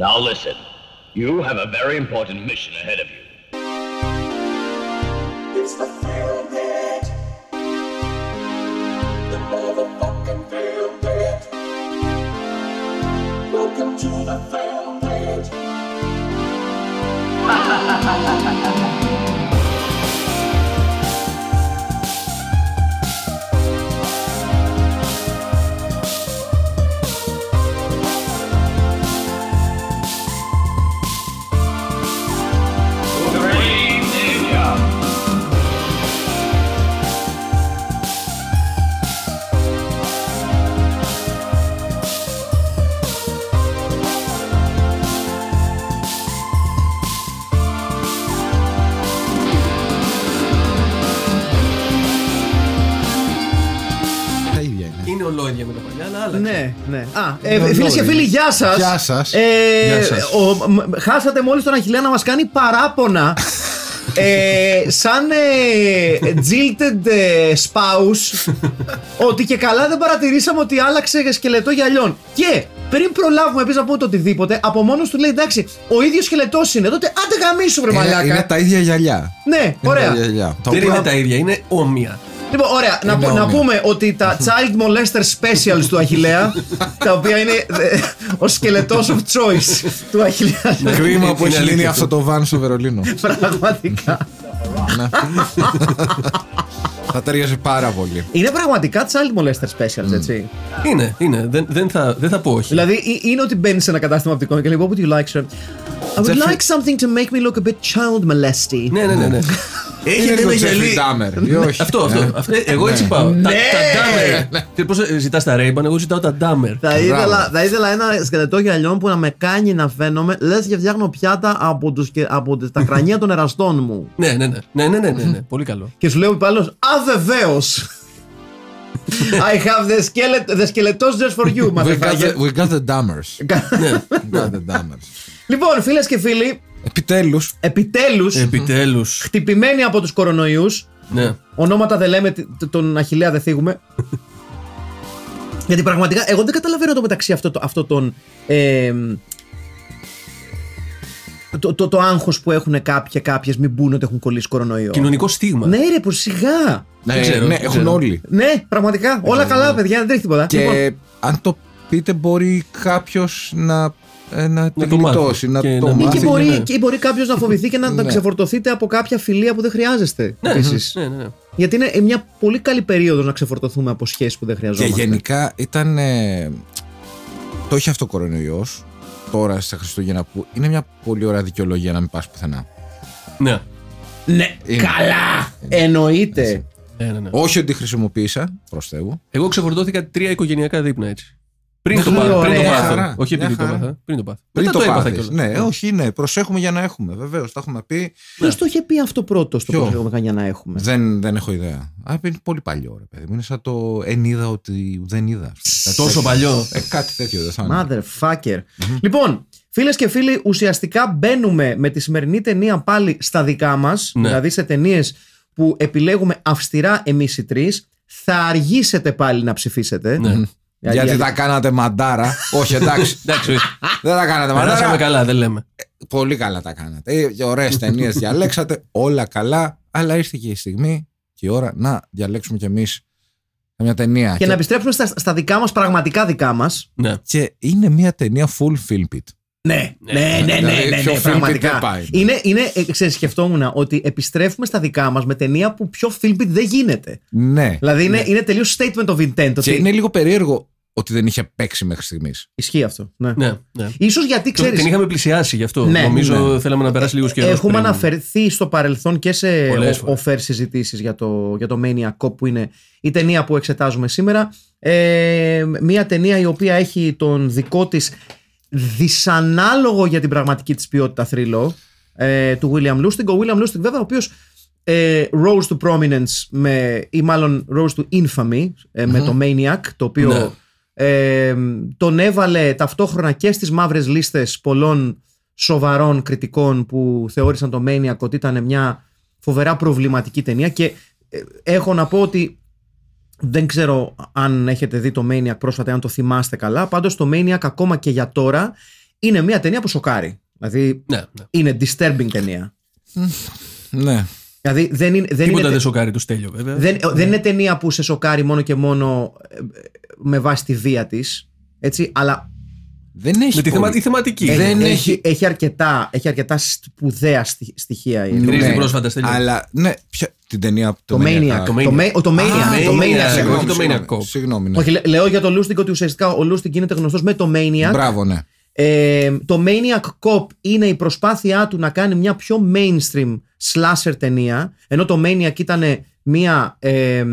Now listen, you have a very important mission ahead of you. It's the Field bit. The motherfucking Field bit. Welcome to the Field Net. άλλαξε. Ναι, ναι. Α, ε, ναι, ναι, φίλες και ναι. φίλοι, γεια σας. Γεια σας. Ε, χάσατε μόλις τον Αχηλέα να μας κάνει παράπονα. ε, σαν ε, jilted ε, spouse ότι και καλά δεν παρατηρήσαμε ότι άλλαξε σκελετό γυαλιών και πριν προλάβουμε επίση να πούμε το οτιδήποτε, από μόνος του λέει εντάξει, ο ίδιος σκελετός είναι. Τότε άντε γαμίσου, βρε μαλάκα. Είναι, είναι τα ίδια γυαλιά. Ναι, ωραία. τα ίδια γυαλιά. δεν είναι τα ίδια, είναι όμοια. Λοιπόν, ωραία, να, να πούμε ότι τα Child Molester Specials του Αχηλέα, τα οποία είναι ε, ο σκελετός of choice του Αχηλέα. Ναι, Κρίμα που έχει λύνει αυτό το βαν στο Βερολίνο. Πραγματικά. Ναι. Θα ταιριάζει πάρα πολύ. Είναι πραγματικά child molester specials, έτσι. Είναι, είναι. Δεν, δεν, θα, δεν θα πω όχι. Δηλαδή, είναι ότι μπαίνει σε ένα κατάστημα κόμμα και λέει, What would you like, sir? I would like something to make me look a bit child molesty. Ναι, ναι, ναι. ναι. Έχει ένα γυαλί. Ναι. Αυτό, αυτό. Ναι. Εγώ ναι. έτσι πάω. Τα ντάμερ. Πώ ζητάς τα ρέιμπαν, ε, εγώ ζητάω τα ντάμερ. Θα ήθελα ένα σκελετό γυαλιών που να με κάνει να φαίνομαι λες και φτιάχνω πιάτα από, τα κρανία των εραστών μου. Ναι, ναι, ναι. ναι, ναι, Πολύ καλό. Και σου λέω υπάλληλος, Α, I have the, skeleton the just for you. We got the, we got the dammers. Λοιπόν, φίλες και φίλοι, Επιτέλους. επιτέλους Επιτέλους. Χτυπημένοι από τους κορονοϊούς Ναι. Ονόματα δεν λέμε, τον Αχιλέα δεν θίγουμε. Γιατί πραγματικά εγώ δεν καταλαβαίνω το μεταξύ αυτό, αυτό τον. το, το, το άγχος που έχουν κάποιοι κάποιες μην μπουν ότι έχουν κολλήσει κορονοϊό. Κοινωνικό στίγμα. Ναι ρε, που σιγά. Ναι, ναι, έχουν όλοι. Ναι, πραγματικά. όλα καλά, παιδιά, δεν τρέχει τίποτα. Και λοιπόν. αν το Πείτε, μπορεί κάποιος ε, να να τη γλιτώσει, να το μάθει. Ή και μπορεί, ναι. μπορεί κάποιος να φοβηθεί και να, να ναι. ξεφορτωθείτε από κάποια φιλία που δεν χρειάζεστε. Ναι, ναι, ναι, ναι, Γιατί είναι μια πολύ καλή περίοδος να ξεφορτωθούμε από σχέσεις που δεν χρειαζόμαστε. Και γενικά ήταν... το έχει αυτό ο κορονοϊός, τώρα στα Χριστούγεννα, που είναι μια πολύ ωραία δικαιολογία να μην πας πουθενά. Ναι. Ναι, καλά! Εννοείται. Ναι, ναι, ναι. Όχι ότι χρησιμοποίησα, προστεύω. Εγώ ξεφορτώθηκα τρία οικογενειακά δείπνα έτσι. Πριν το, πάθω, Όχι επειδή το πάθα. Πριν το πάθα. Πριν το, Ναι, όχι, ναι. Προσέχουμε για να έχουμε. Βεβαίως, τα έχουμε πει. Ποιος ναι. το είχε πει αυτό πρώτος στο προσέχουμε για να έχουμε. Δεν, έχω ιδέα. Α, είναι πολύ παλιό, ρε παιδί μου. Είναι σαν το εν είδα ότι δεν είδα. Τόσο παλιό. Ε, κάτι τέτοιο δεν θα είναι. Motherfucker. Λοιπόν, Φίλες και φίλοι, ουσιαστικά μπαίνουμε με τη σημερινή ταινία πάλι στα δικά μας, ναι. δηλαδή σε ταινίες που επιλέγουμε αυστηρά εμείς οι τρεις. Θα αργήσετε πάλι να ψηφίσετε. Ναι. Γιατί τα κάνατε μαντάρα. Όχι, εντάξει. Δεν τα κάνατε μαντάρα. Περάσαμε καλά, δεν λέμε. Ε, πολύ καλά τα κάνατε. Ε, Ωραίες ταινίες διαλέξατε, όλα καλά. Αλλά ήρθε και η στιγμή και η ώρα να διαλέξουμε κι εμείς μια ταινία. Και, να επιστρέψουμε στα, στα δικά μας, πραγματικά δικά μας. Ναι. Και είναι μια ταινία full film pit. Ναι, ναι, ναι, ναι, ναι, δηλαδή, ναι, ναι πραγματικά. Ναι. Είναι, είναι, ε, σκεφτόμουν ότι επιστρέφουμε στα δικά μας με ταινία που πιο filmpit δεν γίνεται. Ναι. Δηλαδή είναι, είναι τελείως statement of intent. Και είναι λίγο περίεργο ότι δεν είχε παίξει μέχρι στιγμής. Ισχύει αυτό. Ναι. ναι, ναι. σω γιατί ξέρεις. Την είχαμε πλησιάσει γι' αυτό. Ναι, Νομίζω ναι. θέλαμε να περάσει ε, λίγο καιρό. Έχουμε πριν. αναφερθεί στο παρελθόν και σε οφέρ συζητήσεις για το, για το Cop που είναι η ταινία που εξετάζουμε σήμερα. Ε, μια ταινία η οποία έχει τον δικό της δυσανάλογο για την πραγματική της ποιότητα θρύλο ε, του William Lustig. Ο William Lustig βέβαια ο οποίος rose ε, to prominence με, ή μάλλον rose to infamy ε, με το Maniac το οποίο ναι. ε, τον έβαλε ταυτόχρονα και στις μαύρες λίστες πολλών σοβαρών κριτικών που θεώρησαν το Maniac ότι ήταν μια φοβερά προβληματική ταινία και έχω να πω ότι δεν ξέρω αν έχετε δει το Maniac πρόσφατα, αν το θυμάστε καλά. Πάντως το Maniac ακόμα και για τώρα είναι μια ταινία που σοκάρει. Δηλαδή ναι, ναι. είναι disturbing ταινία. Ναι. Δηλαδή δεν είναι, δεν Τίποτα είναι, δεν σοκάρει το στέλιο βέβαια. Δεν, ναι. δεν είναι ταινία που σε σοκάρει μόνο και μόνο ε, με βάση τη βία της. Έτσι, αλλά. Δεν έχει. Με τη θεματική. Ε, έχει, δεν έχει, έχει, αρκετά, έχει σπουδαία στοιχεία. η πρόσφατα Αλλά ναι, την ταινία το, το Maniac. Το Maniac. Το Maniac. Το Maniac. Συγγνώμη. Ναι. Όχι, λέω για το Lustig ότι ουσιαστικά ο Lustig γίνεται γνωστός με το Maniac. Μπράβο, ναι. Ε, το Maniac Cop είναι η προσπάθειά του να κάνει μια πιο mainstream slasher ταινία ενώ το Maniac ήταν μια ε,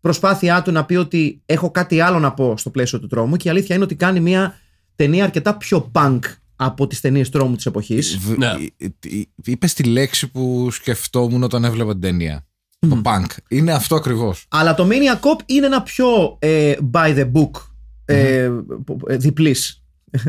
προσπάθειά του να πει ότι έχω κάτι άλλο να πω στο πλαίσιο του τρόμου και η αλήθεια είναι ότι κάνει μια ταινία αρκετά πιο punk από τις ταινίες τρόμου της εποχής. Ναι. Ε, ε, ε, Είπες τη λέξη που σκεφτόμουν όταν έβλεπα την ταινία. Το punk. Είναι αυτό ακριβώς. Αλλά το Mania Cop είναι ένα πιο ε, by the book ε, διπλής.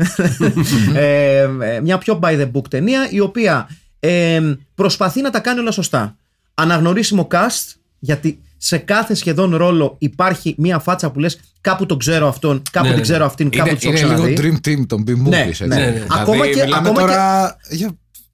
ε, μια πιο by the book ταινία η οποία ε, προσπαθεί να τα κάνει όλα σωστά. Αναγνωρίσιμο cast γιατί σε κάθε σχεδόν ρόλο υπάρχει μία φάτσα που λες κάπου τον ξέρω αυτόν, κάπου ναι, την ναι, ξέρω ναι. αυτήν, κάπου τους ξέρω. Είναι λίγο dream team των B-movies. Ναι, ναι, ναι. ναι, ναι. Ακόμα και. Ακόμα τώρα... και... Για...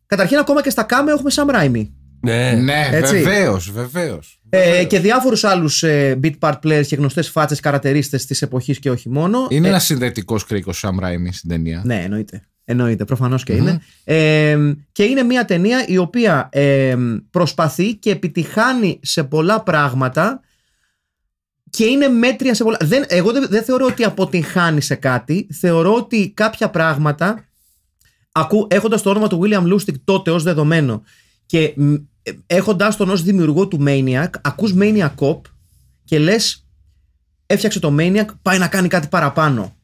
Καταρχήν, ακόμα και στα κάμε έχουμε Sam Raimi. Ναι, ναι βεβαίως βεβαίως. Ε, και διάφορους άλλους ε, beat part players και γνωστές φάτσες καρατερίστες της εποχής και όχι μόνο. Είναι ε, ένας συνδετικός κρίκος Sam Raimi στην ταινία. Ναι, εννοείται. Εννοείται, προφανώς και είναι. Ε, και είναι μια ταινία η οποία ε, προσπαθεί και επιτυχάνει σε πολλά πράγματα και είναι μέτρια σε πολλά. Δεν, εγώ δεν, θεωρώ ότι αποτυγχάνει σε κάτι. Θεωρώ ότι κάποια πράγματα, έχοντας το όνομα του William Lustig τότε ως δεδομένο και έχοντα τον ως δημιουργό του Maniac, ακούς Maniac Cop και λες, έφτιαξε το Maniac, πάει να κάνει κάτι παραπάνω.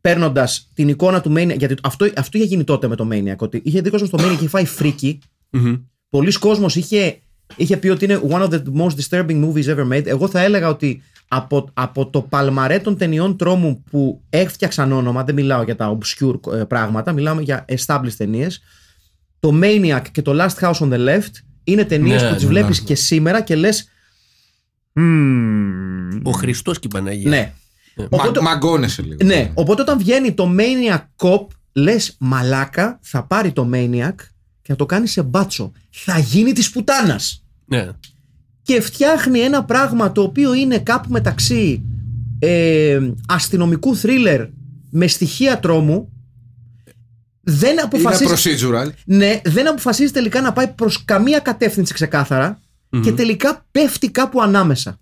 Παίρνοντας την εικόνα του Maniac. Γιατί αυτό, αυτό είχε γίνει τότε με το Maniac. Ότι είχε δει κόσμο στο Maniac, είχε φάει φρίκι. Mm-hmm. Πολλοί κόσμοι είχε, είχε πει ότι είναι one of the most disturbing movies ever made. Εγώ θα έλεγα ότι από, από το παλμαρέ των ταινιών τρόμου που έφτιαξαν όνομα, δεν μιλάω για τα obscure ε, πράγματα, μιλάμε για established ταινίες. Το Maniac και το Last House on the Left είναι ταινίες ναι, που τις ναι, βλέπεις ναι. και σήμερα και λες. Ο Χριστός και η Παναγία. Ναι. Οπότε, μαγκώνεσαι λίγο. Ναι. Οπότε όταν βγαίνει το Maniac Cop, λες μαλάκα, θα πάρει το Maniac και θα το κάνει σε μπάτσο. Θα γίνει της πουτάνας. Ναι. Και φτιάχνει ένα πράγμα το οποίο είναι κάπου μεταξύ ε, αστυνομικού θρίλερ με στοιχεία τρόμου δεν αποφασίζει. ναι, δεν αποφασίζει τελικά να πάει προς καμία κατεύθυνση και τελικά πέφτει κάπου ανάμεσα.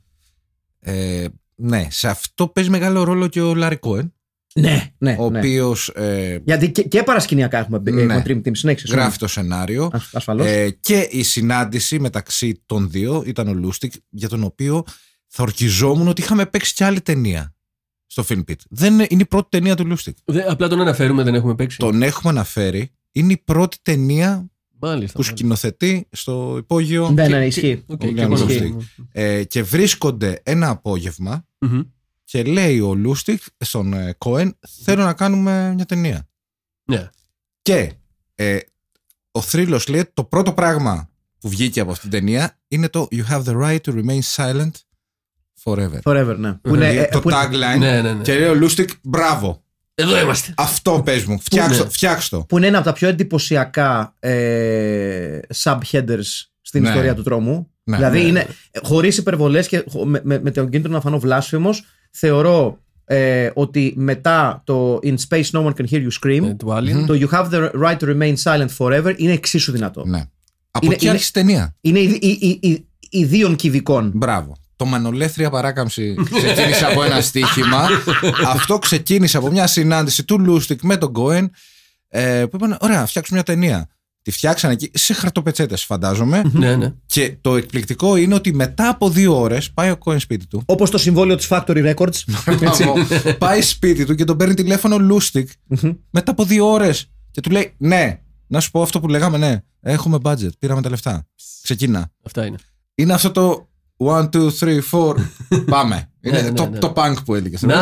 Ε, ναι, σε αυτό παίζει μεγάλο ρόλο και ο Λάρι Κόεν. Ναι, ναι. Ο ναι. οποίος. Ε, Γιατί και, και παρασκηνιακά έχουμε ναι, Dream Team συνέχιση. Γράφει το σενάριο. Ε, και η συνάντηση μεταξύ των δύο ήταν ο Λούστικ, για τον οποίο θα ορκιζόμουν ότι είχαμε παίξει και άλλη ταινία στο Film Pit. Δεν είναι, η πρώτη ταινία του Λούστικ. Απλά τον αναφέρουμε, δεν έχουμε παίξει. Τον έχουμε αναφέρει. Είναι η πρώτη ταινία Μάλιστα, που σκηνοθετεί στο υπόγειο. Ναι, ναι, ισχύει. Ε, και βρίσκονται ένα και λέει ο Λούστικ στον Κόεν: να κάνουμε μια ταινία. Ναι. Και ε, ο θρύλος λέει: Το πρώτο πράγμα που βγήκε από αυτήν την ταινία είναι το You have the right to remain silent Forever. Forever, ναι. το tagline. Ναι, ναι, ναι. Και λέει ο Λούστικ, μπράβο. Εδώ είμαστε. Αυτό πες μου. Φτιάξω, φτιάξω. Που είναι ένα από τα πιο εντυπωσιακά ε, subheaders στην ιστορία του τρόμου. δηλαδή είναι χωρίς υπερβολές και με, με, με τον κίνδυνο να φανώ βλάσφημος, θεωρώ ότι μετά το In Space No One Can Hear You Scream, το, You Have the Right to Remain Silent Forever είναι εξίσου δυνατό. Ναι. Από εκεί άρχισε ταινία. Είναι ιδίων κυβικών. Μπράβο το μανολέθρια παράκαμψη ξεκίνησε από ένα στοίχημα. Αυτό ξεκίνησε από μια συνάντηση του Λούστικ με τον Κόεν ε, που είπαν: Ωραία, φτιάξουμε μια ταινία. Τη φτιάξανε εκεί σε χαρτοπετσέτες, φαντάζομαι. ναι, ναι. Και το εκπληκτικό είναι ότι μετά από δύο ώρες πάει ο Κόεν σπίτι του. Όπως το συμβόλαιο της Factory Records. πάει σπίτι του και τον παίρνει τηλέφωνο Λούστικ μετά από δύο ώρες. Και του λέει: Ναι, να σου πω αυτό που λέγαμε, ναι. Έχουμε budget, πήραμε τα λεφτά. Ξεκινά. Αυτά είναι. Είναι αυτό το One, two, three, four. Πάμε. Ναι, Είναι ναι, το, ναι. το punk που έλεγε. Να,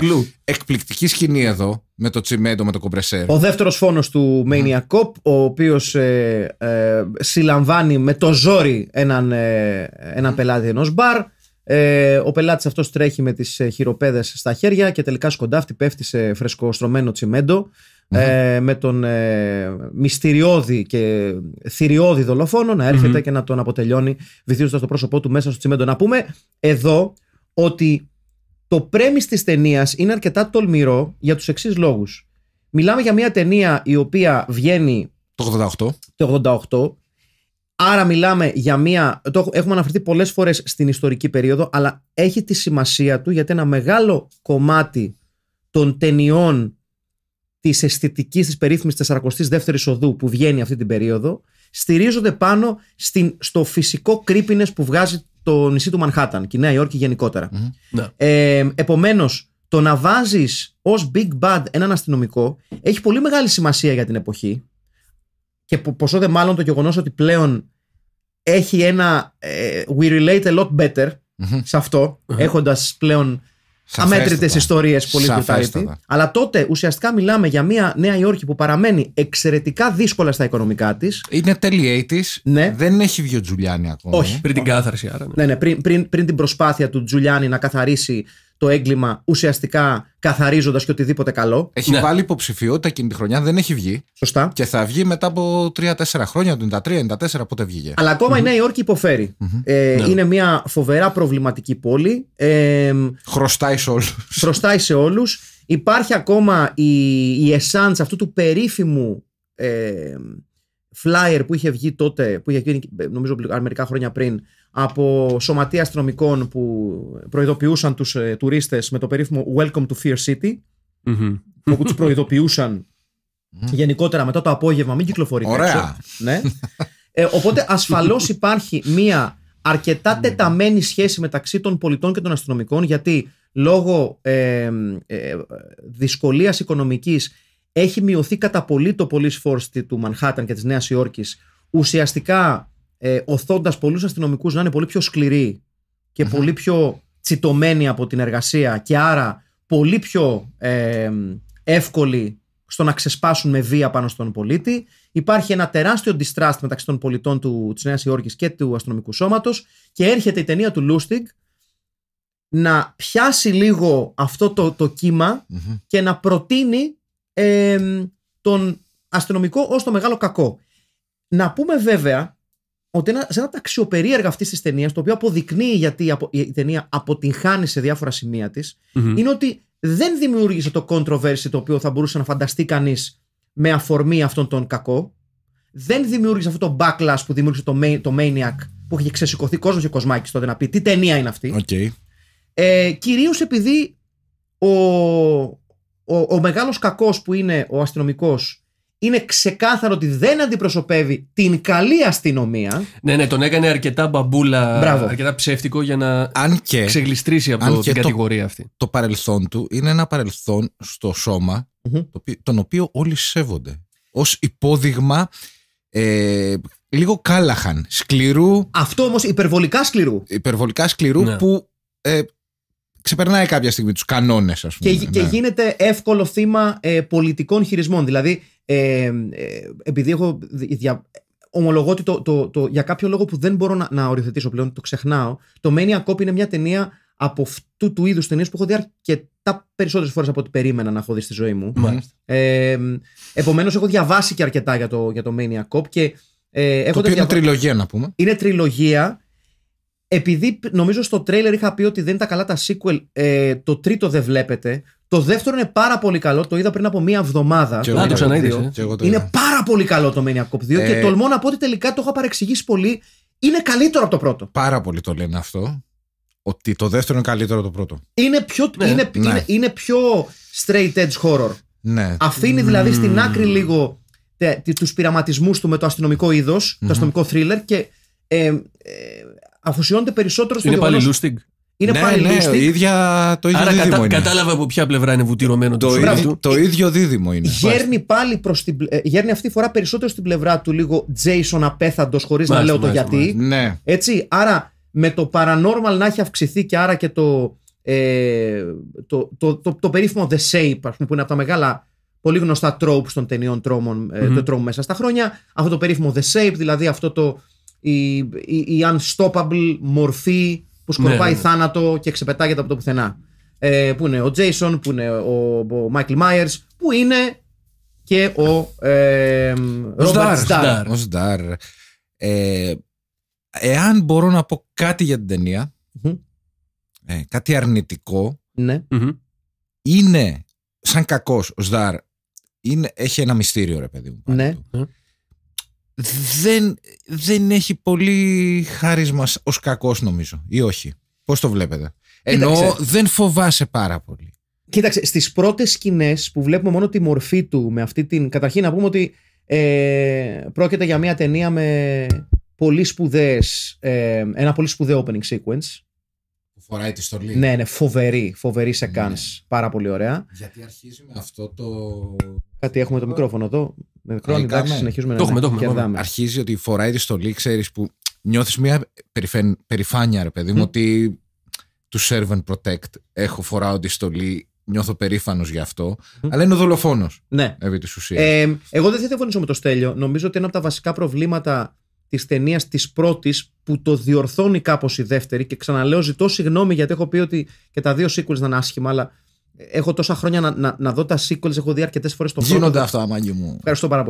glue. Εκπληκτική σκηνή εδώ με το τσιμέντο, με το κομπρεσέρ. Ο δεύτερος φόνος του Maniac Cop, ο οποίος ε, ε, συλλαμβάνει με το ζόρι έναν, ε, έναν πελάτη ενός μπαρ. Ε, ο πελάτης αυτός τρέχει με τις χειροπέδες στα χέρια και τελικά σκοντάφτει, πέφτει σε φρεσκοστρωμένο τσιμέντο. Ε, ναι. με τον ε, μυστηριώδη και θηριώδη δολοφόνο να ερχεται και να τον αποτελειώνει βυθίζοντας το πρόσωπό του μέσα στο τσιμέντο. Να πούμε εδώ ότι το πρέμις της ταινίας είναι αρκετά τολμηρό για τους εξής λόγους. Μιλάμε για μια ταινία η οποία βγαίνει το 88. Το 88. Άρα μιλάμε για μια. Το έχουμε αναφερθεί πολλές φορές στην ιστορική περίοδο, αλλά έχει τη σημασία του γιατί ένα μεγάλο κομμάτι των ταινιών της αισθητικής της περίφημης 42η οδού που βγαίνει αυτή την περίοδο, στηρίζονται πάνω στο φυσικό κρύπινε που βγάζει το νησί του Μανχάταν και η Νέα Υόρκη γενικότερα. Ναι. Ε, Επομένως, το να βάζεις ως big bad έναν αστυνομικό έχει πολύ μεγάλη σημασία για την εποχή. Και ποσό δε μάλλον το γεγονός ότι πλέον έχει ένα. Ε, we relate a lot better σε αυτό, έχοντας πλέον αμέτρητες ιστορίες πολύ brutality. Αλλά τότε ουσιαστικά μιλάμε για μια Νέα Υόρκη που παραμένει εξαιρετικά δύσκολα στα οικονομικά της. Είναι τέλη ναι. Δεν έχει βγει ο Τζουλιάνι ακόμα. Όχι. Πριν την κάθαρση, άρα. Ναι. ναι, ναι, πριν, πριν, πριν την προσπάθεια του Τζουλιάνι να καθαρίσει το έγκλημα ουσιαστικά καθαρίζοντας και οτιδήποτε καλό. Έχει ναι. βάλει υποψηφιότητα εκείνη τη χρονιά, δεν έχει βγει. Σωστά. Και θα βγει μετά από 3-4 χρόνια, το 93-94, πότε βγήκε. Αλλά η Νέα Υόρκη Ε, ναι. Είναι μια φοβερά προβληματική πόλη. Ε, χρωστάει σε όλους. Χρωστάει σε όλους. Υπάρχει ακόμα η, η εσάντς αυτού του περίφημου ε, flyer που είχε βγει τότε, που είχε γίνει ε, νομίζω μερικά χρόνια πριν, από σωματεία αστυνομικών που προειδοποιούσαν τους ε, τουρίστες με το περίφημο Welcome to Fear City mm-hmm. τους προειδοποιουσαν γενικότερα μετά το απόγευμα μην κυκλοφορείτε Ωραία. Ναι. Ε, οπότε ασφαλώς υπάρχει μία αρκετά ναι. τεταμένη σχέση μεταξύ των πολιτών και των αστυνομικών γιατί λόγω ε, ε, δυσκολίας οικονομικής έχει μειωθεί κατά πολύ το police force του Μανχάταν και της Νέας Υόρκης ουσιαστικά ε, οθώντας πολλούς αστυνομικούς να είναι πολύ πιο σκληροί και πολύ πιο τσιτωμένοι από την εργασία και άρα πολύ πιο ε, εύκολοι στο να ξεσπάσουν με βία πάνω στον πολίτη. Υπάρχει ένα τεράστιο distrust μεταξύ των πολιτών του, της Νέας Υόρκης και του αστυνομικού σώματος και έρχεται η ταινία του Λούστιγκ να πιάσει λίγο αυτό το, το κυμα και να προτείνει ε, τον αστυνομικό ως το μεγάλο κακό. Να πούμε βέβαια ότι ένα, σε ένα αξιοπερίεργα αυτής της ταινίας, το οποίο αποδεικνύει γιατί η ταινία αποτυγχάνει σε διάφορα σημεία της, είναι ότι δεν δημιούργησε το controversy το οποίο θα μπορούσε να φανταστεί κανείς με αφορμή αυτόν τον κακό. Δεν δημιούργησε αυτό το backlash που δημιούργησε το, το Maniac που είχε ξεσηκωθεί κόσμος και κοσμάκι τότε να πει τι ταινία είναι αυτή. Okay. Ε, Κυρίως επειδή ο, ο, ο μεγάλος κακός που είναι ο αστυνομικός είναι ξεκάθαρο ότι δεν αντιπροσωπεύει την καλή αστυνομία. Ναι, ναι, τον έκανε αρκετά μπαμπούλα, Μπράβο. αρκετά ψεύτικο για να αν και, ξεγλιστρήσει από την κατηγορία αυτή. Το, παρελθόν του είναι ένα παρελθόν στο σωμα τον οποίο όλοι σέβονται. Ως υπόδειγμα ε, λίγο κάλαχαν, σκληρού... Αυτό όμως υπερβολικά σκληρού. Υπερβολικά σκληρού ναι. που... Ε, ξεπερνάει κάποια στιγμή τους κανόνες, ας πούμε. Και, ναι. γίνεται εύκολο θύμα ε, πολιτικών χειρισμών. Δηλαδή, ε, επειδή έχω. ομολογώ ότι το, το, το, για κάποιο λόγο που δεν μπορώ να, να οριοθετήσω πλέον, το ξεχνάω. Το Mania Cop είναι μια ταινία από αυτού του είδους ταινίες που έχω δει αρκετά περισσότερες φορές από ό,τι περίμενα να έχω δει στη ζωή μου. Ε, Επομένως, έχω διαβάσει και αρκετά για το, για το Mania Cop. Και, ε, έχω το οποίο είναι τριλογία, να πούμε. Είναι τριλογία. Επειδή νομίζω στο τρέιλερ είχα πει ότι δεν ήταν καλά τα sequel, ε, το τρίτο δεν βλέπετε. Το δεύτερο είναι πάρα πολύ καλό. Το είδα πριν από μία εβδομάδα. Και ε. το Είναι πάρα πολύ καλό το Mania Cop 2 ε... και τολμώ να πω ότι τελικά το έχω παρεξηγήσει πολύ. Είναι καλύτερο από το πρώτο. Πάρα πολύ το λένε αυτό. Ότι το δεύτερο είναι καλύτερο από το πρώτο. Είναι πιο, ναι. Ναι. Είναι, Είναι, πιο straight edge horror. Ναι. Αφήνει δηλαδή mm. στην άκρη λίγο τους πειραματισμούς του με το αστυνομικό το αστυνομικό thriller και ε, ε, αφοσιώνεται περισσότερο στο. Είναι γεγονός... πάλι Lustig. Είναι ναι, ναι, το ίδιο δίδυμο είναι. κατάλαβα από ποια πλευρά είναι βουτυρωμένο το, ίδιο, του. το ίδιο δίδυμο είναι. Γέρνει πάλι προς την, ε, γέρνει αυτή τη φορά περισσότερο στην πλευρά του λίγο Jason απέθαντος χωρίς να λέω το γιατί. Ναι. Έτσι, άρα με το paranormal να έχει αυξηθεί και άρα και το, ε, το, το, το, το, περίφημο The Shape πούμε, που είναι από τα μεγάλα πολύ γνωστά τρόπου των ταινιών ε, το τρόμου μέσα στα χρόνια. Αυτό το περίφημο The Shape, δηλαδή αυτό το, η, η unstoppable μορφή που σκορπάει ναι, ναι, ναι. θάνατο και ξεπετάγεται από το πουθενά. Ε, που είναι ο Τζέισον, που είναι ο Μάικλ Μάιερ, που είναι και ο ε, Ρόμπερτ Σταρ. Ο Σταρ. Ε, εάν μπορώ να πω κάτι για την ταινια ε, κάτι αρνητικό, είναι σαν κακός, ο Στάρ, έχει ένα μυστήριο ρε παιδί μου. Ναι. Mm-hmm δεν, δεν έχει πολύ χάρισμα ως κακός, νομίζω. Ή όχι. Πώς το βλέπετε. Ενώ δεν φοβάσαι πάρα πολύ. Κοίταξε, στις πρώτες σκηνές που βλέπουμε μόνο τη μορφή του με αυτή την. Καταρχήν να πούμε ότι ε, πρόκειται για μια ταινία με πολύ σπουδαίες, ε, ένα πολύ σπουδαίο opening sequence Φοράει τη στολή. Ναι, ναι, φοβερή, φοβερή σε ναι. Πάρα πολύ ωραία. Γιατί αρχίζει με αυτό το. Κάτι έχουμε το μικρόφωνο εδώ. Με μικρόφωνο, εντάξει, ναι. συνεχίζουμε το να έχουμε, το έχουμε, Αρχίζει ότι φοράει τη στολή, ξέρεις που νιώθεις μια περηφάνεια, ρε παιδί μου, ότι του serve and protect. Έχω φοράει τη στολή, νιώθω περήφανος γι' αυτό. Αλλά είναι ο δολοφόνος. Ναι. Επί της ουσίας. Ε, εγώ δεν θα διαφωνήσω με το Στέλιο. Νομίζω ότι ένα από τα βασικά προβλήματα της ταινίας της πρώτης που το διορθώνει κάπως η δεύτερη. Και ξαναλέω, ζητώ συγγνώμη γιατί έχω πει ότι και τα δύο sequels ήταν άσχημα, αλλά έχω τόσα χρόνια να, να, να δω τα sequels. Έχω δει αρκετές φορές το Γίνονται αυτά, μου. Ευχαριστώ πάρα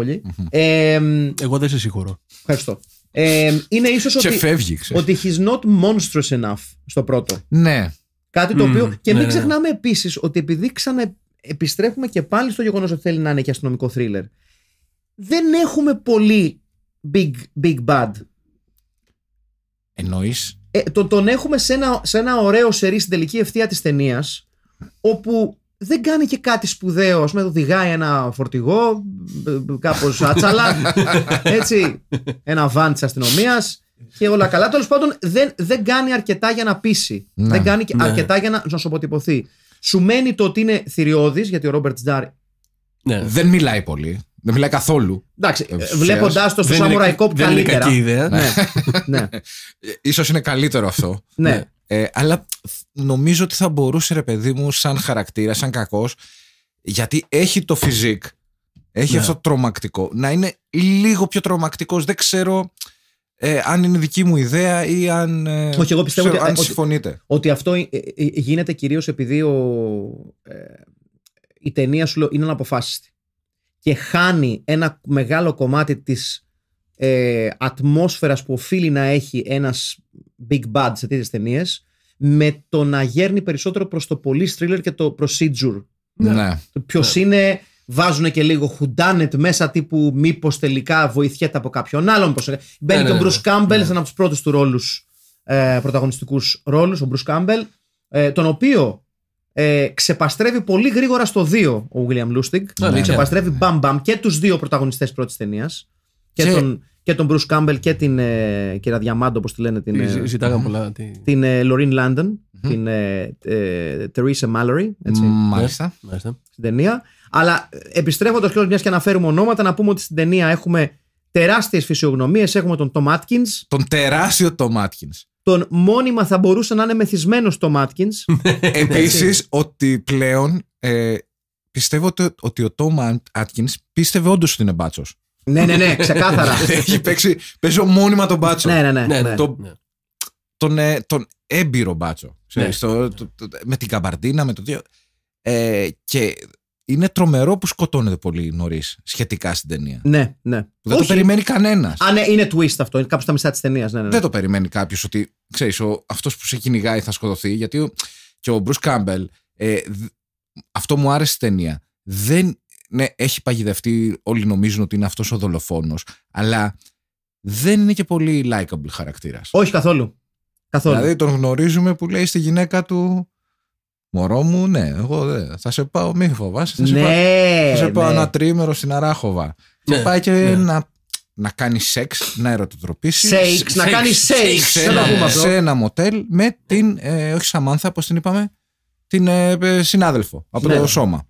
Ε, Εγώ δεν σε συγχωρώ. Ευχαριστώ. Ε, είναι ίσως ότι. Φεύγει, ότι he's not monstrous enough στο πρώτο. Ναι. Κάτι το mm, οποίο. Και ναι, μην ναι, ναι. ξεχνάμε επίσης ότι επειδή ξανα επιστρέφουμε και πάλι στο γεγονός ότι θέλει να είναι και αστυνομικό θρίλερ, δεν έχουμε πολύ big, big bad. Εννοείς. Ε, το, τον έχουμε σε ένα, σε ένα ωραίο σερί στην τελική ευθεία της ταινίας, όπου δεν κάνει και κάτι σπουδαίο. Ας πούμε, οδηγάει ένα φορτηγό, ε, κάπως άτσαλα. έτσι, ένα βαν της αστυνομίας και όλα καλά. Τέλος πάντων, δεν, δεν κάνει αρκετά για να πείσει. Ναι. δεν κάνει ναι. αρκετά για να, να σου αποτυπωθεί. Σου μένει το ότι είναι θηριώδης, γιατί ο Ρόμπερτ Ντάρ. Ναι. Δεν μιλάει πολύ. Δεν μιλάει καθόλου. Εντάξει, ε, ε, βλέποντα το στο Samurai Cop καλύτερα. Δεν είναι κακή ιδέα. Ναι. ναι. Ε, ίσως είναι καλύτερο αυτό. Ναι. Ναι. αλλά νομίζω ότι θα μπορούσε ρε παιδί μου σαν χαρακτήρα, σαν κακός, γιατί έχει το φιζικ έχει ναι. αυτό το τρομακτικό να είναι λίγο πιο τρομακτικός. δεν ξέρω αν είναι δική μου ιδέα ή αν, ε, Όχι, εγώ πιστεύω ότι, αν συμφωνείτε ότι, αυτό γίνεται κυριω επειδή ο, η ταινία σου είναι αναποφάσιστη και χάνει ένα μεγάλο κομμάτι της ε, ατμόσφαιρας που οφείλει να έχει ένας big bad σε τέτοιες ταινίες, με το να γέρνει περισσότερο προς το πολύ thriller και το procedure. Ναι. ναι. Ποιος ναι. είναι, βάζουν και λίγο χουντάνετ μέσα τύπου μήπως τελικά βοηθιέται από κάποιον άλλον. Πώς... Ναι, μπαίνει ναι, και ο Μπρουσ Κάμπελ σε ένα από τους πρώτους του ρόλους, ε, πρωταγωνιστικούς ρόλους, ο Μπρουσ ε, τον οποίο ε, ξεπαστρεύει πολύ γρήγορα στο 2 ο Βίλιαμ Lustig. Ναι, ναι. ξεπαστρεύει ναι. μπαμ μπαμ και τους δύο πρωταγωνιστές πρώτης ταινίας. Και, και, τον, και τον Bruce Campbell και την ε, κυρία Διαμάντο, όπως τη λένε. Την, Ζη, ε, ζητάγαμε πολλά. Τη... Την ε, Lorraine την ε, ε Mallory. Έτσι, μάλιστα. Στην ταινία. Αλλά ε, επιστρέφοντας κιόλα μιας και αναφέρουμε ονόματα, να πούμε ότι στην ταινία έχουμε τεράστιες φυσιογνωμίες. Έχουμε τον Tom Atkins. Τον τεράστιο Tom Atkins τον μόνιμα θα μπορούσε να είναι μεθυσμένος το Μάτκιν. Επίση, ότι πλέον ε, πιστεύω ότι ο Τόμα Άτκιν πίστευε όντως ότι είναι μπάτσος. ναι, ναι, ναι, ξεκάθαρα. Έχει παίξει. Παίζω μόνιμα τον μπάτσο. ναι, ναι, ναι. Το, ναι, ναι. τον, ε, τον έμπειρο μπάτσο. Ναι. το, με την καμπαρτίνα, με το δύο. Ε, και είναι τρομερό που σκοτώνεται πολύ νωρίς σχετικά στην ταινία. Ναι, ναι. δεν το περιμένει κανένας. Α, ναι, είναι twist αυτό. Είναι τα στα μισά της ταινίας. Ναι, ναι, ναι, Δεν το περιμένει κάποιος ότι ξέρεις, αυτός που σε κυνηγάει θα σκοτωθεί. Γιατί και ο Μπρου Κάμπελ. Ε, αυτό μου άρεσε η ταινία. Δεν, ναι, έχει παγιδευτεί. Όλοι νομίζουν ότι είναι αυτός ο δολοφόνος. Αλλά δεν είναι και πολύ likable χαρακτήρας. Όχι καθόλου. καθόλου. Δηλαδή τον γνωρίζουμε που λέει στη γυναίκα του. Μωρό μου, ναι, εγώ ε, Θα σε πάω, μη φοβάσαι. Θα, ναι, θα σε πάω ναι. ένα τρίμερο στην Αράχοβα. Ναι, και πάει και ναι. να, να κάνει σεξ, να ερωτοτροπήσεις. Σεξ, να κάνει σεξ. Σε, ένα, σε μοτέλ με την. Ε, όχι Σαμάνθα, πώς την είπαμε. Την ε, συνάδελφο από το ναι. σώμα.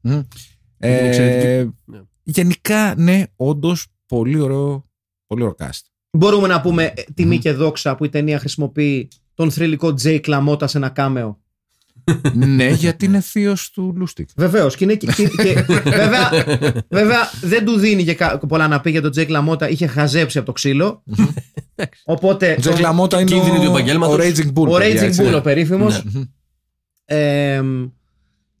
Ναι. Γενικά, ναι, όντως πολύ ωραίο. Πολύ ωραίο cast. Μπορούμε να πούμε τιμή και δόξα που η ταινία χρησιμοποιεί τον θρηλυκό Τζέι Κλαμότα σε ένα κάμεο ναι, γιατί είναι θείος του Λούστικ. Βεβαίως. Και, και, βέβαια, βέβαια, δεν του δίνει και πολλά να πει για τον Τζέικ Λαμότα. Είχε χαζέψει από το ξύλο. Οπότε. Τζέκ Λαμότα είναι ο, ο Raging Bull. Ο Raging Bull ναι. ο περίφημος. Ναι.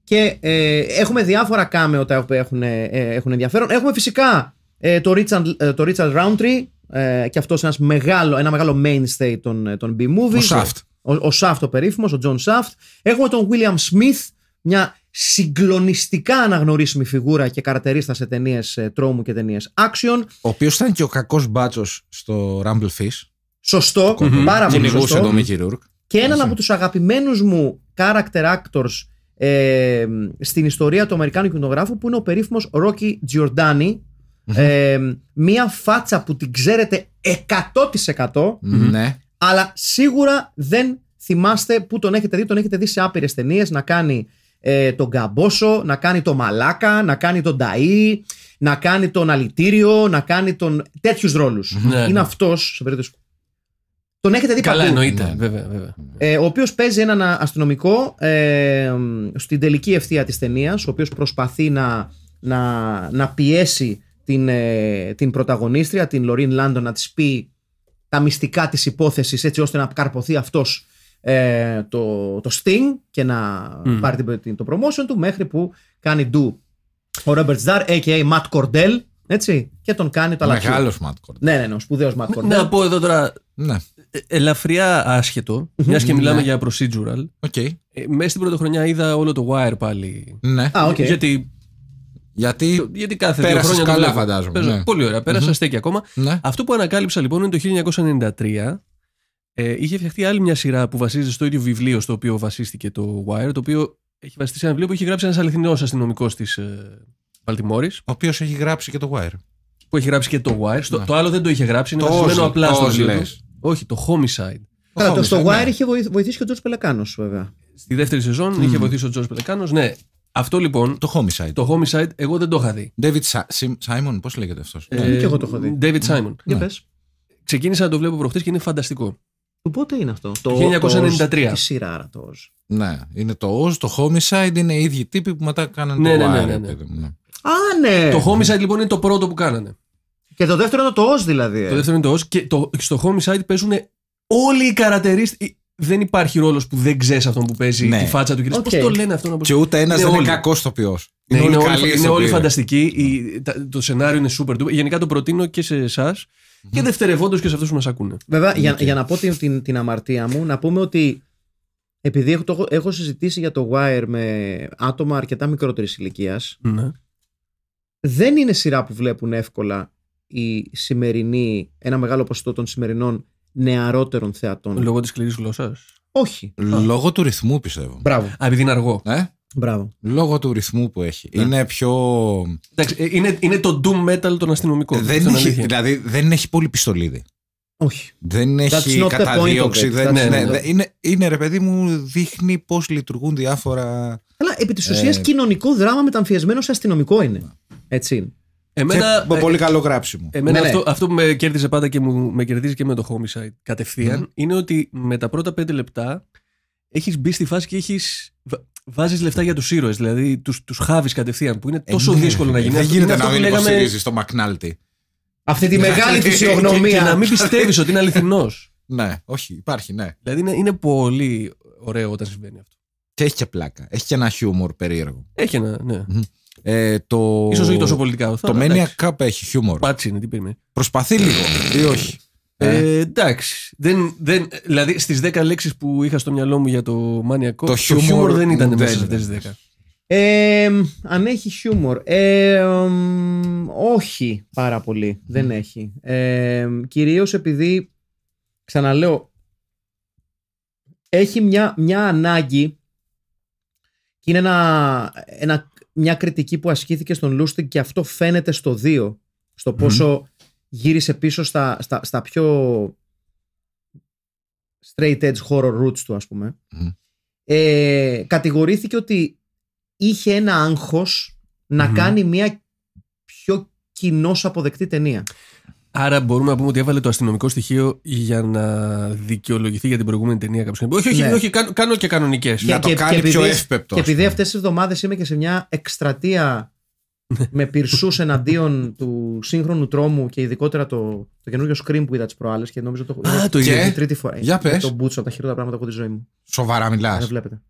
και ε, έχουμε διάφορα κάμεο τα οποία έχουν, ε, έχουν ενδιαφέρον. Έχουμε φυσικά ε, το, Richard, ε, το Richard Roundtree, ε, και αυτός ένας μεγάλο, ένα μεγάλο mainstay των, B-movies. Ο ο, ο Σάφτ ο περίφημος, ο Τζον Σάφτ. Έχουμε τον Βίλιαμ Smith, μια συγκλονιστικά αναγνωρίσιμη φιγούρα και καρατερίστα σε ταινίες ε, τρόμου και ταινίες action. Ο οποίος ήταν και ο κακός μπάτσος στο Rumble Fish. Σωστό, πάρα πολύ σωστό. τον Mickey Και έναν από τους αγαπημένους μου character actors ε, στην ιστορία του Αμερικάνου κινηματογράφου που είναι ο περίφημος Rocky Giordani. μία ε, φάτσα που την ξέρετε 100% mm αλλά σίγουρα δεν θυμάστε που τον έχετε δει. Τον έχετε δει σε άπειρες ταινίες να κάνει ε, τον Καμπόσο, να κάνει τον Μαλάκα, να κάνει τον ταΐ, να κάνει τον Αλητήριο, να κάνει τον. τέτοιους ρόλους. Ναι, ναι. Είναι ναι. αυτός, σε τον έχετε δει Καλά, Καλά, εννοείται. Ναι, βέβαια, βέβαια. Ε, ο οποίος παίζει έναν αστυνομικό ε, στην τελική ευθεία της ταινίας, ο οποίος προσπαθεί να, να, να πιέσει την, ε, την πρωταγωνίστρια, την Λωρίν Λάντο να της πει τα μυστικά της υπόθεσης έτσι ώστε να καρποθεί αυτός ε, το, το Sting και να mm. πάρει την, το promotion του μέχρι που κάνει ντου ο Robert Ζάρ, a.k.a. Matt Cordell, έτσι, και τον κάνει το αλλαγή. Μεγάλος Matt Cordell. Ναι, ναι, ναι, ο σπουδαίος Matt ναι, Cordell. Να πω εδώ τώρα. Ναι. Ε, ελαφριά άσχετο, μιας και ναι. μιλάμε για procedural. Okay. Ε, μέσα στην πρώτη χρονιά είδα όλο το Wire πάλι. Ναι. Α, okay. Γιατί γιατί, Γιατί κάθε δύο χρόνια. Καλά, δουλεύω. φαντάζομαι. Ναι. Πολύ ωραία. Πέρασα mm-hmm. στέκει ακόμα. Ναι. Αυτό που ανακάλυψα λοιπόν είναι το 1993. Ε, είχε φτιαχτεί άλλη μια σειρά που βασίζεται στο ίδιο βιβλίο στο οποίο βασίστηκε το Wire, το οποίο έχει βασιστεί σε ένα βιβλίο που έχει γράψει ένας αληθινός αστυνομικός της ε, Βαλτιμόρης. Ο οποίος έχει γράψει και το Wire. Που έχει γράψει και το Wire. Ναι. Το, άλλο δεν το είχε γράψει, είναι το βασισμένο απλά στο Όχι, το Homicide. το, στο Wire είχε βοηθήσει και ο Τζο Πελεκάνο, βέβαια. Στη δεύτερη σεζόν είχε βοηθήσει ο Τζο Πελεκάνο, ναι. Αυτό λοιπόν. Το homicide. Το homicide, εγώ δεν το είχα δει. David Simon, πώς λέγεται αυτός. Ε, ε, και εγώ το έχω δει. David ναι. Simon. Για πες. Ξεκίνησα να το βλέπω προχτές και είναι φανταστικό. Πότε είναι αυτό, το 1993. Τη σειρά, άρα το Oz. Ναι, είναι το Oz, το Homicide είναι οι ίδιοι τύποι που μετά κάνανε ναι, το ναι, ναι, ναι, ναι. ναι, Α, ναι. Το Homicide λοιπόν είναι το πρώτο που κάνανε. Και το δεύτερο είναι το Oz δηλαδή. Ε. Το δεύτερο είναι το Oz και το, στο Homicide παίζουν όλοι οι καρατερίστε δεν υπάρχει ρόλος που δεν ξέρεις αυτόν που παίζει ναι. τη φάτσα του κυρίου. Okay. το λένε αυτό να πω. Και ούτε ένας δεν είναι κακό το ναι, Είναι, είναι, όλοι, φανταστικοί. Η, το σενάριο είναι super duper. Γενικά το προτείνω και σε εσάς και δευτερευόντως και σε αυτούς που μας ακούνε. Βέβαια, για, για να πω την, την, αμαρτία μου, να πούμε ότι επειδή έχω, έχω συζητήσει για το Wire με άτομα αρκετά μικρότερης ναι. Δεν είναι σειρά που βλέπουν εύκολα η σημερινή, ένα μεγάλο ποσοστό των σημερινών νεαρότερων θεατών. Λόγω της σκληρής γλώσσας. Όχι. Λόγω του ρυθμού πιστεύω. Μπράβο. Α, είναι αργό. Ε? Μπράβο. Λόγω του ρυθμού που έχει. Ναι. Είναι πιο. Εντάξει, ε, είναι, είναι το doom metal των αστυνομικών. Δεν έχει, δηλαδή δεν έχει πολύ πιστολίδι. Όχι. Δεν έχει καταδίωξη. Δεν, ναι, ναι, ναι. Είναι, είναι, ρε παιδί μου, δείχνει πώς λειτουργούν διάφορα. Αλλά επί της ουσίας ε... κοινωνικό δράμα μεταμφιεσμένο σε αστυνομικό είναι. Έτσι είναι. Εμένα, ε, πολύ καλό γράψιμο. Εμένα ναι, ναι. αυτό, αυτό που με κέρδισε πάντα και μου, με κερδίζει και με το homicide κατευθείαν είναι ότι με τα πρώτα πέντε λεπτά έχεις μπει στη φάση και έχεις. Βάζεις λεφτά για τους ήρωες, δηλαδή τους τους χάβεις κατευθείαν που είναι ε, τόσο ναι. δύσκολο να ε, γίνει. Δεν γίνεται να μην υποστηρίζει το Μακνάλτη. Αυτή τη μεγάλη φυσιογνωμία. να μην πιστεύεις ότι είναι αληθινός. Ναι, όχι, υπάρχει, ναι. Δηλαδή είναι, είναι πολύ ωραίο όταν συμβαίνει αυτό. Και έχει και πλάκα. Έχει και ένα χιούμορ περίεργο. Έχει ένα, ναι. Ε, το... Ίσως όχι τόσο πολιτικά. το Mania Cup έχει χιούμορ. Πάτσι είναι, τι περιμένει. Προσπαθεί λίγο ή όχι. Ε, ε. εντάξει. Δεν, δεν, δηλαδή στις 10 λέξεις που είχα στο μυαλό μου για το Mania Cup, το, χιούμορ δεν ήταν μέσα σε 10. Ε, αν έχει χιούμορ. Ε, όχι πάρα πολύ. Δεν έχει. Ε, κυρίως επειδή, ξαναλέω, έχει μια, μια ανάγκη και είναι ένα, ένα μια κριτική που ασκήθηκε στον Λούστιγκ και αυτό φαίνεται στο 2. Στο πόσο γύρισε πίσω στα, στα, στα, πιο straight edge horror roots του, ας πούμε. Ε, κατηγορήθηκε ότι είχε ένα άγχος να κάνει μια πιο κοινώς αποδεκτή ταινία. Άρα μπορούμε να πούμε ότι έβαλε το αστυνομικό στοιχείο για να δικαιολογηθεί για την προηγούμενη ταινία κάποιος. Όχι, όχι, ναι. όχι, κάνω και κανονικές. Να το κάνει πιο εύπεπτος. Και επειδή αυτές τις εβδομάδες είμαι και σε μια εκστρατεία με πυρσούς εναντίον του σύγχρονου τρόμου και ειδικότερα το, το καινούριο Scream που είδα τις προάλλες και νομίζω το έχω Α, το και... τρίτη φορά. Για πε. Το μπούτσο από τα χειρότερα πράγματα από τη ζωή μου. Σοβαρά μιλάς. Δεν βλέπετε.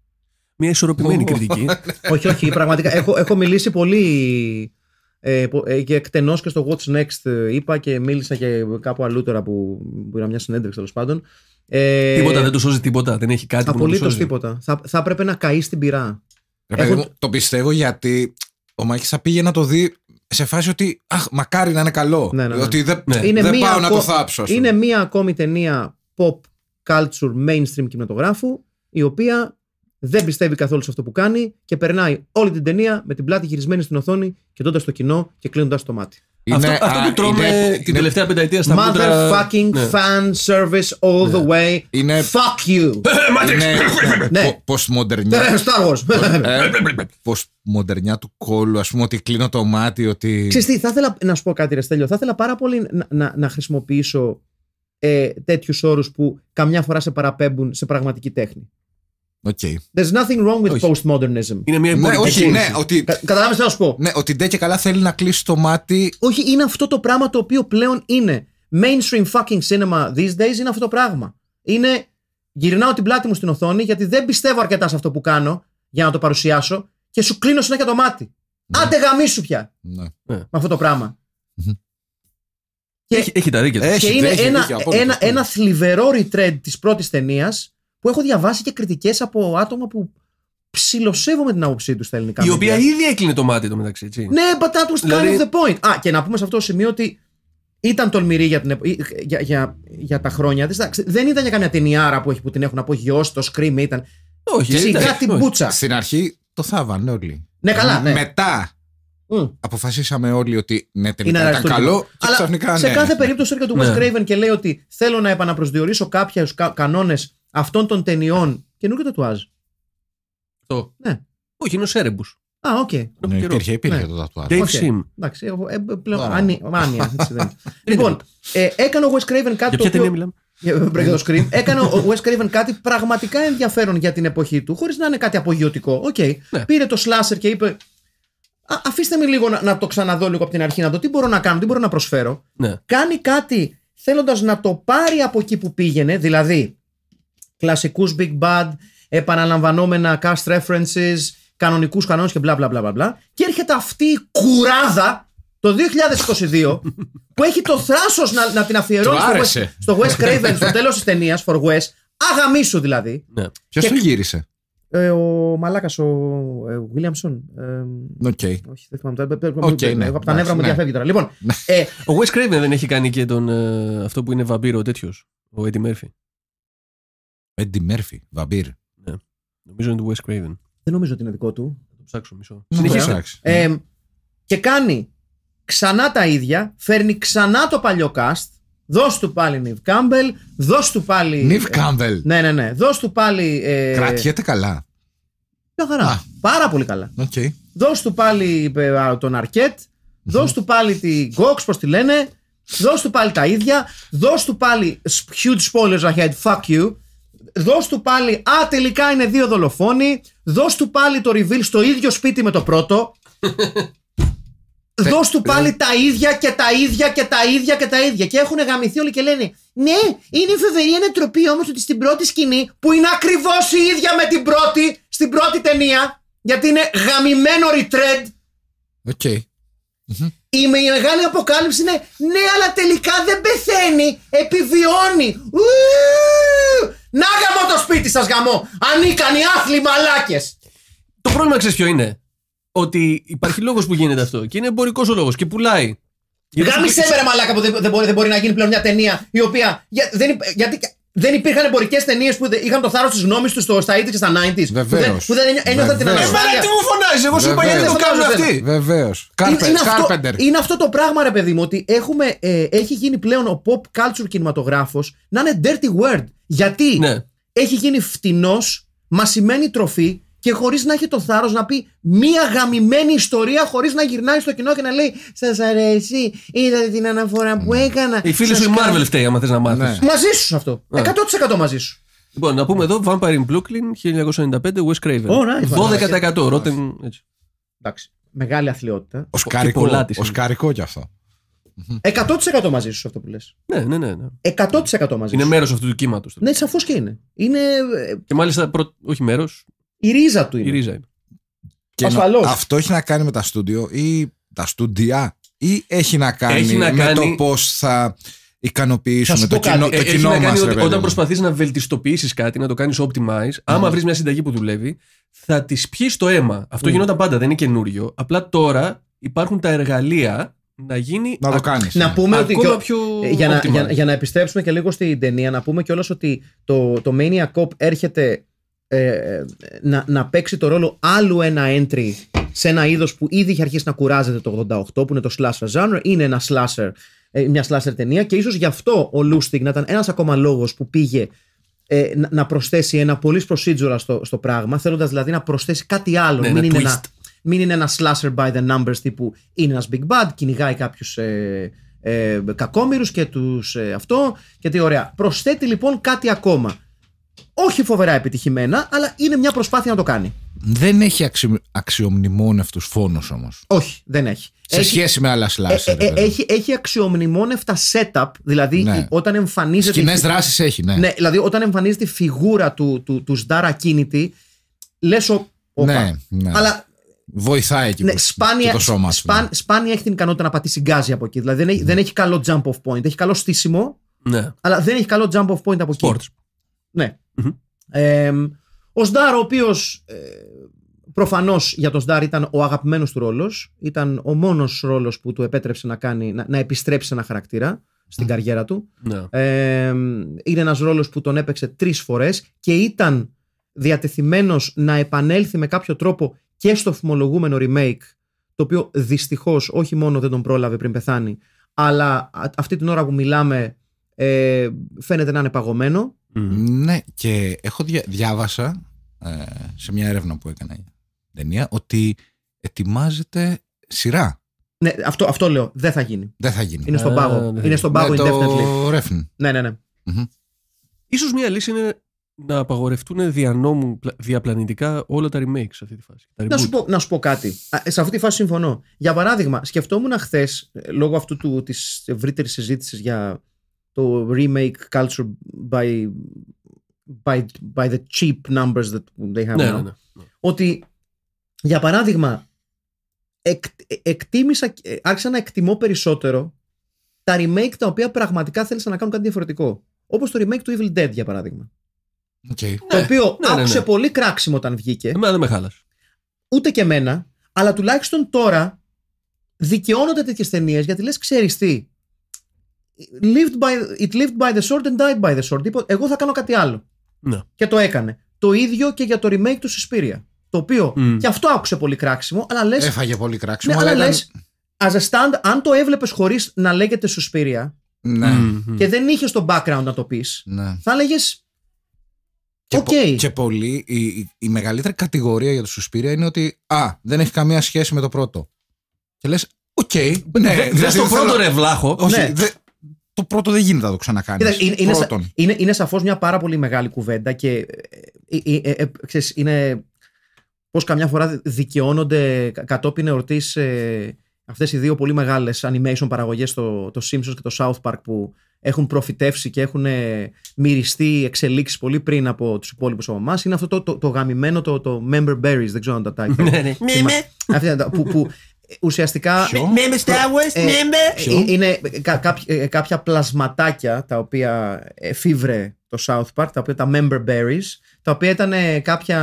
Μια ισορροπημένη κριτική. όχι, όχι, πραγματικά. έχω μιλήσει πολύ ε, ε, και εκτενώς και στο What's Next ε, είπα και μίλησα και κάπου αλλού τώρα που, που μια συνέντευξη τέλος πάντων. Ε, τίποτα, δεν του σώζει τίποτα. Δεν έχει κάτι που να τίποτα. Θα, θα έπρεπε να καεί στην πυρά Το πιστεύω γιατί ο Μάκης θα πήγε να το δει σε φάση ότι αχ, μακάρι να είναι καλό. Ναι, ναι, ναι. Ότι δεν, είναι πάω να το θάψω. Είναι μία ακόμη ταινία pop culture mainstream κινηματογράφου η οποία δεν πιστεύει καθόλου σε αυτό που κάνει και περνάει όλη την ταινία με την πλάτη γυρισμένη στην οθόνη, κοιτώντας το κοινό και κλείνοντας το μάτι. Είναι, αυτό, α, που τρώμε την τελευταία πενταετία στα Mother fucking ναι. fan service all the ναι. way. Fuck you! είναι... Ε, ε, ναι. ναι. Postmodernιά. Ε, Star του κόλλου ας πούμε, ότι κλείνω το μάτι, ότι. Ξέρεις θα ήθελα να σου πω κάτι, Ρεστέλιο. Θα ήθελα πάρα πολύ να, να, χρησιμοποιήσω ε, τέτοιους όρους που καμιά φορά σε παραπέμπουν σε πραγματική τέχνη. Okay. There's nothing wrong with postmodernism. Είναι μια ναι, ναι, ότι... Κα, τι να σου πω. Ναι, ότι ντε και καλά θέλει να κλείσει το μάτι. Όχι, είναι αυτό το πράγμα το οποίο πλέον είναι. Mainstream fucking cinema these days είναι αυτό το πράγμα. Είναι. Γυρνάω την πλάτη μου στην οθόνη γιατί δεν πιστεύω αρκετά σε αυτό που κάνω για να το παρουσιάσω και σου κλείνω συνέχεια το μάτι. Ναι. Άντε γαμίσου πια. Ναι. ναι. Με αυτό το πράγμα. και, έχει, τα δίκαια. Και είναι ένα, δίκαια, ένα, θλιβερό retread της πρώτης ταινίας που έχω διαβάσει και κριτικές από άτομα που ψιλοσέβομαι την άποψή τους στα ελληνικά. Η οποία ήδη έκλεινε το μάτι το μεταξύ, έτσι. Ναι, but that was kind of δηλαδή- the point. Α, και να πούμε σε αυτό το σημείο ότι ήταν τολμηρή για, την, ε, για, για, για τα χρόνια της. Δεν ήταν για καμιά ταινιάρα που, έχει, που την έχουν απογειώσει, το scream ήταν. Όχι, Σιγά την μπούτσα. Στην αρχή το θάβανε όλοι. Ναι, καλά. Δηλαδή, ναι. Μετά Mm. Αποφασίσαμε όλοι ότι ναι, τελικά ήταν καλό. Αλλά ξαφνικά, σε ναι. κάθε περίπτωση έρχεται ο Wes και λέει ότι θέλω να επαναπροσδιορίσω κάποιους κανόνες αυτών των ταινιών καινούργιο τατουάζ. Το. Ναι. Όχι, είναι ο Σέρεμπους. Α, οκ. Okay. Ναι, υπήρχε, ναι. το τατουάζ. Dave Sim. Εντάξει, εγώ ε, πλέον. Άνι, μάνια. λοιπόν, ε, έκανε ο Wes Craven κάτι. Για ποια ταινία μιλάμε. Ε, screen. Έκανε ο Wes Craven κάτι πραγματικά ενδιαφέρον για την εποχή του, χωρίς να είναι κάτι απογειωτικό. Οκ. Ναι. Πήρε το slasher και είπε. Α, αφήστε με λίγο να, να, το ξαναδώ λίγο από την αρχή, να δω τι μπορώ να κάνω, τι μπορώ να προσφέρω. Ναι. Κάνει κάτι θέλοντας να το πάρει από εκεί που πήγαινε, δηλαδή κλασικούς big bad, επαναλαμβανόμενα cast references, κανονικούς κανόνες και μπλα μπλα μπλα μπλα. Και έρχεται αυτή η κουράδα το 2022 που έχει το θράσος να, να την αφιερώνει στο, West, στο Wes Craven στο τέλος της ταινίας, for Wes, αγαμίσου δηλαδή. Ναι. Ποιος και... γύρισε? Ε, ο Μαλάκας, ο Βίλιαμσον. Ε, ε, Οκ. Όχι, δεν θυμάμαι. Okay, ναι, από τα νεύρα μου ναι. διαφεύγει τώρα. Λοιπόν, ναι. ε, ο Wes Craven δεν έχει κάνει και τον, ε, αυτό που είναι βαμπύρο τέτοιος. Ο Eddie Murphy. Eddie Murphy, βαμπύρ. Ναι. Νομίζω είναι του Wes Craven. Δεν νομίζω ότι είναι δικό του. Θα το ψάξω μισό. Συνεχίζω. Ε, και κάνει ξανά τα ίδια, φέρνει ξανά το παλιό cast. Δώσ' του πάλι Νιβ Κάμπελ, δώσ' του πάλι. Νιβ ε, Κάμπελ. Ναι, ναι, ναι. Δώσ' του πάλι. Ε... Κρατιέται καλά. Πάρα πολύ καλά. Okay. Δώσ' του πάλι ε, τον Αρκέτ, δώσ' του πάλι την Γκόξ, πώς τη λένε. Δώσ' του πάλι τα ίδια. Δώσ' του πάλι huge spoilers ahead, fuck you δώσ' του πάλι, α τελικά είναι δύο δολοφόνοι, δώσ' του πάλι το reveal στο ίδιο σπίτι με το πρώτο, δώσ' του πάλι ναι. τα ίδια και τα ίδια και τα ίδια και τα ίδια και έχουν γαμηθεί όλοι και λένε ναι, είναι φοβερή ανατροπή όμως ότι στην πρώτη σκηνή που είναι ακριβώς η ίδια με την πρώτη, στην πρώτη ταινία γιατί είναι γαμημένο retread okay. Η μεγάλη αποκάλυψη είναι ναι, αλλά τελικά δεν πεθαίνει, επιβιώνει. Να γαμώ το σπίτι σας, γαμώ! Ανίκανοι άθλοι μαλάκες! Το πρόβλημα ξέρεις ποιο είναι. Ότι υπάρχει λόγος που γίνεται αυτό. Και είναι εμπορικός ο λόγος και πουλάει. Γάμισε μαλάκα που δεν, μπορεί, δεν μπορεί να γίνει πλέον μια ταινία η οποία. γιατί δεν υπήρχαν εμπορικές ταινίες που είχαν το θάρρος της γνώμης τους στα 80 και στα 90s. Βεβαίως. Που δεν ένιωθαν την ανασφάλεια. τι μου φωνάζεις, εγώ σου είπα γιατί το κάνουν αυτοί. Βεβαίως. Κάρπεντερ. Είναι αυτό το πράγμα, ρε παιδί μου, ότι έχουμε, ε, έχει γίνει πλέον ο pop culture κινηματογράφος να είναι dirty word. Γιατί ναι. έχει γίνει φτηνός, μα σημαίνει τροφή και χωρίς να έχει το θάρρος να πει μία γαμημένη ιστορία, χωρίς να γυρνάει στο κοινό και να λέει Σας αρέσει, είδατε την αναφορά που ναι. έκανα. Η φίλη σου η Marvel φταίει, άμα θες να μάθεις. Ναι. Μαζί σου αυτό. 100% ναι. μαζί σου. Λοιπόν, να πούμε εδώ Vampire in Brooklyn 1995, Wes Craven. Oh, 12% Rotten. Έτσι. Εντάξει. Μεγάλη αθλειότητα. Ο οσκάρικο κι αυτό. 100% μαζί σου αυτό που λες. Ναι, ναι, ναι, ναι. 100% μαζί σου. Είναι μέρος αυτού του κύματος. Ναι, σαφώς και είναι. είναι. Ε, και μάλιστα, όχι μέρος, η ρίζα του είναι. Η Αυτό έχει να κάνει με τα στούντιο ή τα στούντια ή έχει να κάνει με το πώς θα ικανοποιήσουμε το, κοινό, το ε, έχει κοινό κάνει μας, ότι, Όταν προσπαθείς να βελτιστοποιήσεις κάτι, να το κάνεις optimize, mm. άμα βρεις μια συνταγή που δουλεύει, θα της πιεις το αίμα. Αυτό γινόταν πάντα, δεν είναι καινούριο. Απλά τώρα υπάρχουν τα εργαλεία να γίνει. Να το κάνεις. Να πούμε ότι. πιο... Ε, για, να, για, να επιστρέψουμε και λίγο στην ταινία, να πούμε κιόλας ότι το, το Maniac Cop έρχεται ε, ε, να, να παίξει το ρόλο άλλου ένα entry σε ένα είδος που ήδη είχε αρχίσει να κουράζεται το 88, που είναι το slasher genre. Είναι ένα slasher, ε, μια slasher ταινία και ίσως γι' αυτό ο Lustig να ήταν ένας ακόμα λόγος που πήγε ε, να προσθέσει ένα πολύ procedural στο, στο πράγμα, θέλοντας δηλαδή να προσθέσει κάτι άλλο. Ναι, ναι μην, είναι ένα, μην slasher by the numbers τύπου είναι ένας big bad, κυνηγάει κάποιους. Ε, ε, και τους ε, αυτό και ωραία προσθέτει λοιπόν κάτι ακόμα όχι φοβερά επιτυχημένα, αλλά είναι μια προσπάθεια να το κάνει. Δεν έχει αξι... αξιομνημόνευτους φόνους όμως. Όχι, δεν έχει. Σε έχει... σχέση με άλλα σλάσσερ. Ε, ε, ε, έχει, έχει αξιομνημόνευτα setup, δηλαδή ναι. όταν εμφανίζεται. Κοινέ δράσει έχει, ναι. ναι. Δηλαδή όταν εμφανίζεται η φιγούρα του, του, του Σντάρα κίνητη, λες ο. Ναι, ναι. Αλλά Βοηθάει εκεί ναι, που, σπάνια, το σώμα ναι. Σπάνια έχει την ικανότητα να πατήσει γκάζι από εκεί. Δηλαδή δεν έχει, δεν έχει καλό jump of point. Έχει καλό στήσιμο, ναι. αλλά δεν έχει καλό jump of point από Sports. Ναι. Mm-hmm. ο Σντάρ, ο οποίος ε, προφανώς για τον Σντάρ ήταν ο αγαπημένος του ρόλος. Ήταν ο μόνος ρόλος που του επέτρεψε να, κάνει, να, να επιστρέψει ένα χαρακτήρα στην καριέρα του. Ναι. είναι ένας ρόλος που τον έπαιξε τρεις φορές και ήταν διατεθειμένος να επανέλθει με κάποιο τρόπο και στο φημολογούμενο remake. Το οποίο δυστυχώς όχι μόνο δεν τον πρόλαβε πριν πεθάνει, αλλά αυτή την ώρα που μιλάμε ε, φαίνεται να είναι παγωμένο. Ναι, και έχω δια, διάβασα ε, σε μια έρευνα που έκανα η ταινία ότι ετοιμάζεται σειρά. Ναι, αυτό, αυτό λέω. Δεν θα γίνει. Δεν θα γίνει. Είναι στον ε, πάγο. Είναι στον πάγο ναι, indefinitely. Ναι, ναι, ναι. mm Ίσως μια λύση είναι να απαγορευτούν δια διαπλανητικά όλα τα remakes σε αυτή τη φάση. Να σου, πω, να σου πω κάτι. Ε, σε αυτή τη φάση συμφωνώ. Για παράδειγμα, σκεφτόμουν χθες, ε, λόγω αυτού της ευρύτερης συζήτησης για το remake culture by, by, by the cheap numbers that they have ναι, ναι, ναι, Ότι, για παράδειγμα, εκτίμησα, άρχισα να εκτιμώ περισσότερο τα remake τα οποία πραγματικά θέλησαν να κάνουν κάτι διαφορετικό. Όπως το remake του Evil Dead, για παράδειγμα. Okay. Το οποίο ναι, άκουσε πολύ κράξιμο όταν βγήκε. Εμένα δεν με Ούτε και εμένα, αλλά τουλάχιστον τώρα δικαιώνονται τέτοιες ταινίες γιατί λες, ξέρεις τι, lived by, it lived by the sword and died by the sword. εγώ θα κάνω κάτι άλλο. Ναι. Και το έκανε. Το ίδιο και για το remake του Σουσπήρια Το οποίο mm. και αυτό άκουσε πολύ κράξιμο, αλλά λες. Έφαγε πολύ κράξιμο. Ναι, αλλά, λες. stand, αν το έβλεπες χωρίς να λέγεται Σουσπήρια Ναι. Και δεν είχες το background να το πεις. Ναι. Θα έλεγε. Και, okay. πο, και πολύ. Η, η, μεγαλύτερη κατηγορία για το Σουσπήρια είναι ότι. Α, δεν έχει καμία σχέση με το πρώτο. Και λες. Οκ. Okay, ναι, δε, ναι, δε, δηλαδή πρώτο ρε βλάχο. Όχι, ναι το πρώτο δεν γίνεται να το ξανακάνεις. Είναι, είναι, είναι, σαφώς μια πάρα πολύ μεγάλη κουβέντα και ε, ε, ε, ε, ε είναι πως καμιά φορά δικαιώνονται κατόπιν εορτής αυτές οι δύο πολύ μεγάλες animation παραγωγές το, το Simpsons και το South Park που έχουν προφητεύσει και έχουν μυριστεί εξελίξεις πολύ πριν από τους υπόλοιπους από εμάς. Είναι αυτό το, το, το γαμημένο το, το member berries, δεν ξέρω αν τα ναι. ναι. που ουσιαστικά. Μέμε Towers, μέμε! Είναι ε, κάποια πλασματάκια τα οποία εφήβρε το South Park, τα οποία τα member berries, τα οποία ήταν ε, κάποια,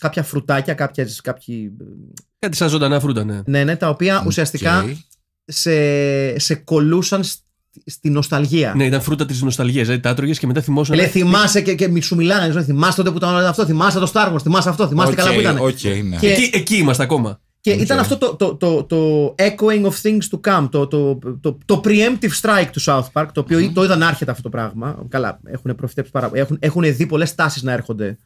κάποια φρουτάκια, κάποια, κάποιοι... Κάτι σαν ζωντανά φρούτα, ναι. Ναι, ναι, τα οποία okay. ουσιαστικά σε, σε κολούσαν στη νοσταλγία. Ναι, ήταν φρούτα της νοσταλγίας. Δηλαδή τα άτρωγε και μετά θυμόσαι. Λέει, θυμάσαι και, και σου μιλάνε. Θυμάσαι τότε που ήταν αυτό. Θυμάσαι το Star Wars. Θυμάσαι αυτό. Θυμάσαι okay, καλά που ήταν. Okay, ναι. και... εκεί, εκεί είμαστε ακόμα. Και ήταν αυτό το, το, το, το, echoing of things to come, το, το, το, το preemptive strike του South Park, το οποιο το είδαν άρχεται αυτό το πράγμα. Καλά, έχουν προφητέψει πάρα Έχουν, έχουν δει πολλές τάσεις να έρχονται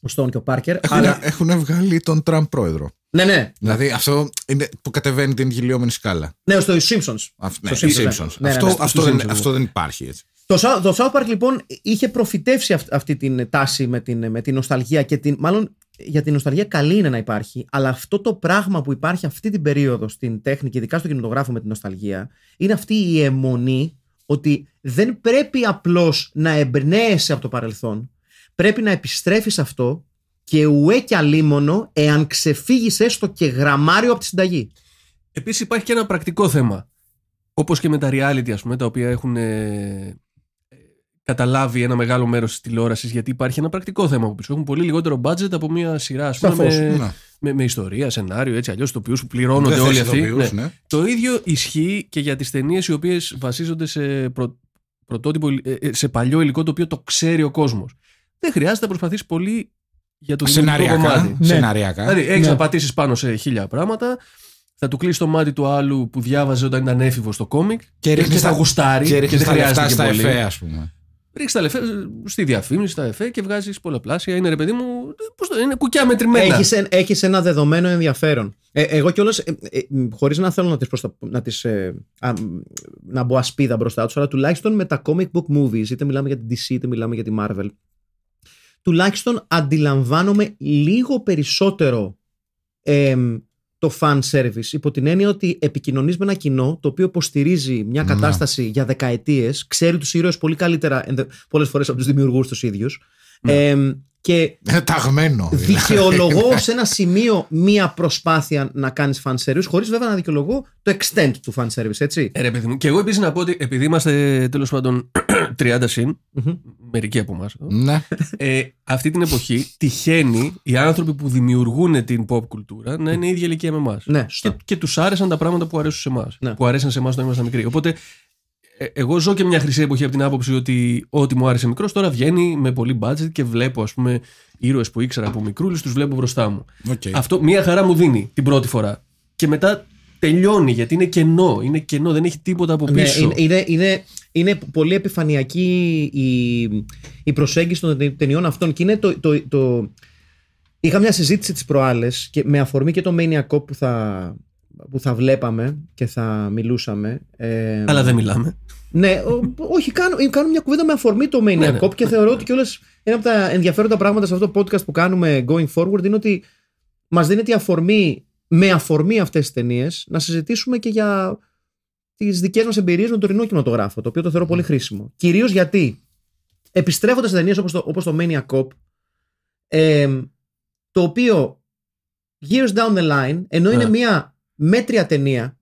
ο Στόν και ο Πάρκερ. Έχουν, αλλά... έχουν βγάλει τον Τραμπ πρόεδρο. Ναι, ναι. Δηλαδή αυτό είναι που κατεβαίνει την γυλιόμενη σκάλα. Ναι, στο Simpsons. Simpsons. Ναι, ναι. ναι, αυτό, δεν, αυτό δεν υπάρχει έτσι. Το, South Park λοιπόν είχε προφητεύσει αυτή την τάση με την, με την νοσταλγία και την. Μάλλον για την νοσταλγία καλή είναι να υπάρχει, αλλά αυτό το πράγμα που υπάρχει αυτή την περίοδο στην τέχνη και ειδικά στο κινηματογράφο με την νοσταλγία, είναι αυτή η αιμονή ότι δεν πρέπει απλώς να εμπνέεσαι από το παρελθόν. Πρέπει να επιστρέφεις αυτό και ουέ και αλίμονο εάν ξεφύγεις έστω και γραμμάριο από τη συνταγή. Επίσης υπάρχει και ένα πρακτικό θέμα. Όπως και με τα reality, ας πούμε, τα οποία έχουν ε, καταλάβει ένα μεγάλο μέρος της τηλεόρασης, γιατί υπάρχει ένα πρακτικό θέμα που Έχουν πολύ λιγότερο budget από μια σειρά ας πούμε, με, ναι. με, με, ιστορία, σενάριο, έτσι αλλιώς, το οποίο σου πληρώνονται όλοι αυτοί. Ναι. Ναι. Το ίδιο ισχύει και για τις ταινίες οι οποίες βασίζονται σε, πρωτότυπο, ε, ε, σε παλιό υλικό το οποίο το ξέρει ο κόσμος. Δεν χρειάζεται να προσπαθείς πολύ για το σενάριο. κομμάτι. Ναι. Σεναριακά. Δηλαδή, έχεις να πατήσει πάνω σε χίλια πράγματα. Θα του κλείσει το μάτι του άλλου που διάβαζε όταν ήταν έφηβος στο κόμικ. Και, και, θα γουστάρει. Και, και δεν χρειάζεται στα εφέ, ας πούμε. Ρίξει τα λεφέ στη διαφήμιση, τα εφέ και βγάζεις πολλαπλάσια. Είναι ρε παιδί μου. Πώς το, είναι κουκιά μετρημένα. Έχεις έχεις ένα δεδομένο ενδιαφέρον. Ε, εγώ κιόλας, ε, ε χωρίς να θέλω να τις, προστα... να, τις ε, να μπω ασπίδα μπροστά τους, αλλά τουλάχιστον με τα comic book movies, είτε μιλάμε για την DC, είτε μιλάμε για τη Marvel, τουλάχιστον αντιλαμβάνομαι λίγο περισσότερο το fan service υπό την έννοια ότι επικοινωνείς με ένα κοινό το οποίο υποστηρίζει μια ναι. κατάσταση για δεκαετίες, ξέρει τους ήρωες πολύ καλύτερα πολλές φορές από τους δημιουργούς τους ίδιους. Ναι και δηλαδή. δικαιολογώ σε ένα σημείο μία προσπάθεια να κάνεις fan service, χωρίς βέβαια να δικαιολογώ το extent του fan service, έτσι. Ε, και εγώ επίσης να πω ότι επειδή είμαστε τέλος πάντων 30 συν, mm μερικοί από εμάς, ε, ναι. ε, αυτή την εποχή τυχαίνει οι άνθρωποι που δημιουργούν την pop κουλτούρα να είναι η ίδια ηλικία με εμάς. Ναι, και, και τους άρεσαν τα πράγματα που αρέσουν σε εμάς. Ναι. Που αρέσαν σε εμάς όταν ήμασταν μικροί. Οπότε ε, εγώ ζω και μια χρυσή εποχή από την άποψη ότι ό,τι μου άρεσε μικρός τώρα βγαίνει με πολύ budget και βλέπω, ας πούμε, ήρωες που ήξερα από μικρούλης, τους βλέπω μπροστά μου. Okay. Αυτό μια χαρά μου δίνει την πρώτη φορά. Και μετά τελειώνει γιατί είναι κενό. Είναι κενό, δεν έχει τίποτα από ναι, πίσω. Ναι, είναι, είναι, είναι πολύ επιφανειακή η, η προσέγγιση των ταινιών αυτών και είναι το, το, το... Είχα μια συζήτηση τις προάλλες και με αφορμή και το Maniac που θα, που θα βλέπαμε και θα μιλούσαμε. Ε, Αλλά δεν μιλάμε. Ναι, όχι, κάνουμε, μια κουβέντα με αφορμή το Mania ναι, ναι. και θεωρώ ότι κιόλας ένα από τα ενδιαφέροντα πράγματα σε αυτό το podcast που κάνουμε going forward είναι ότι μας δίνεται αφορμή, με αφορμή αυτές τις ταινίες, να συζητήσουμε και για τις δικές μας εμπειρίες με τον τωρινό κινηματογράφο, το οποίο το θεωρώ πολύ ναι. χρήσιμο. Κυρίως γιατί επιστρέφοντας σε ταινίες όπως το, όπως το Cop, ε, το οποίο years down the line, ενώ είναι ναι. μια μέτρια ταινία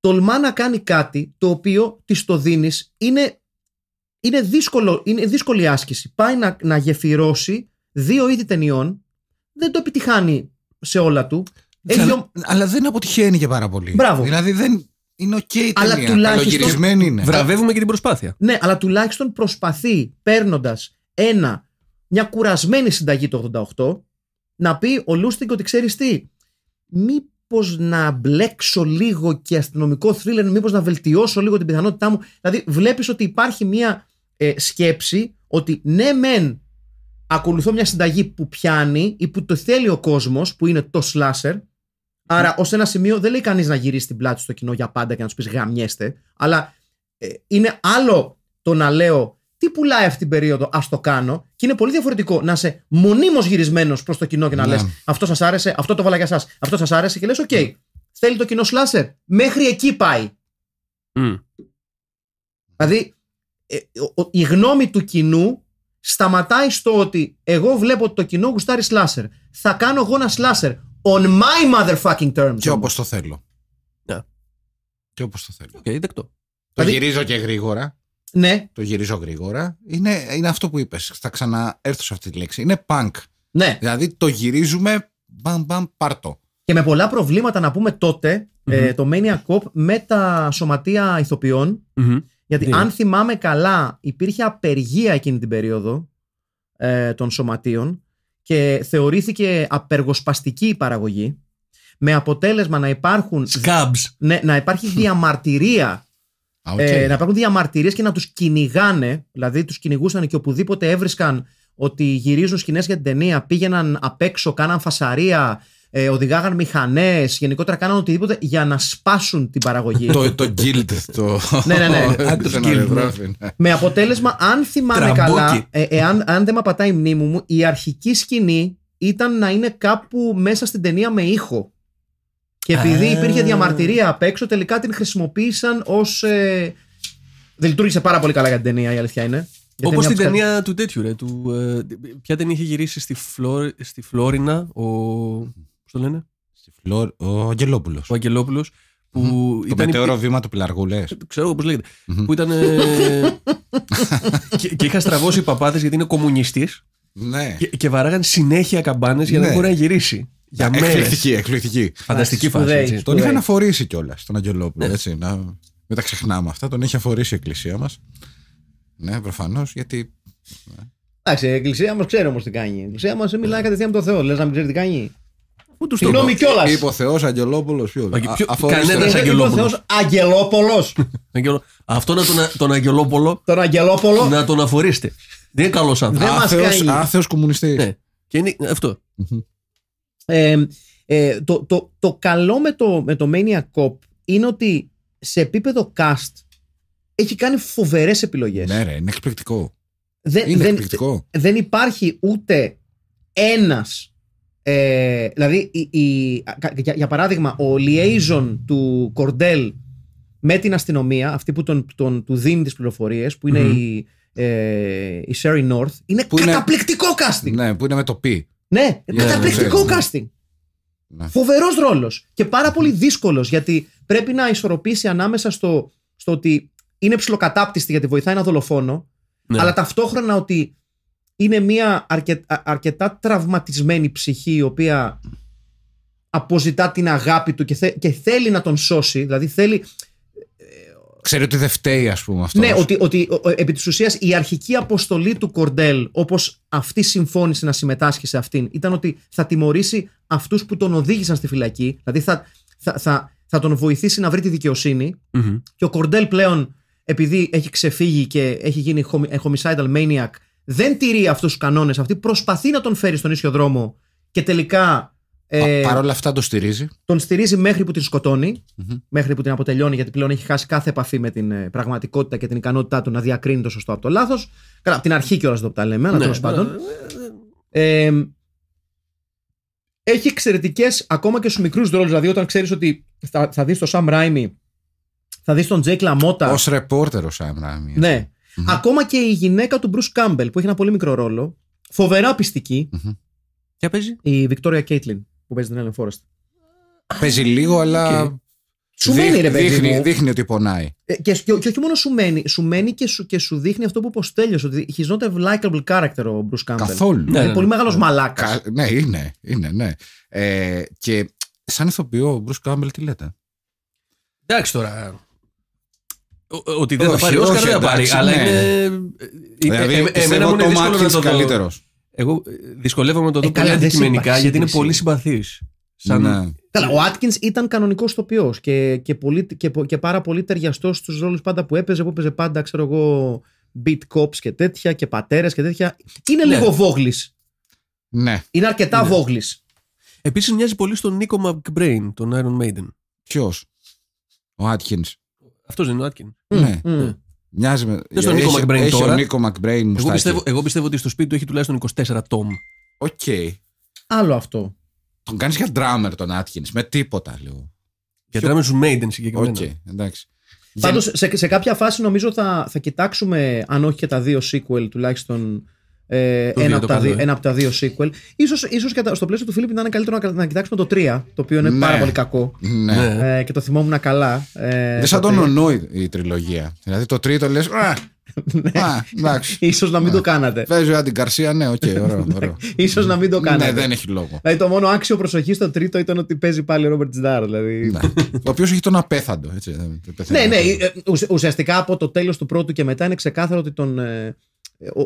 τολμά να κάνει κάτι το οποίο της το δίνεις είναι, είναι, είναι δύσκολη άσκηση. Πάει να, γεφυρώσει δύο είδη ταινιών, δεν το επιτυχάνει σε όλα του. αλλά, δεν αποτυχαίνει και πάρα πολύ. Μπράβο. Δηλαδή δεν. Είναι οκ okay η ταινία, αλλά είναι. Βραβεύουμε και την προσπάθεια. Ναι, αλλά τουλάχιστον προσπαθεί παίρνοντας ένα μια κουρασμένη συνταγή το 88 να πει ο Λούστιγκ ότι ξέρεις τι, μήπως να μπλέξω λίγο και αστυνομικό θρύλερ, μήπως να βελτιώσω λίγο την πιθανότητά μου. Δηλαδή βλέπεις ότι υπάρχει μια ε, σκέψη ότι ναι μεν ακολουθώ μια συνταγή που πιάνει ή που το θέλει ο κόσμος που είναι το σλάσερ, άρα ως ένα σημείο δεν λέει κανείς να γυρίσει την πλάτη στο κοινό για πάντα και να τους πεις γαμιέστε αλλά ε, είναι άλλο το να λέω τι πουλάει αυτή την περίοδο, ας το κάνω. Και είναι πολύ διαφορετικό να είσαι μονίμως γυρισμένος προς το κοινό και να yeah. Ναι. λες Αυτό σας άρεσε, αυτό το βάλα για εσά, αυτό σας άρεσε και λες: Οκ, ναι. θέλει το κοινό σλάσερ. Μέχρι εκεί πάει. Mm. Δηλαδή, ε, η γνώμη του κοινού σταματάει στο ότι εγώ βλέπω ότι το κοινό γουστάρει σλάσερ. Θα κάνω εγώ ένα σλάσερ. On my motherfucking terms. Και όπως το θέλω. Yeah. Ναι. Και όπως το θέλω. Το δηλαδή- γυρίζω και γρήγορα. Ναι. Το γυρίζω γρήγορα. Είναι, αυτό που είπες. Θα ξαναέρθω σε αυτή τη λέξη. Είναι punk. Ναι. Δηλαδή το γυρίζουμε μπαμ μπαμ πάρτο. Και με πολλά προβλήματα να πούμε ε, το Mania Cop με τα σωματεία Γιατί ναι. αν θυμάμαι καλά, υπήρχε απεργία εκείνη την περίοδο ε, των σωματείων και θεωρήθηκε απεργοσπαστική η παραγωγή με αποτέλεσμα να υπάρχουν. Ναι, να υπάρχει διαμαρτυρία ε, να υπάρχουν διαμαρτυρίες και να τους κυνηγάνε. Δηλαδή, τους κυνηγούσαν και οπουδήποτε έβρισκαν ότι γυρίζουν σκηνές για την ταινία, πήγαιναν απ' έξω, κάναν φασαρία, ε, οδηγάγαν μηχανές, γενικότερα κάναν οτιδήποτε για να σπάσουν την παραγωγή. το, το guild, το. ναι, ναι, ναι. Ναι. ναι. με αποτέλεσμα, αν θυμάμαι καλά, ε, εάν, αν δεν με απατάει η μνήμη μου, η αρχική σκηνή ήταν να είναι κάπου μέσα στην ταινία με ήχο. Και επειδή ε. υπήρχε διαμαρτυρία απ' έξω, τελικά την χρησιμοποίησαν ως. Ε... Δεν λειτουργήσε πάρα πολύ καλά για την ταινία, η αλήθεια είναι. Όπω την ταινία του τέτοιου, ρε. Του, ε, ποια ταινία είχε γυρίσει στη, Φλόρ, στη Φλόρινα, ο. Πώς το λένε, στη Φλόρ, Ο Αγγελόπουλος. Ο Αγγελόπουλος. Που mm. Το μετέωρο βήμα του Πιλαργού, λες. Ξέρω πώς Που ήταν. Ε, και, και είχα στραβώσει οι παπάδες γιατί είναι κομμουνιστής. Ναι. Και, και βαράγαν συνέχεια καμπάνες για να ναι. μπορεί να γυρίσει. Για ε, μέρες. Εκπληκτική, εκπληκτική. Φανταστική φάση. Έτσι. Τον είχαν αφορήσει κιόλας τον Αγγελόπουλο. Ναι. Έτσι, να... Μην τα ξεχνάμε αυτά. Τον έχει αφορήσει η Εκκλησία μας. Ναι, προφανώς, γιατί. Ναι. Εντάξει, η Εκκλησία μας ξέρει όμως τι κάνει. Η Εκκλησία μας μιλάει ναι. κατευθείαν με τον Θεό. Λες να μην ξέρει τι κάνει. του Συγγνώμη κιόλας. Είπε ο Θεός Αγγελόπουλος. Κανένα Αγγελόπουλο. Αυτό να τον, τον Αγγελόπολο. Τον Να τον αφορήσετε. Δεν είναι καλός άνθρωπος. Άθεο κομμουνιστής. Ναι. Και είναι αυτό. Ε, το, το, το καλό με το, με το Mania Cop είναι ότι σε επίπεδο cast έχει κάνει φοβερές επιλογές. Ναι, ρε, είναι εκπληκτικό. Δεν, είναι δεν, εκπληκτικό. δεν υπάρχει ούτε ένας. Ε, δηλαδή, για, παράδειγμα, ο liaison mm. του Κορντέλ με την αστυνομία, αυτή που τον, τον, του δίνει τις πληροφορίες, που είναι mm-hmm. η, ε, η Sherry North, είναι καταπληκτικό casting. Ναι, που είναι με το πι. Ναι, yeah, ναι, καταπληκτικό yeah, ναι, ναι. casting. Yeah. Φοβερός ρόλος. Και πάρα πολύ δύσκολος γιατί πρέπει να ισορροπήσει ανάμεσα στο, στο ότι είναι ψηλοκατάπτυστη γιατί βοηθάει ένα δολοφόνο, αλλά ταυτόχρονα ότι είναι μια αρκετά τραυματισμένη ψυχή η οποία αποζητά την αγάπη του και, και θέλει να τον σώσει. Δηλαδή θέλει, ξέρει ότι δεν φταίει, ας πούμε αυτός. Ναι, ότι, ότι επί της ουσίας η αρχική αποστολή του Κορντέλ, όπως αυτή συμφώνησε να συμμετάσχει σε αυτήν, ήταν ότι θα τιμωρήσει αυτούς που τον οδήγησαν στη φυλακή. Δηλαδή θα, θα, θα, τον βοηθήσει να βρει τη δικαιοσυνη Και ο Κορντέλ πλέον, επειδή έχει ξεφύγει και έχει γίνει ε, homicidal maniac, δεν τηρεί αυτούς τους κανόνες. Αυτή προσπαθεί να τον φέρει στον ίσιο δρόμο και τελικά ε, Παρ' όλα αυτά τον στηρίζει. Τον στηρίζει μέχρι που την σκοτωνει μέχρι που την αποτελειώνει, γιατί πλέον έχει χάσει κάθε επαφή με την ε, πραγματικότητα και την ικανότητά του να διακρίνει το σωστό από το λάθος. Καλά, από την αρχή κιόλας εδώ που τα λέμε, αλλά ναι, τέλος ναι, πάντων. Ε, έχει εξαιρετικές ακόμα και στους μικρούς ρόλου. Δηλαδή, όταν ξέρεις ότι θα, θα δεις τον Σαμ Ράιμι, θα δεις τον Τζέικ Λαμότα. Ως ρεπόρτερ ο Σαμ Ράιμι. Ναι. Ακόμα και η γυναίκα του Μπρουσ Κάμπελ που έχει ένα πολύ μικρό ρόλο. Φοβερά πιστική. Mm-hmm. παίζει. Η Βικτόρια Κέιτλιν που παίζει τον Έλλην Φόρεστ. Παίζει λίγο, αλλά. Okay. Σου μένει, ρε παιδί δείχνει, μου. δείχνει ότι πονάει. Ε, και, και, και, όχι μόνο σου μένει, σου μένει και σου, και σου δείχνει αυτό που πω τέλειωσε. Ότι he's not a likable character ο Μπρουσ Κάμπελ. Καθόλου. Ναι, ναι, ναι, πολύ ναι. μεγάλος μαλάκα. Ναι, είναι, είναι, ναι. Ε, και σαν ηθοποιό, ο Μπρουσ Κάμπελ τι λέτε. Εντάξει τώρα. ότι δεν όχι, θα πάρει Όσκαρ δεν θα πάρει. Αλλά ναι. είναι. Δηλαδή, ε, ε, εμένα μου είναι ο να καλύτερος. Εγώ ε, δυσκολεύομαι να το ε, δω ε, πολύ αντικειμενικά γιατί είναι πολύ συμπαθής. Σαν... Ναι. Καλά, ο Άτκιν ήταν κανονικός τοπίο και, και, και, και πάρα πολύ ταιριαστός στους ρόλους πάντα που έπαιζε, που έπαιζε πάντα, ξέρω εγώ, beat cops και τέτοια και πατέρες και τέτοια. Είναι ναι. λίγο βόγλη. Ναι. Είναι αρκετά ναι. βόγλη. Επίσης μοιάζει πολύ στον Νίκο McBrain, τον Iron Maiden. Ποιος? Ο Άτκιν. Αυτός δεν είναι ο Άτκιν. Ναι. ναι. Μοιάζει με. Δεν Νίκο Μακμπρέιν Ο Νίκο Μακμπρέιν εγώ πιστεύω, εγώ πιστεύω ότι στο σπίτι του έχει τουλάχιστον 24 τόμ. Οκ. Okay. Άλλο αυτό. Τον κάνεις για drummer τον Άτκιν. Με τίποτα λέω. Για ντράμερ σου Maiden συγκεκριμένα. Οκ, εντάξει. Πάντως σε, σε κάποια φάση νομίζω θα, θα κοιτάξουμε, αν όχι και τα δύο sequel τουλάχιστον ε, ε, ένα, από τα δύο, ένα από sequel. Ίσως, ίσως και στο πλαίσιο του Φίλιππ να είναι καλύτερο να, να κοιτάξουμε το 3, το οποίο είναι ναι. πάρα πολύ κακό. Ναι. Ε, και το θυμόμουν καλά. Ε, Δεν σαν τον Ονού η, τριλογία. Δηλαδή το τρίτο λες. ναι. Ίσως να μην το κάνατε. Παίζει ο Καρσία, ναι, οκ, ναι. ωραίο. Ίσως να μην το ναι, κάνατε. Ναι, δεν έχει λόγο. Δηλαδή το μόνο άξιο προσοχή στο τρίτο ήταν ότι παίζει πάλι ο Ρόμπερτ Τζντάρ. Δηλαδή. Ναι. Ο οποίος έχει τον απέθαντο. Έτσι, ναι, ναι. Ε, ουσιαστικά από το τέλος του πρώτου και μετά είναι ξεκάθαρο ότι τον ε,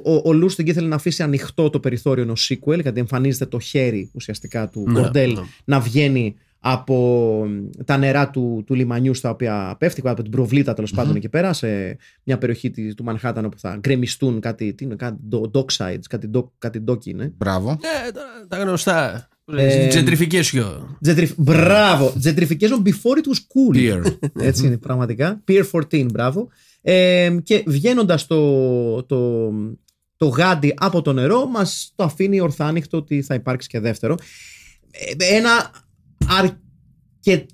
ο, ο, ο ήθελε να αφήσει ανοιχτό το περιθώριο ενός sequel, γιατί εμφανίζεται το χέρι ουσιαστικά του ναι, Κορντέλ ναι. να βγαίνει από τα νερά του, του λιμανιού στα οποία πέφτει, από την προβλήτα τέλος mm-hmm. πάντων εκεί πέρα, σε μια περιοχή του Μανχάταν όπου θα γκρεμιστούν κάτι, τι είναι, κάτι dock, κάτι είναι. Μπράβο. Ε, τα γνωστά. Ε, Μπράβο. Gentrification before it was cool. Έτσι είναι πραγματικά. Peer 14, μπράβο και βγαίνοντας το, το, το γάντι από το νερό, μας το αφήνει ορθάνυχτο ότι θα υπάρξει και δεύτερο. Ε, ένα και ε,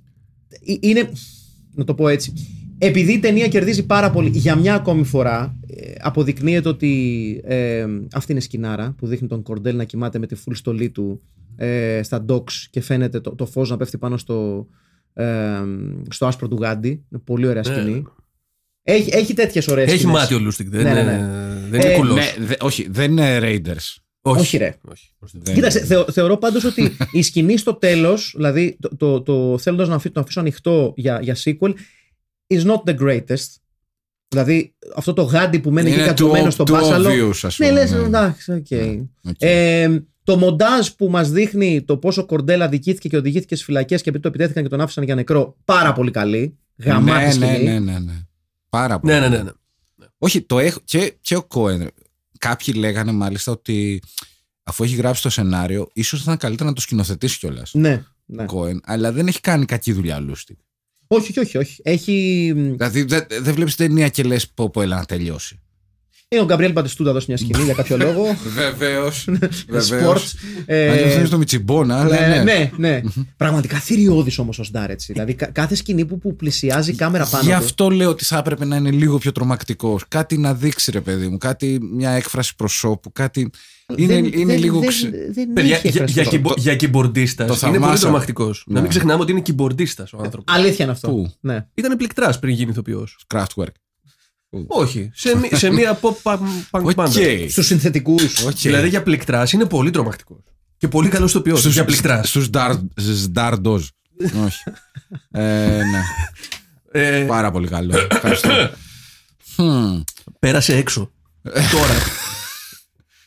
Είναι, να το πω έτσι, επειδή η ταινία κερδίζει πάρα πολύ για μια ακόμη φορά, ε, αποδεικνύεται ότι αυτή είναι σκηνάρα που δείχνει τον Κορντέλ να κοιμάται με τη φουλ στολή του στα ντόξ και φαίνεται το, το φως να πέφτει πάνω στο, άσπρο του γάντι. πολύ ωραία ναι. σκηνή. Έχει, έχει τέτοιες ωραίες. Έχει μάτι ο Λούστιγκ. Δεν, ναι, ναι, ναι. δεν είναι ε, κουλός. Δε, όχι, δεν είναι Raiders. Όχι, ρε. Όχι, Κοίταξε, θεω, θεωρώ πάντως ότι η σκηνή στο τέλος, δηλαδή το, το, το θέλοντας να το αφήσω ανοιχτό για, για sequel, is not the greatest. Δηλαδή αυτό το γάντι που μένει εκεί στο στον Πάσαλο. Obvious, ναι, λε, εντάξει, οκ. Το μοντάζ που μας δείχνει το πόσο Κορντέλα δικήθηκε και οδηγήθηκε στις φυλακές και επειδή το επιτέθηκαν και τον άφησαν για νεκρό, πάρα πολύ καλή. Γαμάτι ναι, ναι, ναι. Πάρα ναι, πολύ. Ναι, ναι, ναι. Όχι, το έχω. Και, και ο Κόεν. Κάποιοι λέγανε μάλιστα ότι αφού έχει γράψει το σενάριο, ίσως θα ήταν καλύτερα να το σκηνοθετήσει κιόλας. Ναι, ναι. αλλά δεν έχει κάνει κακή δουλειά Όχι, όχι, όχι. όχι. Έχει... Δηλαδή δεν δε βλέπεις ταινία και λες πω, πω έλα να τελειώσει. Είναι ο Γκαμπριέλ Μπατιστούτα εδώ σε μια σκηνή για κάποιο λόγο. Βεβαίως. Ναι, Σπορτ. Ε, Αντιθέτω το Μιτσιμπόνα. Ναι, ναι. ναι. ναι Πραγματικά θηριώδης όμως ο Σντάρ έτσι. Δηλαδή κάθε σκηνή που πλησιάζει κάμερα πάνω. Γι' αυτό λέω ότι θα έπρεπε να είναι λίγο πιο τρομακτικός. Κάτι να δείξει ρε παιδί μου. Κάτι, μια έκφραση προσώπου. Κάτι. Είναι, δεν, είναι δεν, λίγο. ξύ. Δεν, δεν για, για, για, Είναι πολύ τρομακτικός. Ναι. Να μην ξεχνάμε ότι είναι κυμπορντίστα ο άνθρωπος. Αλήθεια είναι αυτό. Ναι. Ήταν πληκτράς πριν γίνει ηθοποιός. Kraftwerk. Όχι. Σε, μία pop punk okay. Στους συνθετικούς. Δηλαδή για πληκτράς είναι πολύ τρομακτικός. Και πολύ καλός το ποιό. Για πληκτράς. Στους δάρντο. Όχι. ε, ναι. Ε, Πάρα πολύ καλό. Ευχαριστώ. Πέρασε έξω. Τώρα.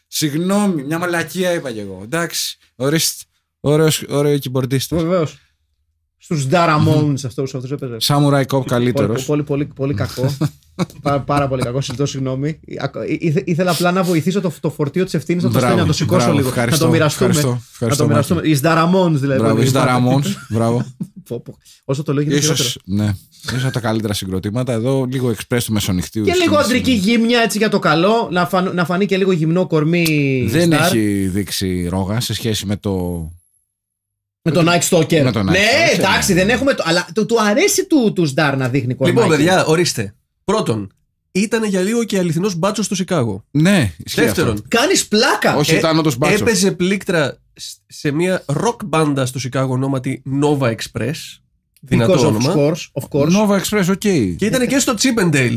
Συγγνώμη, μια μαλακία είπα κι εγώ. Εντάξει. Ορίστε. Ωραίος, ωραίος κυμπορτίστη. Βεβαίως. Στους Ντάραμόουν αυτού έπαιζε. Σάμουραϊ κοπ καλύτερος. Πολύ, πολύ κακό. πάρα, πάρα πολύ κακό, συζητώ συγγνώμη. ήθελα απλά να βοηθήσω το, το φορτίο της ευθύνης να το σηκώσω μπράβο, λίγο. Ευχαριστώ, να το μοιραστούμε. Ευχαριστώ, ευχαριστώ, να το μοιραστούμε. Ει δηλαδή. Μπράβο, ει δαραμόν. Μπράβο. Όσο το λέω γίνεται Ίσως, ναι. Ίσως τα καλύτερα συγκροτήματα. Εδώ λίγο εξπρές του μεσονυχτίου. Και λίγο αντρική γύμνια έτσι για το καλό. Να, φαν, να φανεί και λίγο γυμνό κορμί. Δεν έχει δείξει ρόγα σε σχέση με το με τον Nike Stalker. ναι, εντάξει, ναι. δεν έχουμε. Αλλά του, αρέσει του, Σντάρ να δείχνει κορμί. Λοιπόν, παιδιά, ορίστε. Πρώτον, ήταν για λίγο και αληθινός μπάτσος στο Σικάγο. Ναι, ισχύει. Δεύτερον, κάνεις πλάκα. Όχι, ε, ήταν όντω μπάτσος. Έπαιζε πλήκτρα σε μια ροκ μπάντα στο Σικάγο ονόματι Nova Express. Δυνατό όνομα. Of course, of course. Nova Express, οκ. Και ήταν και στο Chippendale.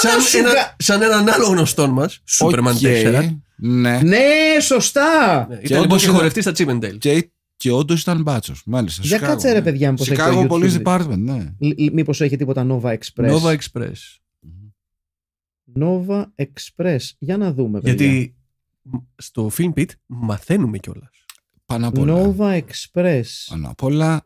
Σαν, σου... ένα, σαν έναν άλλο γνωστό μα, Superman okay. 4. Ναι. ναι, σωστά. Ναι, ήταν και λοιπόν στα Chippendale. Και και όντως ήταν μπάτσος. Μάλιστα. Για Chicago, κάτσε ρε, ναι. παιδιά, μήπως έχει. Chicago Police Department, ναι. Μήπως έχει τίποτα Nova Express. Nova Express. Nova Express. Για να δούμε, παιδιά. Γιατί στο Film Pit μαθαίνουμε κιόλας. Πάνω απ' όλα. Nova Express. Πάνω απ' όλα.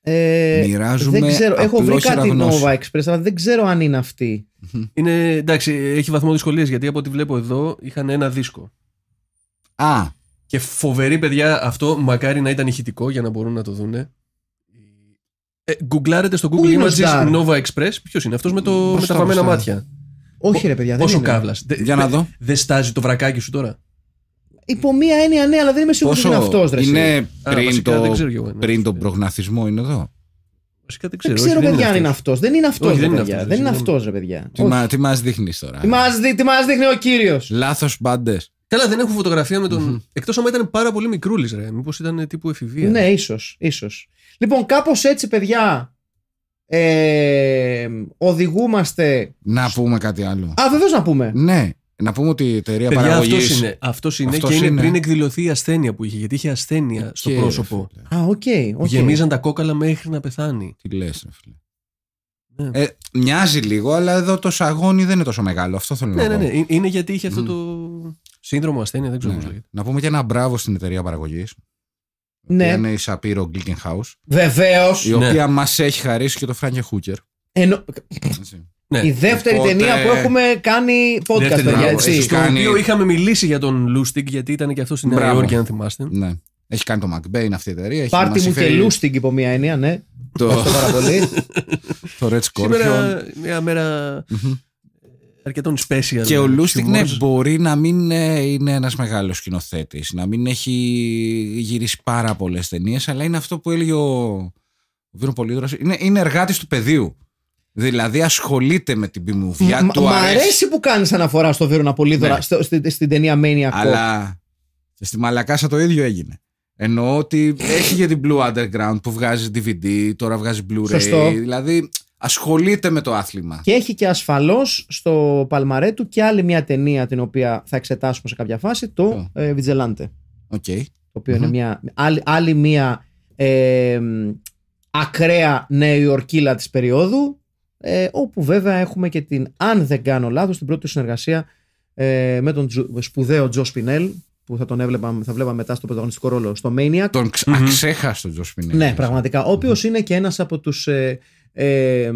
Ε, μοιράζουμε δεν ξέρω. Έχω βρει κάτι Nova Express, αλλά δεν ξέρω αν είναι αυτή. Είναι, εντάξει, έχει βαθμό δυσκολία γιατί από ό,τι βλέπω εδώ είχαν ένα δίσκο. Α, και φοβερή παιδιά αυτό, μακάρι να ήταν ηχητικό για να μπορούν να το δούνε. Ε, γκουγκλάρετε στο Google Images Nova Express. Ποιος είναι αυτός με, το, με τα βαμμένα μάτια. Όχι, ρε παιδιά. Πόσο καύλα. Για να δω. Δεν στάζει το βρακάκι σου τώρα. Υπό μία έννοια ναι, αλλά δεν είμαι σίγουρος ότι είναι αυτός. Είναι πριν, Α, το, ξέρω, εγώ, ναι, πριν τον προγναθισμό, είναι εδώ. Βασικά δεν ξέρω. Δεν ξέρω, παιδιά, αν είναι αυτός. Δεν είναι αυτός, ρε παιδιά. Δεν είναι αυτός, ρε παιδιά. Τι μα δείχνεις τώρα. Τι μας δείχνει ο κύριος. Λάθος μπάντες. Καλά, δεν έχω φωτογραφία με τον. Mm-hmm. Εκτό αν ήταν πάρα πολύ μικρούλης, ρε. Μήπως ήταν τύπου εφηβεία. Ναι, ίσως. Ίσως. Λοιπόν, κάπως έτσι, παιδιά. Ε, οδηγούμαστε. Να πούμε κάτι άλλο. Α, βεβαίως να πούμε. Ναι. Να πούμε ότι η εταιρεία παραγωγή. Αυτό είναι. Αυτός είναι αυτός και είναι, είναι πριν εκδηλωθεί η ασθένεια που είχε. Γιατί είχε ασθένεια στο και πρόσωπο. Α, οκ. Okay, okay. Γεμίζαν τα κόκαλα μέχρι να πεθάνει. Τι λες, φίλε. Ναι. Ε, μοιάζει λίγο, αλλά εδώ το σαγόνι δεν είναι τόσο μεγάλο. Αυτό θέλω ναι, να ναι, πω. Ναι, ναι, είναι γιατί είχε αυτό το. Σύνδρομο ασθένεια, δεν ξέρω ναι. λέγεται. Να πούμε και ένα μπράβο στην εταιρεία παραγωγής. Ναι. Είναι η Σαπύρο Γκλίκενχάου. Βεβαίως. Η οποία ναι. μας έχει χαρίσει και το Φράγκε Χούκερ. Ενώ... Ναι. Η δεύτερη ταινία που έχουμε κάνει podcast. Παιδιά, έτσι. Στο κάνει... οποίο είχαμε μιλήσει για τον Λούστιγκ, γιατί ήταν και αυτός στην Νέα Υόρκη, αν θυμάστε. Ναι. Έχει κάνει το McBain αυτή η εταιρεία. Πάρτι μου και Λούστιγκ υπό μία έννοια, ναι. Το... πάρα το Red Scorpion. Σήμερα μια μέρα αρκετών special. Και ο Λούστιγκ ναι, μπορεί να μην ε, είναι ένας μεγάλος σκηνοθέτης, να μην έχει γυρίσει πάρα πολλές ταινίες, αλλά είναι αυτό που έλεγε ο Βίρο Είναι, είναι εργάτης του πεδίου. Δηλαδή ασχολείται με την πιμουβιά του. Μ' αρέσει. αρέσει που κάνεις αναφορά στο Βίρο Πολίδωρο ναι. στην, ταινία Maniac. Αλλά στη Μαλακάσα το ίδιο έγινε. Εννοώ ότι έχει για την Blue Underground που βγάζει DVD, τώρα βγάζει Blu-ray. Σωστό. Δηλαδή ασχολείται με το άθλημα. Και έχει και ασφαλώς στο παλμαρέ του και άλλη μια ταινία την οποία θα εξετάσουμε σε κάποια φάση, το oh. Okay. Ε, το οποιο mm είναι μια, άλλη, άλλη μια ε, ακραία νεοϊορκίλα της περίοδου, ε, όπου βέβαια έχουμε και την, αν δεν κάνω λάθος την πρώτη συνεργασία ε, με τον Τζου, σπουδαίο Τζο Σπινέλ, που θα τον έβλεπα, θα μετά στο πρωταγωνιστικό ρόλο στο Maniac. Τον ξέχασα τον Τζο Σπινέλ. Ναι, πραγματικά. Ο οποιο είναι και ένας από τους. Ε, ε,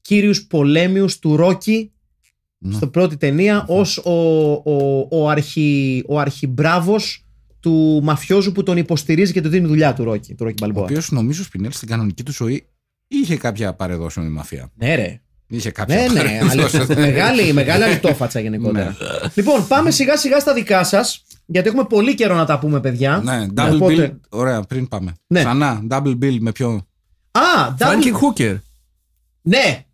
κύριους πολέμιους του Ρόκι ναι. στο πρώτη ταινία ναι. ως ο, ο, ο, αρχι, ο αρχιμπράβος του μαφιόζου που τον υποστηρίζει και του δίνει δουλειά του Ρόκι, του Ο οποίος νομίζω Σπινέλ στην κανονική του ζωή είχε κάποια παρεδόση με μαφία. Ναι ρε. Είχε κάποια ναι, ναι, αλλά, μεγάλη, μεγάλη γενικότερα. Ναι. Λοιπόν, πάμε σιγά σιγά στα δικά σας. Γιατί έχουμε πολύ καιρό να τα πούμε, παιδιά. Ναι, double bill. Ωραία, πριν πάμε. Ναι. Ξανά, double bill με ποιο. Α, Duncan Hooker! Ναι.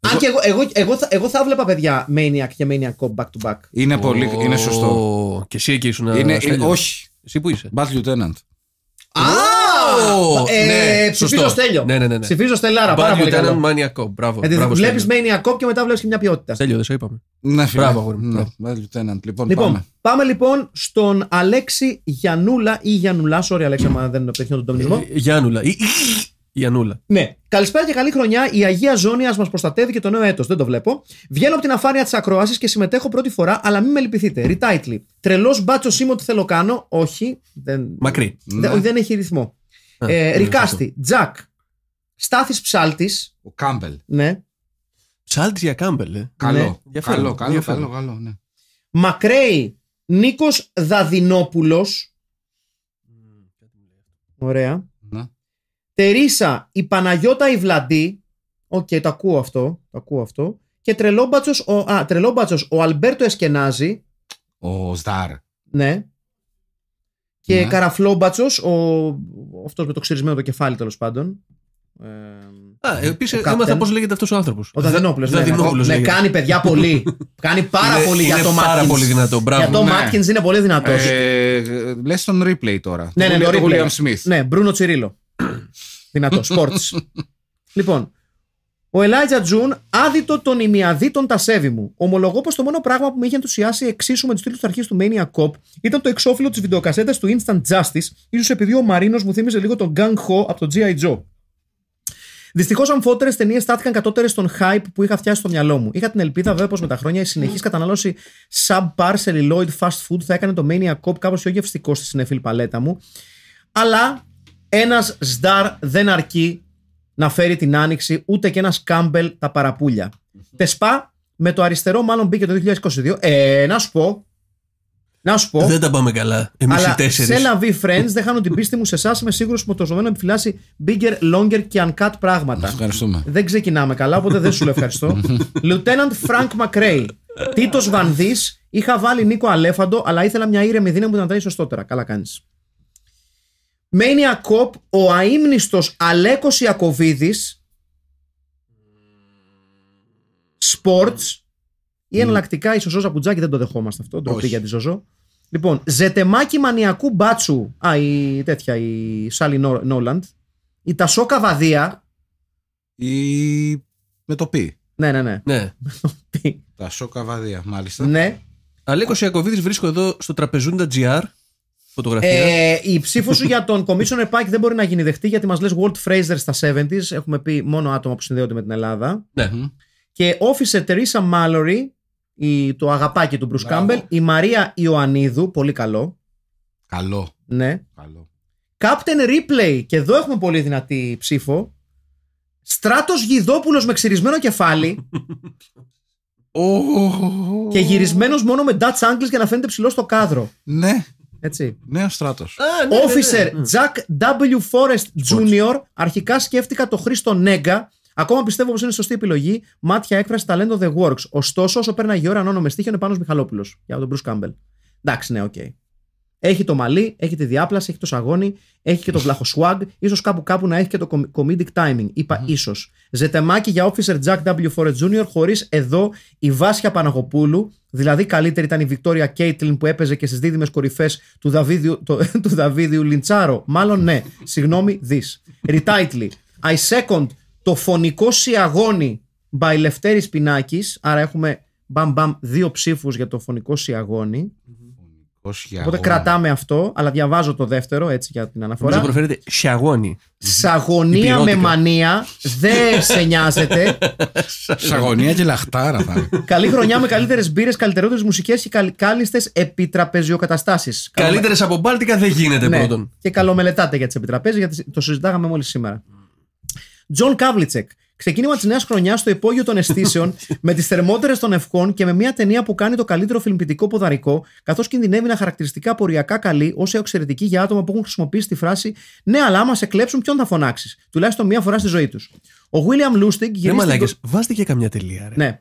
Αν και εγώ, εγώ, εγώ, θα, εγώ θα βλέπα παιδιά Maniac και Maniac Cop back to back. Είναι, πολύ, είναι σωστό. Και εσύ εκεί ήσουν. Είναι, ε, όχι. Εσύ που είσαι. Bad Lieutenant. Α, ε, ναι, ψηφίζω στέλιο. Ναι ναι, ναι, ναι, Ψηφίζω στελάρα. Πάρα πολύ καλό. μανιακό. Μπράβο. Ε, βλέπει και μετά βλέπεις και μια ποιότητα. Τέλειο, δεν σου είπαμε. Ναι, Μπράβο, Λοιπόν, λοιπόν πάμε λοιπόν στον Αλέξη Γιανούλα ή Γιανουλά. Sorry, Αλέξη, άμα δεν πετυχαίνω τον τονισμό. Ε, Γιανούλα. Ιανούλα. Ναι. Καλησπέρα και καλή χρονιά. Η Αγία Γιανούλα. ναι καλησπερα και καλη χρονια η αγια ζωνια μας προστατεύει και το νέο έτος. Δεν το βλέπω. Βγαίνω από την αφάνεια της ακρόαση και συμμετέχω πρώτη φορά, αλλά μην με λυπηθείτε. Ριτάιτλι. Τρελός μπάτσος είμαι ότι θέλω κάνω. Όχι. Δεν... Μακρύ. Δεν, ναι. δεν έχει ρυθμό. Ε, ε, ε, Ρικάστη, Τζακ, Στάθης Ψάλτης. Ο Κάμπελ. Ναι. Ψάλτης για Κάμπελ. Ε. Καλό. Ναι. Καλό, καλό, καλό, καλό, ναι. Μακρέι, Νίκος Δαδινόπουλο. Ωραία. Ναι. Τερίσα, η Παναγιώτα Ιβλαντή. Οκ, okay, το ακούω αυτό. Το ακούω αυτό. Και τρελόμπατσος ο, α, τρελόμπατσος, ο Αλμπέρτο Εσκενάζη. Ο Σδάρ. Ναι. Και ναι. καραφλόμπατσος, αυτός με το ξυρισμένο το κεφάλι τέλος πάντων. Ε, Α, επίση έμαθα πώς λέγεται αυτός ο άνθρωπος. Ο Δαδενόπουλο. Ναι, ναι, ναι, κάνει παιδιά πολύ. κάνει πάρα πολύ για το Μάτκιν. Πάρα πολύ δυνατό, μπράβο. Για το Μάτκιν ναι. είναι πολύ δυνατός. Ε, Λες τον replay τώρα. Ναι, ναι, ναι, ναι, ναι, Ναι, Μπρούνο Τσιρίλο. Δυνατό, Σπορτ. λοιπόν, ο Ελάιτζα Τζουν, άδειτο των ημιαδίτων τα σέβη μου. Ομολογώ πως το μόνο πράγμα που με είχε ενθουσιάσει εξίσου με τους τίτλους της αρχής του Mania Cop ήταν το εξώφυλλο της βιντεοκασέτας του Instant Justice, ίσως επειδή ο Μαρίνος μου θύμιζε λίγο τον Gang Ho από το G.I. Joe. Δυστυχώς, αμφότερε ταινίες στάθηκαν κατώτερες στον hype που είχα φτιάσει στο μυαλό μου. Είχα την ελπίδα, βέβαια, πως με τα χρόνια η συνεχής subpar Lloyd fast food θα έκανε το Mania Cop κάπως πιο γευστικό στη συνεφίλ παλέτα μου. Αλλά ένας σδάρ δεν αρκεί να φέρει την άνοιξη, ούτε και ένας Κάμπελ τα παραπούλια. Τεσπά με το αριστερό, μάλλον μπήκε το 2022. Ε, να σου πω. Να σου πω. Δεν τα πάμε καλά. Εμείς οι τέσσερις. Σε LAV Friends δεν χάνω την πίστη μου σε εσάς. Είμαι σίγουρος ότι το ζωμένο επιφυλάσσει bigger, longer και uncut πράγματα. Δεν ξεκινάμε καλά, οπότε δεν σου λέω ευχαριστώ. Lieutenant Frank McRae. Τίτος Βανδύς. Είχα βάλει Νίκο Αλέφαντο, αλλά ήθελα μια ήρεμη δύναμη που να τα σωστότερα. Καλά κάνεις. Mania Cop ο αείμνηστος Αλέκος Ιακωβίδης Sports ή εναλλακτικά η Σοζό Ζαπουτζάκη δεν το δεχόμαστε αυτό, το για τη Ζωζό. Λοιπόν, ζετεμάκι μανιακού μπάτσου. Α, η τέτοια, η Σάλι Νόλαντ. Η Τασό Καβαδία. Η. με το πι. Ναι, ναι, ναι. ναι. Τασό Καβαδία, μάλιστα. Ναι. Αλέκος Ιακοβίδη βρίσκω εδώ στο τραπεζούντα GR. Ε, η ψήφος σου για τον Commissioner Pike δεν μπορεί να γίνει δεχτή γιατί μας λες World Fraser στα 70s. Έχουμε πει μόνο άτομα που συνδέονται με την Ελλάδα. Ναι. Και Officer Teresa Mallory η, το αγαπάκι του Bruce Campbell, η Μαρία Ιωαννίδου, πολύ καλό. Καλό. Ναι. Καλό. Captain Ripley, και εδώ έχουμε πολύ δυνατή ψήφο. Στράτος Γιδόπουλος με ξυρισμένο κεφάλι. Oh. Και γυρισμένος μόνο με Dutch Angles για να φαίνεται ψηλό στο κάδρο. Ναι. Έτσι. Νέος στράτος. Ναι, ναι, ναι, Officer Jack W. Forrest Jr. Αρχικά σκέφτηκα το Χρήστο Νέγκα. Ακόμα πιστεύω πως είναι σωστή επιλογή. Μάτια έκφραση ταλέντο The Works. Ωστόσο, όσο πέρναγε η ώρα, ανώνομαι στίχιο είναι πάνω Μιχαλόπουλος. Για τον Bruce Campbell. Εντάξει, ναι, οκ. Έχει το μαλλί, έχει τη διάπλαση, έχει το σαγόνι, έχει και το βλαχοσουάγκ, σω κάπου κάπου να έχει και το comedic timing. Είπα mm. ίσως. Ζετεμάκι για Officer Jack W. Forrest Jr. χωρίς εδώ η Βάσια Παναγοπούλου, δηλαδή καλύτερη ήταν η Βικτόρια Κέιτλιν που έπαιζε και στις δίδυμες κορυφές του, Δαβίδιου, το, του Δαβίδιου Λιντσάρο. Μάλλον ναι, συγγνώμη, δεί. Retitle. I second το φωνικό σιαγόνι by Λευτέρης Πινάκης. άρα έχουμε μπαμ μπαμ δύο ψήφους για το φωνικό σιαγόνι. Mm. Οπότε κρατάμε αυτό, αλλά διαβάζω το δεύτερο έτσι για την αναφορά. Σε προφέρετε σιαγόνι. Σαγωνία με μανία. Δεν σε νοιάζεται. Σαγωνία και λαχτάρα Καλή χρονιά με καλύτερες μπύρες, καλύτερε μουσικές και κάλλιστες επιτραπεζιοκαταστάσεις. Καλύτερε από μπάλτικα δεν γίνεται ναι. πρώτον. Και καλομελετάτε για τις επιτραπέζε, γιατί το συζητάγαμε μόλις σήμερα. Mm. Τζον Καβλιτσεκ. Ξεκίνημα της νέας χρονιάς στο υπόγειο των αισθήσεων, με τις θερμότερες των ευχών και με μια ταινία που κάνει το καλύτερο φιλμπιτικό ποδαρικό, καθώς κινδυνεύει να χαρακτηριστικά ποριακά καλή ως εξαιρετική για άτομα που έχουν χρησιμοποιήσει τη φράση Ναι, αλλά άμα σε κλέψουν, ποιον θα φωνάξεις. Τουλάχιστον μία φορά στη ζωή τους. Ο William Λούστιγκ γυρίστηκε. Ναι, μαλάκες, βάστε καμιά τελεία, ρε. Ναι.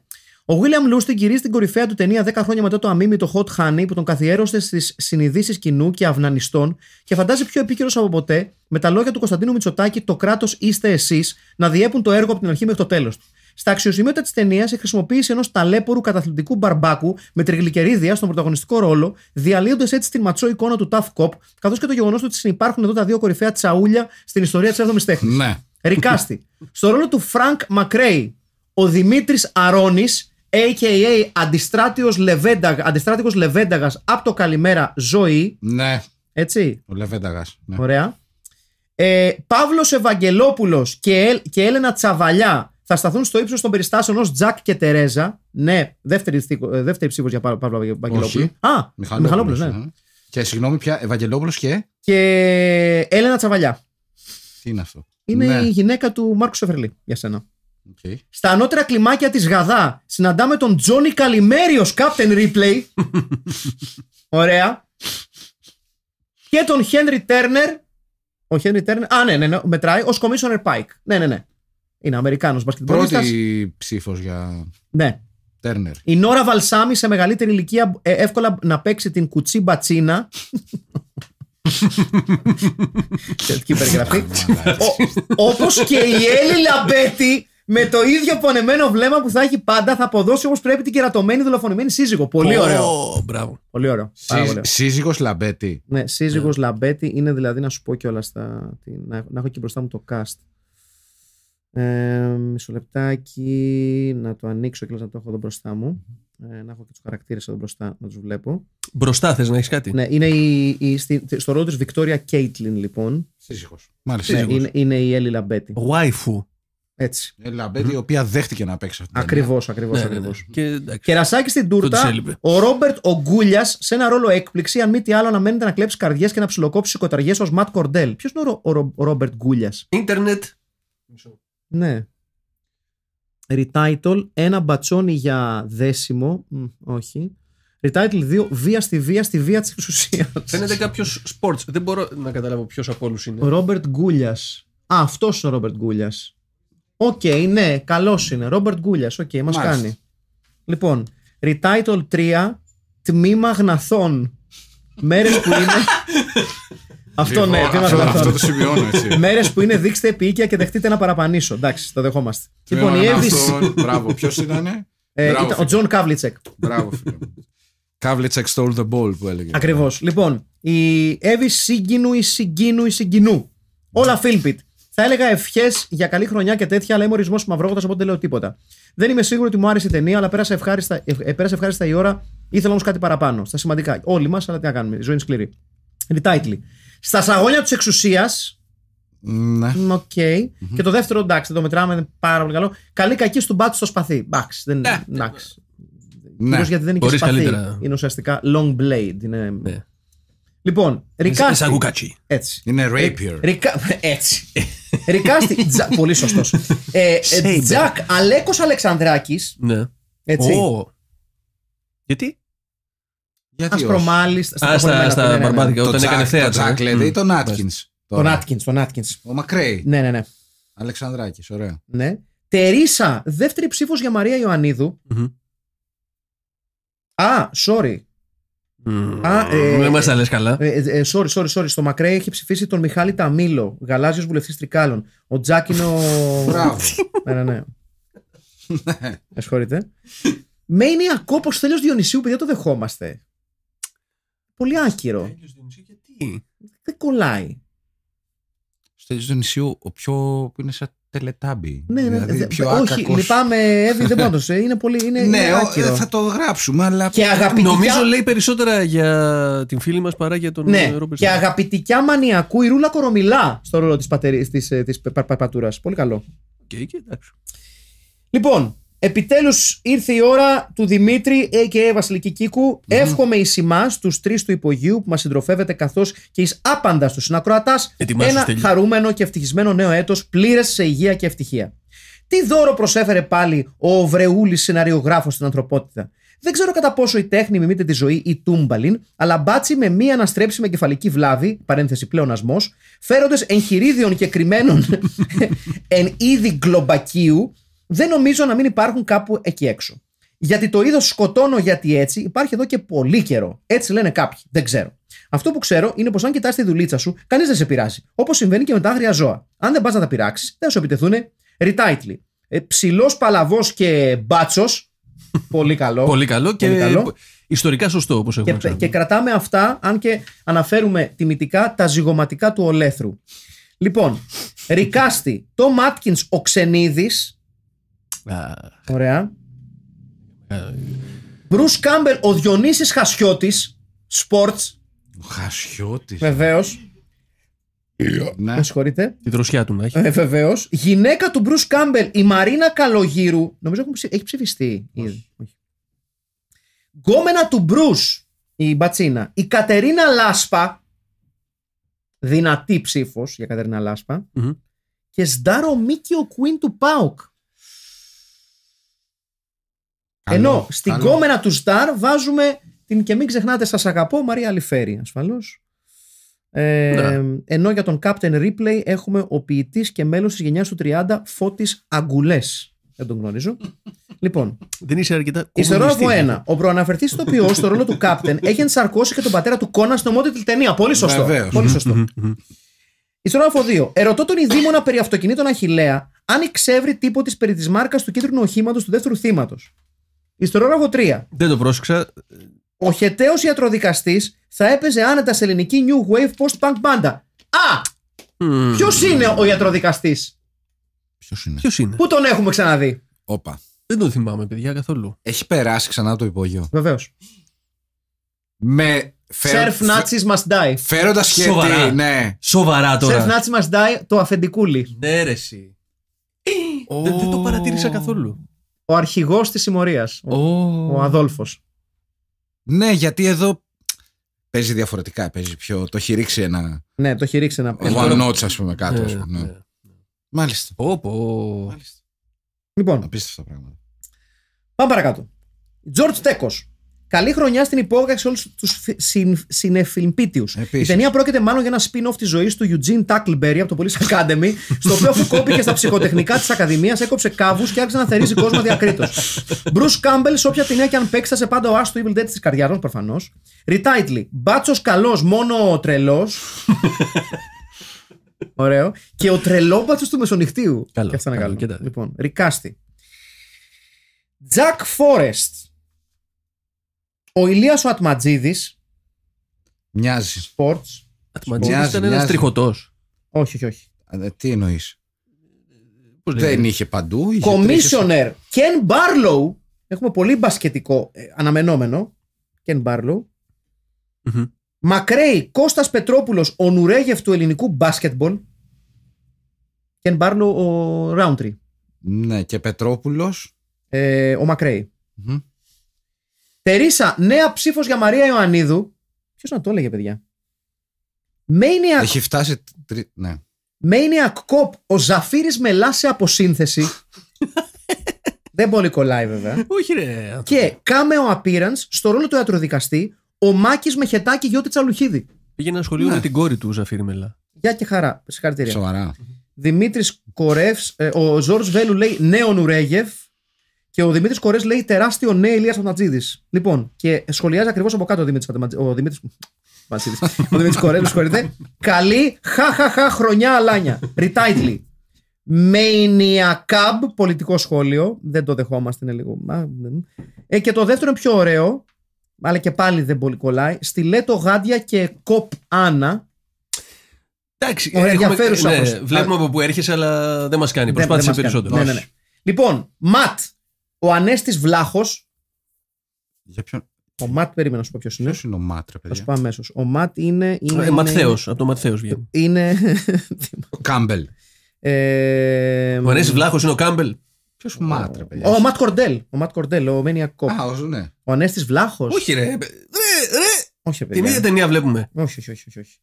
Ο William Λούστη γυρίζει την κορυφαία του ταινία 10 χρόνια μετά το το Hot Honey που τον καθιέρωσε στις συνειδήσεις κοινού και αυνανιστών και φαντάζει πιο επίκαιρος από ποτέ με τα λόγια του Κωνσταντίνου Μητσοτάκη Το κράτος είστε εσείς να διέπουν το έργο από την αρχή μέχρι το τέλος του. Στα αξιοσημείωτα της ταινίας, η χρησιμοποίηση ενός ταλέπορου καταθλιπτικού μπαρμπάκου με τριγλικερίδια στον πρωταγωνιστικό ρόλο, διαλύοντας έτσι την ματσό εικόνα του Tough Cop, καθώς και το γεγονός ότι συνεπάρχουν εδώ τα δύο κορυφαία τσαούλια στην ιστορία της 7η τέχνης. Ναι. Ρικάστη. Στο ρόλο του Φρανκ Μακρέι, ο Δημήτρης Αρώνης AKA αντιστράτιος Λεβένταγας, αντιστράτηγος Λεβένταγας από το Καλημέρα Ζωή. Ναι. Έτσι. Ο Λεβένταγας. Ναι. Ωραία. Ε, Παύλος Ευαγγελόπουλος και, και Έλενα Τσαβαλιά θα σταθούν στο ύψος των περιστάσεων ως Τζακ και Τερέζα. Ναι, δεύτερη, ε, δεύτερη ψήφος για Παύλο Ευαγγελόπουλο. Α, Μιχαλόπουλο, ναι. ναι. Και συγγνώμη πια, Ευαγγελόπουλος και. Και Έλενα Τσαβαλιά. Τι είναι αυτό. Είναι ναι. η γυναίκα του Μάρκου Σεφερλή για σένα. Στα ανώτερα κλιμάκια της Γαδά συναντάμε τον Τζόνι Καλιμέρι ω Captain Replay. Ωραία. Και τον Χένρι Τέρνερ. Ο Χένρι Τέρνερ. Α, ναι, ναι, ναι μετράει. Ως Commissioner Pike. Ναι, ναι, ναι. Είναι Αμερικάνος μπασκετμπολίστας. Πρώτη ψήφος για. Ναι. Η Νόρα Βαλσάμι σε μεγαλύτερη ηλικία ε, εύκολα να παίξει την κουτσί μπατσίνα. Όπως και η Έλλη Λαμπέτη με το ίδιο πονεμένο βλέμμα που θα έχει πάντα, θα αποδώσει όπως πρέπει την κερατωμένη δολοφονημένη σύζυγο. Πολύ oh, ωραίο. Μπράβο. Πολύ ωραίο. σύζυγος Λαμπέτη. Ναι, σύζυγος ναι. Λαμπέτη είναι δηλαδή να σου πω κιόλας. Να, να έχω και μπροστά μου το cast. Ε, μισό λεπτάκι να το ανοίξω και να το έχω εδώ μπροστά μου. Ε, να έχω και τους χαρακτήρες εδώ μπροστά να τους βλέπω. Μπροστά θες να έχεις κάτι. Ναι, είναι η, στη, στο ρόλο της Βικτόρια Κέιτλιν, λοιπόν. Σύζυγος. Μάλιστα. Ναι, είναι, είναι η Έλλη Λαμπέτη. Waifu. Έτσι. Η Λαμπέτη, mm. η οποία δέχτηκε να παίξει αυτή. Ακριβώς, ακριβώς. Ναι, Ναι, ναι. Και, Κερασάκι στην τούρτα. Ο Ρόμπερτ Ογκούλιας σε ένα ρόλο έκπληξη, αν μη τι άλλο, αναμένεται να κλέψει καρδιές και να ψιλοκόψει σκοταριέ ως Ματ Κορντέλ. Ποιος είναι ο, Ρο, ο Ρόμπερτ Γκούλια. Ιντερνετ. Ναι. Retitle, ένα μπατσόνι για δέσιμο. Μ, όχι. Retitle 2, βία στη βία στη βία της εξουσίας. Φαίνεται κάποιος Σπορτ. Δεν μπορώ να καταλάβω ποιος από όλους είναι. Ο Ρόμπερτ Γκούλια. Α, αυτός ο Ρόμπερτ Γκούλια. Οκ, okay, ναι, καλός είναι. Ρόμπερτ Γκούλιας, οκ, μας κάνει. Λοιπόν, Retitle 3, τμήμα γναθών. Μέρες που είναι. αυτό ναι, λοιπόν, τμήμα γναθών. Αυτό το σημειώνω έτσι. Μέρες που είναι δείξτε οίκια και δεχτείτε να παραπανήσω. Εντάξει, το δεχόμαστε. λοιπόν, η Εύης. Μπράβο, ποιος ε, ήταν. ο Τζον Καβλίτσεκ. Μπράβο, φίλε. Καβλίτσεκ stole the ball που έλεγε. Ακριβώς. Λοιπόν, η Εύης συγκινού ή συγκινού ή συγκινού. Όλα Φίλπιτ. Ναι. Θα έλεγα ευχές για καλή χρονιά και τέτοια, αλλά είμαι ορισμός μαυρόγοντα, οπότε δεν λέω τίποτα. Δεν είμαι σίγουρο ότι μου άρεσε η ταινία, αλλά πέρασε ευχάριστα, ε, ε ευχάριστα η ώρα. Ήθελα όμως κάτι παραπάνω. Στα σημαντικά. Όλοι μας, αλλά τι να κάνουμε. Η ζωή είναι σκληρή. Ριτάιτλι. Στα σαγόνια της εξουσίας. Ναι. Okay. Και το δεύτερο, εντάξει, το μετράμε, πάρα πολύ καλό. Καλή κακή του μπάτσου στο σπαθί. Μπαξ. Δεν είναι. Ναι. ναι. γιατί δεν είναι σπαθί. Είναι ουσιαστικά long blade. Είναι... Ναι. Λοιπόν, ρικάστη. Είναι Έτσι. Είναι rapier. Ρικα... Έτσι. Ρικάστη. Πολύ σωστός. Ε, ε, Τζακ Αλέκος Αλεξανδράκης. Ναι. Έτσι. Oh. Γιατί? Γιατί Ασπρομάλιστα. Α, στα μπαρμπάτικα. Όταν έκανε θέατρο. Τον Τζακ ε. λέτε ή τον Άτκιν. Τον Άτκιν. Τον Άτκιν. Ο Μακρέι. Ναι, ναι, ναι. Αλεξανδράκης. Ωραία. Ναι. Τερίσα. Δεύτερη ψήφος για Μαρία Ιωαννίδου. Α, sorry δεν mm. ε, μας τα λες καλά. Ε, ε, sorry, sorry, sorry. Στο Μακρέι έχει ψηφίσει τον Μιχάλη Ταμίλο, γαλάζιος βουλευτής Τρικάλων. Ο Τζάκινο. Μπράβο. ναι, ναι, ναι. ναι. συγχωρείτε. Μένει ακόμα στο τέλειο Διονυσίου, παιδιά, το δεχόμαστε. Πολύ άκυρο. γιατί. Δεν κολλάει. Στο Διονυσίου, ο πιο. που είναι σαν τελετάμπι. Ναι, ναι, ναι, δηλαδή, πιο όχι, άκακος. λυπάμαι, Εύη, δεν πάντως, ε, είναι πολύ είναι, ναι, είναι ο, ε, θα το γράψουμε, αλλά και αγαπητικά... νομίζω λέει περισσότερα για την φίλη μας παρά για τον ναι, ε, Ρόμπερτ. Και αγαπητικά μανιακού, η Ρούλα Κορομιλά στο ρόλο της, πατερι... της, της, Πολύ καλό. Και, και, εντάξει. Λοιπόν, Επιτέλους ήρθε η ώρα του Δημήτρη, a.k.a. Βασιλική Κίκου. Mm. Εύχομαι ει εμά, του τρεις του υπογείου που μας συντροφεύετε, καθώς και εις άπαντα του συνακροατά, ένα χαρούμενο και ευτυχισμένο νέο έτος, πλήρες σε υγεία και ευτυχία. Τι δώρο προσέφερε πάλι ο Βρεούλη σεναριογράφος στην ανθρωπότητα. Δεν ξέρω κατά πόσο η τέχνη μιμείται τη ζωή ή τούμπαλιν, αλλά μπάτσι με μία αναστρέψιμη κεφαλική βλάβη, παρένθεση πλεονασμός, φέροντε εγχειρίδιων και κρυμμένων εν είδη γκλομπακίου, δεν νομίζω να μην υπάρχουν κάπου εκεί έξω. Γιατί το είδος σκοτώνω γιατί έτσι υπάρχει εδώ και πολύ καιρό. Έτσι λένε κάποιοι. Δεν ξέρω. Αυτό που ξέρω είναι πως αν κοιτάς τη δουλίτσα σου, κανείς δεν σε πειράζει. Όπως συμβαίνει και με τα άγρια ζώα. Αν δεν πας να τα πειράξεις, δεν σου επιτεθούν. Ριτάιτλι. Ε, Ψηλός παλαβός και μπάτσος. πολύ καλό. πολύ καλό και πολύ ιστορικά σωστό όπως έχουμε και, και κρατάμε αυτά, αν και αναφέρουμε τιμητικά τα ζυγοματικά του ολέθρου. Λοιπόν, Ρικάστη, το Μάτκιν ο Ωραία. Μπρους Κάμπελ, ο Διονύσης Χασιώτης, σπορτ. Χασιώτης. Βεβαίως. Ναι. Με συγχωρείτε. Η δροσιά του να έχει. Ε, Βεβαίως. Γυναίκα του Μπρουσ Κάμπελ, η Μαρίνα Καλογύρου. Νομίζω έχει ψηφιστεί ήδη. Γκόμενα του Μπρους, η Μπατσίνα. Η Κατερίνα Λάσπα. Δυνατή ψήφος για Κατερίνα Και Σντάρο Μίκιο Κουίν του Πάουκ. Ενώ στην κόμενα του Σταρ βάζουμε την και μην ξεχνάτε, σας αγαπώ, Μαρία Αλιφέρη. ασφαλώς. Ε, ναι. Ενώ για τον Captain Ρίπλεϊ έχουμε ο ποιητής και μέλος της γενιάς του 30, Φώτης Αγκουλές. Δεν τον γνωρίζω. λοιπόν. Δεν είσαι αρκετά. 1. Ναι. Ο προαναφερθής οποίο στο ρόλο του Κάπτεν έχει ενσαρκώσει και τον πατέρα του Κόνα στην τη ταινία. Πολύ σωστό. Βεβαίως. Πολύ σωστό. Ιστερόγραφο 2. Ερωτώ τον ειδήμονα περί αυτοκινήτων Αχηλέα αν εξεύρει τύπο της περί της μάρκας του κίτρινου οχήματος του δεύτερου θύματος. Ιστορόγραφο 3. Δεν το πρόσεξα. Ο χεταίος ιατροδικαστής θα έπαιζε άνετα σε ελληνική new wave post-punk μπάντα. Α! Mm. Ποιος είναι ο ιατροδικαστής. Ποιος είναι. Ποιος είναι. Πού τον έχουμε ξαναδεί. Όπα. Δεν τον θυμάμαι, παιδιά, καθόλου. Έχει περάσει ξανά το υπόγειο. Βεβαίως. Με. Φέρ... Nazis must die. Φέροντα σχέδι. Σοβαρά. Ναι. Σοβαρά τώρα. Σερφ Nazis must die, το αφεντικούλι. Ναι, δεν, δεν το παρατήρησα καθόλου ο αρχηγός της συμμορίας. ο, oh. ο Αδόλφος. Ναι, γιατί εδώ παίζει διαφορετικά, παίζει πιο... το έχει ρίξει ένα... Ναι, το έχει ρίξει ένα... Ο Βανότς, ας πούμε, κάτω, ας ε, πούμε. Ναι. Ε, ε. Μάλιστα. Οπο. oh. Μάλιστα. Λοιπόν. Απίστευτα πράγματα. Πάμε παρακάτω. George Τέκος. Καλή χρονιά στην υπόγεια όλους τους συνεφιλμπίτιου. Η ταινία πρόκειται μάλλον για ένα spin-off της ζωής του Eugene Tackleberry από το Police Academy, στο οποίο αφού στα ψυχοτεχνικά της Ακαδημίας, έκοψε κάβους και άρχισε να θερίζει κόσμο διακρίτω. Μπρουσ Κάμπελ, όποια ταινία και αν παίξει, θα σε πάντα ο άστο Evil Dead τη καρδιά μα προφανώ. Ριτάιτλι, μπάτσος καλός, μόνο τρελός. Ωραίο. Και ο τρελόμπατσο του μεσονυχτίου. Καλό. Και καλό. Λοιπόν, Ρικάστη. Jack Forest. Ο Ηλίας ο Ατματζίδης. Μοιάζει. Sports. Ατματζίδης ήταν ένας τριχωτός. Όχι, όχι, όχι. τι εννοείς. Δεν είχε παντού. Κομισιονέρ Κεν Ken Barlow. Έχουμε πολύ μπασκετικό ε, αναμενόμενο. Ken Barlow. Μακρέι Κώστας Πετρόπουλος, ο Νουρέγεφ του ελληνικού μπάσκετμπολ. Ken Barlow ο Ράουντρι Ναι, και Πετρόπουλος. Ε, ο Μακρέι. Τερίσα, νέα ψήφος για Μαρία Ιωαννίδου. Ποιος να το έλεγε, παιδιά. Maniac... Έχει φτάσει. Ναι. Maniac Cop, ο ζαφίρη μελά σε αποσύνθεση. Δεν πολύ κολλάει, βέβαια. Όχι, ρε. Και κάμεο appearance στο ρόλο του ιατροδικαστή, ο Μάκης Μεχετάκη Γιώτη Τσαλουχίδη. Πήγε ένα σχολείο με ναι. την κόρη του, Ζαφύρη Μελά. Γεια και χαρά. Συγχαρητήρια. Σοβαρά. Δημήτρης Κορεύς, ε, ο Ζόρ Βέλου λέει νέο Νουρέγεφ. Και ο Δημήτρης Κορές λέει τεράστιο ναι, Ηλίας Φατματζίδη. Λοιπόν, και σχολιάζει ακριβώς από κάτω ο Δημήτρης Ο Δημήτρης. ο Δημήτρης Κορές, με συγχωρείτε. Καλή χαχαχα χρονιά αλάνια. Ριτάιτλι. καμπ, πολιτικό σχόλιο. Δεν το δεχόμαστε, είναι λίγο. Ε, και το δεύτερο πιο ωραίο, αλλά και πάλι δεν πολύ κολλάει. Στιλέτο Γάντια και Κοπ Άνα. Εντάξει, Ωραία, ενδιαφέρουσα. Ναι, βλέπουμε από πού έρχεσαι, αλλά δεν μας κάνει. Προσπάθησε περισσότερο. Ναι, ναι, ναι. Λοιπόν, Ματ, ο Ανέστης Βλάχος. Για ποιον. Ο Ματ, περίμενα να σου πω ποιος είναι. Ποιος είναι ο Ματ, ρε παιδί. Θα σου πω αμέσως. Ο Ματ είναι. Ε, είναι ε, Ματθέο, από το Ματθέο βγαίνει. Είναι. ο Κάμπελ. Ε, ο Ανέστης Βλάχος είναι ο Κάμπελ. Ποιος ο... Ματ, ρε παιδί. Ο Ματ Κορντέλ. Ο Ματ Κορντέλ, ο Κόπ. Α, ο, ναι. Ο Ανέστης Βλάχος. Όχι, ρε. ρε, ρε. Όχι, ρε Την ίδια ταινία βλέπουμε. Όχι, όχι, όχι. όχι.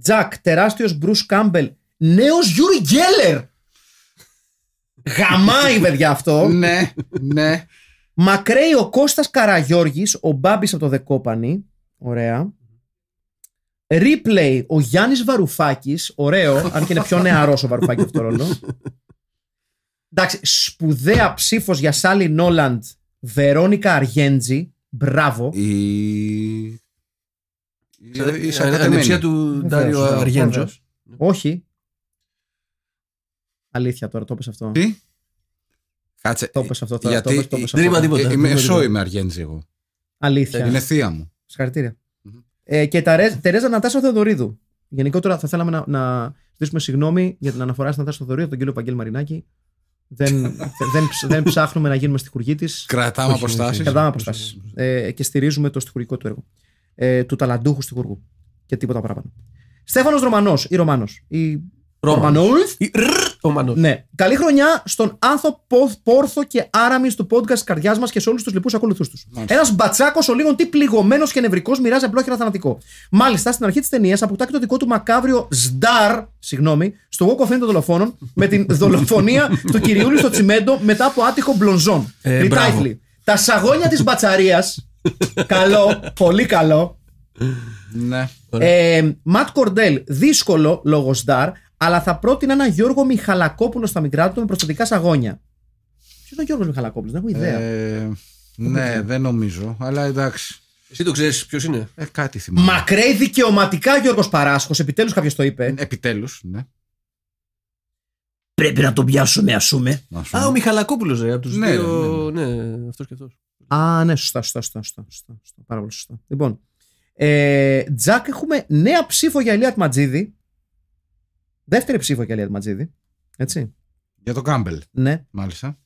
Τζακ, τεράστιος Μπρους Κάμπελ. Νέος Γιούρι Γκέλλερ. Γαμάει, παιδιά, αυτό. ναι, ναι. Μακρέει ο Κώστας Καραγιώργης, ο Μπάμπης από το Δεκόπανη. Ωραία. Replay ο Γιάννης Βαρουφάκης. Ωραίο, αν και είναι πιο νεαρός ο Βαρουφάκης αυτό ρόλο. Εντάξει, σπουδαία ψήφος για Σάλι Νόλαντ, Βερόνικα Αργέντζη. Μπράβο. Η... Η, η, η του Ντάριο Αργέντζο. Όχι. Αλήθεια τώρα, το αυτό. Τι? Κάτσε. Το αυτό τώρα. Γιατί το πες, το δεν είπα τίποτα. Ε, σο είμαι Αργέντζη εγώ. Ε, Αλήθεια. Είναι θεία μου. συγχαρητηρια Ε, και Τερέζα Νατάσα Θεοδωρίδου. Γενικότερα θα θέλαμε να, να ζητήσουμε συγγνώμη για την αναφορά στην Νατάσα Θεοδωρίδου, τον κύριο Παγγέλ Μαρινάκη. δεν, δεν, δεν ψάχνουμε να γίνουμε στη χουργή της. Κρατάμε αποστάσει. Κρατάμε αποστάσεις. Ε, και στηρίζουμε το χουργικό του έργο. Ε, του ταλαντούχου χουργού. Και τίποτα παραπάνω. Στέφανος Ρωμανός ή Ρωμάνος. Ή Ρωμανούλθ. Ο Ναι. Καλή χρονιά στον Άνθο Πόρθο και Άραμι του podcast Καρδιάς μας και σε όλους τους λοιπούς ακολουθούς τους. Ένας μπατσάκος ο λίγο τι πληγωμένος και νευρικός μοιράζει απλόχερα θανατικό. Μάλιστα στην αρχή της ταινίας αποκτά και το δικό του μακάβριο Σνταρ, συγγνώμη, στο Walk of των δολοφόνων με την δολοφονία του κυριούλη στο τσιμέντο μετά από άτυχο μπλονζόν. Ε, Τα σαγόνια της μπατσαρίας. καλό, πολύ καλό. Ναι. Ματ ε, Κορντέλ, δύσκολο λόγο Σνταρ, αλλά θα πρότεινα έναν Γιώργο Μιχαλακόπουλο στα μικρά του με προστατικά σαγόνια. Ποιος είναι ο Γιώργος Μιχαλακόπουλος, δεν έχω ιδέα. Ε, ναι, δεν νομίζω, αλλά εντάξει. Εσύ το ξέρεις ποιος είναι. Ε, κάτι θυμάμαι. Μακρέι δικαιωματικά Γιώργος Παράσχος. Επιτέλους κάποιος το είπε. Ε, Επιτέλους, ναι. Πρέπει να τον πιάσουμε, ας πούμε. Α, ο Μιχαλακόπουλος, ρε, από τους ναι, δύο. Ναι, ναι, ναι. ναι αυτός και αυτός. Α, ναι, σωστά, σωστά, σωστά. σωστά, σωστά. Πάρα πολύ σωστά. Λοιπόν, ε, Τζακ, έχουμε νέα ψήφο για Ηλία Τματζίδη. Δεύτερη ψήφο και η Ματζίδη. Έτσι. Για τον Κάμπελ. Ναι. Μάλιστα.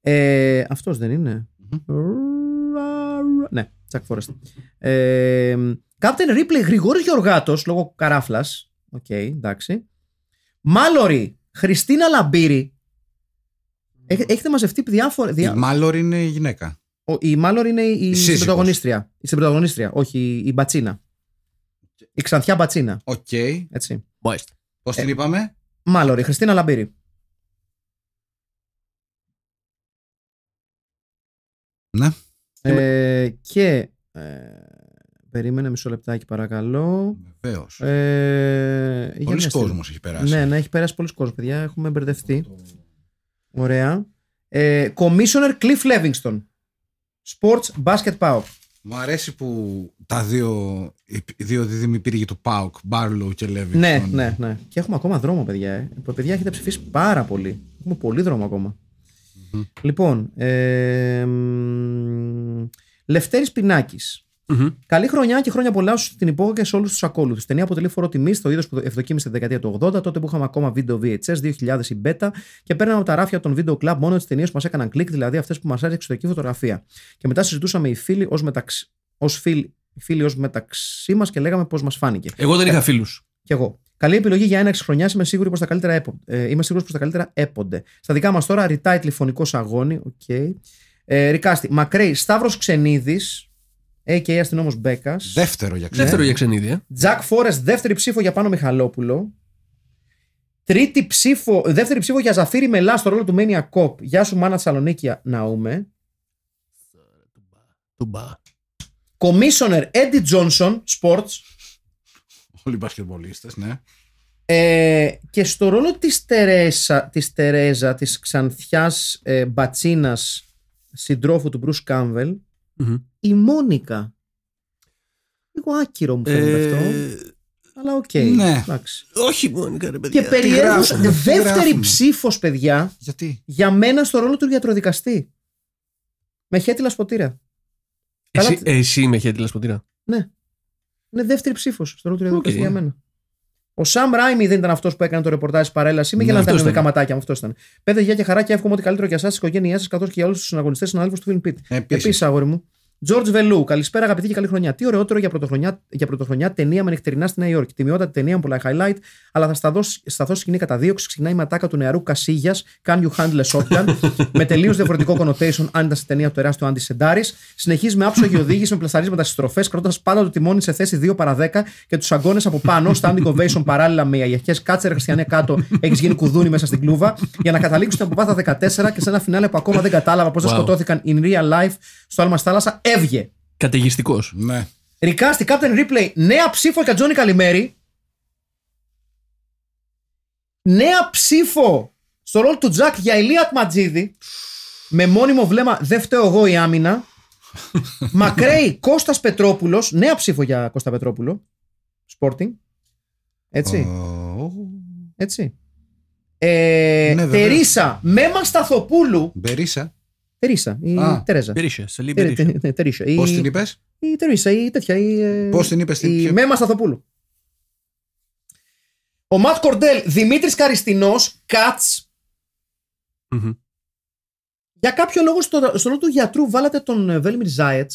Ε, Αυτός δεν είναι. Ναι, Τσακ Ε, Κάπτεν Ρίπλε Γρηγόρη Γεωργάτος, λόγω καράφλας. Οκ, okay, εντάξει. Μάλωρη Χριστίνα Λαμπύρη. Έχετε μαζευτεί διάφορα. Η Μάλωρη είναι η γυναίκα. η Μάλωρη είναι η, η πρωταγωνίστρια. Η πρωταγωνίστρια, όχι η Μπατσίνα. Η Ξανθιά Μπατσίνα. Οκ. Okay. Έτσι. Πώς την ε, είπαμε, Μάλλον η Χριστίνα Λαμπύρη. Ναι. Ε, και. Ε, περίμενε μισό λεπτάκι, παρακαλώ. Βεβαίως. Ε, πολλοί κόσμος έχει περάσει. Ναι, ναι, έχει περάσει πολλοί κόσμος, παιδιά. Έχουμε μπερδευτεί. Ωραία. Ε, Commissioner Cliff Levingston. Sports Basket Power. Μου αρέσει που τα δύο, δύο δίδυμοι του πάουκ, Μπάρλο και Λέβιν. Ναι, ναι, ναι. Και έχουμε ακόμα δρόμο, παιδιά. Ε. Παιδιά, έχετε ψηφίσει πάρα πολύ. Έχουμε πολύ δρόμο Λοιπόν, ε, Λευτέρης Πινάκης Mm-hmm. Καλή χρονιά και χρόνια πολλά σου την υπόγεια και σε όλους τους ακόλουθους. Ταινία αποτελεί φορό τιμής στο είδος που ευδοκίμησε τη δεκαετία του 80, τότε που είχαμε ακόμα βίντεο VHS 2000 η Beta και παίρναμε από τα ράφια των βίντεο κλαμπ μόνο τις ταινίες που μας έκαναν κλικ, δηλαδή αυτές που μας άρεσε εξωτερική φωτογραφία. Και μετά συζητούσαμε οι φίλοι ως μεταξύ. Ως φίλοι, φίλοι μεταξύ μας και λέγαμε πώς μας φάνηκε. Εγώ δεν είχα ε, φίλους. Κι εγώ. Καλή επιλογή για έναξη χρονιάς. Είμαι σίγουρο πως τα καλύτερα, έπο... ε, σίγουρος πως τα καλύτερα έπονται. Στα δικά μας τώρα, ρητάει τηλεφωνικός αγώνι. Okay. Ε, ρικάστη. Μακρέι, Σταύρος Ξενίδης. A.K.A. αστυνόμος Μπέκας. Δεύτερο για ξενίδια. Δεύτερο Τζακ δεύτερη ψήφο για πάνω Μιχαλόπουλο. Τρίτη ψήφο, δεύτερη ψήφο για Ζαφύρι Μελά στο ρόλο του Μένια Κοπ. Γεια σου, Μάνα Θεσσαλονίκη, Ναούμε. Τουμπά. Κομίσονερ Έντι Τζόνσον, sports. Όλοι οι ναι. Ε, και στο ρόλο της Τερέζα, της, Τερέζα, της ξανθιάς ε, μπατσίνας συντρόφου του Μπρουσ Κάμβελ η Μόνικα. Λίγο άκυρο μου φαίνεται αυτό. Ε, αλλά οκ. Okay. Ναι. Εντάξει. Όχι Μόνικα, ρε παιδιά. Και περιέργως δεύτερη ψήφος, παιδιά. Γιατί? Για μένα στο ρόλο του γιατροδικαστή. Με χέτυλα σποτήρα. Εσύ, Καλά... Ε, εσύ με χέτυλα σποτήρα. Ναι. Είναι δεύτερη ψήφος στο ρόλο του γιατροδικαστή για μένα. Ο Σαμ Ράιμι δεν ήταν αυτός που έκανε το ρεπορτάζ παρέλαση. Μην ναι, γελάτε με μου, αυτός ήταν. Πέντε γεια και χαρά και εύχομαι ότι καλύτερο για εσάς, τι οικογένειάς σας, καθώς και για όλους τους συναγωνιστές συναδέλφους του Φιλμπιτ. Pit. Επίσης, αγόρι μου, George Βελού, καλησπέρα αγαπητή και καλή χρονιά. Τι ωραιότερο για πρωτοχρονιά, για πρωτοχρονιά ταινία με νυχτερινά στη Νέα Υόρκη. μειότητα ταινία με πολλά highlight, αλλά θα σταθώ, σταθώ σκηνή καταδίωξη. Ξεκινάει η ματάκα του νεαρού Κασίγιας, Can You Handle a Shotgun, με τελείως διαφορετικό connotation αν ήταν σε ταινία του τεράστιου Άντι Σεντάρης. Συνεχίζει με άψογη οδήγηση με πλασταρίσματα στις στροφές, κρατώντας πάντα το τιμόνι σε θέση 2 παρα 10 και τους αγκώνε από πάνω, standing ovation παράλληλα με αγιαχέ, κάτσερ χριστιανέ κάτω, έχεις γίνει κουδούνι μέσα στην κλούβα, για να καταλήξουν από πάθα 14 και σε ένα φινάλε που ακόμα δεν κατάλαβα πώς wow. σκοτώθηκαν in real life στο άλμα θάλασσα Έβγε. Καταιγιστικός. Ναι. Ρικάστη, Captain Replay, νέα ψήφο για Τζόνι Καλημέρη. Νέα ψήφο στο ρόλο του Τζακ για Ηλία Ατματζίδη. Με μόνιμο βλέμμα, δεν φταίω εγώ η άμυνα. Μακρέι Κώστας Πετρόπουλος. Νέα ψήφο για Κώστα Πετρόπουλο. Sporting. Έτσι. Oh. Έτσι. Ε, ναι, Τερίσα Μέμα Σταθοπούλου. Μπερίσα. Τερίσα. Η Α, Τερέζα. Τερίσα. Ε, ε, Πώς την είπες. Η Τερίσα, η τέτοια. Η... Ε, Πώς την είπες. Η Μέμα Σταθοπούλου. Ο Ματ Κορντέλ, Δημήτρης Καριστινός, Για κάποιο λόγο στο, στο του γιατρού βάλατε τον Βέλμιρ Ζάιετ,